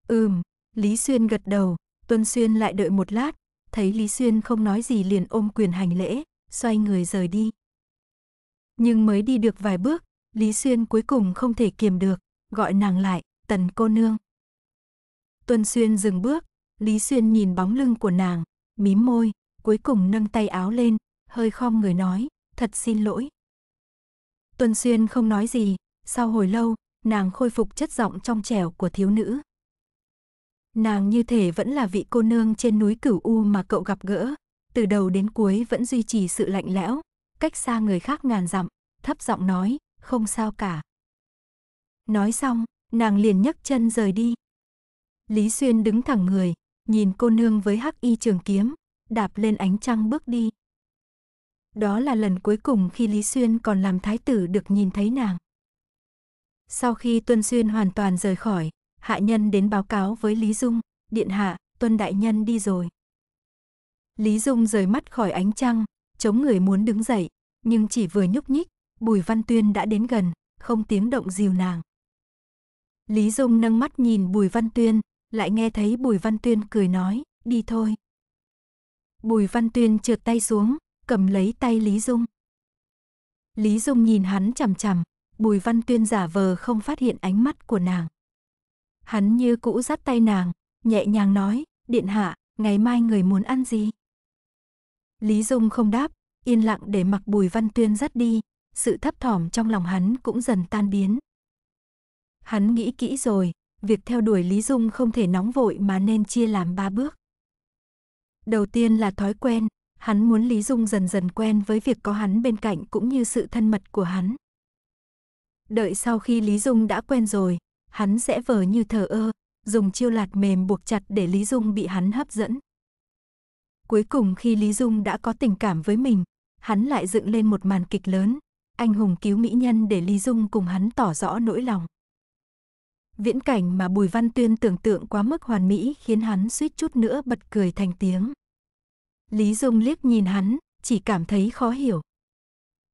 Ừm, Lý Xuyên gật đầu, Tuân Xuyên lại đợi một lát, thấy Lý Xuyên không nói gì liền ôm quyền hành lễ, xoay người rời đi. Nhưng mới đi được vài bước, Lý Xuyên cuối cùng không thể kiềm được, gọi nàng lại, tần cô nương. Tuân Xuyên dừng bước, Lý Xuyên nhìn bóng lưng của nàng, mím môi, cuối cùng nâng tay áo lên, hơi khom người nói, thật xin lỗi. Tuân Xuyên không nói gì, sau hồi lâu, nàng khôi phục chất giọng trong trẻo của thiếu nữ. Nàng như thể vẫn là vị cô nương trên núi Cửu U mà cậu gặp gỡ, từ đầu đến cuối vẫn duy trì sự lạnh lẽo, cách xa người khác ngàn dặm, thấp giọng nói, không sao cả. Nói xong, nàng liền nhấc chân rời đi. Lý Xuyên đứng thẳng người, nhìn cô nương với hắc y trường kiếm, đạp lên ánh trăng bước đi. Đó là lần cuối cùng khi Lý Xuyên còn làm thái tử được nhìn thấy nàng. Sau khi Tuân Xuyên hoàn toàn rời khỏi, hạ nhân đến báo cáo với Lý Dung, điện hạ, Tuân Đại Nhân đi rồi. Lý Dung rời mắt khỏi ánh trăng, chống người muốn đứng dậy, nhưng chỉ vừa nhúc nhích, Bùi Văn Tuyên đã đến gần, không tiếng động dìu nàng. Lý Dung nâng mắt nhìn Bùi Văn Tuyên, lại nghe thấy Bùi Văn Tuyên cười nói, đi thôi. Bùi Văn Tuyên trượt tay xuống, cầm lấy tay Lý Dung. Lý Dung nhìn hắn chằm chằm, Bùi Văn Tuyên giả vờ không phát hiện ánh mắt của nàng. Hắn như cũ dắt tay nàng, nhẹ nhàng nói, điện hạ, ngày mai người muốn ăn gì? Lý Dung không đáp, yên lặng để mặc Bùi Văn Tuyên dắt đi, sự thấp thỏm trong lòng hắn cũng dần tan biến. Hắn nghĩ kỹ rồi, việc theo đuổi Lý Dung không thể nóng vội mà nên chia làm ba bước. Đầu tiên là thói quen, hắn muốn Lý Dung dần dần quen với việc có hắn bên cạnh cũng như sự thân mật của hắn. Đợi sau khi Lý Dung đã quen rồi, hắn sẽ vờ như thờ ơ, dùng chiêu lạt mềm buộc chặt để Lý Dung bị hắn hấp dẫn. Cuối cùng khi Lý Dung đã có tình cảm với mình, hắn lại dựng lên một màn kịch lớn, anh hùng cứu mỹ nhân để Lý Dung cùng hắn tỏ rõ nỗi lòng. Viễn cảnh mà Bùi Văn Tuyên tưởng tượng quá mức hoàn mỹ khiến hắn suýt chút nữa bật cười thành tiếng. Lý Dung liếc nhìn hắn, chỉ cảm thấy khó hiểu.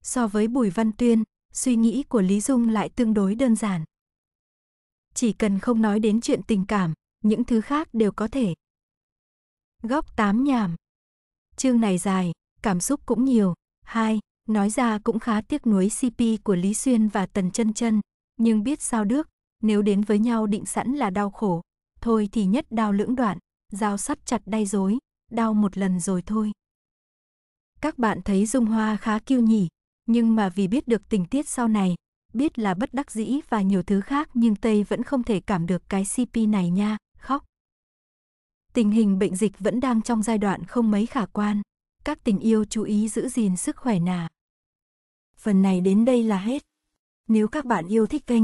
So với Bùi Văn Tuyên, suy nghĩ của Lý Dung lại tương đối đơn giản. Chỉ cần không nói đến chuyện tình cảm, những thứ khác đều có thể. Góc 8 nhảm. Chương này dài, cảm xúc cũng nhiều. Hai, nói ra cũng khá tiếc nuối CP của Lý Xuyên và Tần Chân Chân, nhưng biết sao được, nếu đến với nhau định sẵn là đau khổ, thôi thì nhất đau lưỡng đoạn, dao sắt chặt đay rối, đau một lần rồi thôi. Các bạn thấy Dung Hoa khá kiêu nhỉ, nhưng mà vì biết được tình tiết sau này, biết là bất đắc dĩ và nhiều thứ khác nhưng Tây vẫn không thể cảm được cái CP này nha, khóc. Tình hình bệnh dịch vẫn đang trong giai đoạn không mấy khả quan. Các tình yêu chú ý giữ gìn sức khỏe nà. Phần này đến đây là hết. Nếu các bạn yêu thích kênh,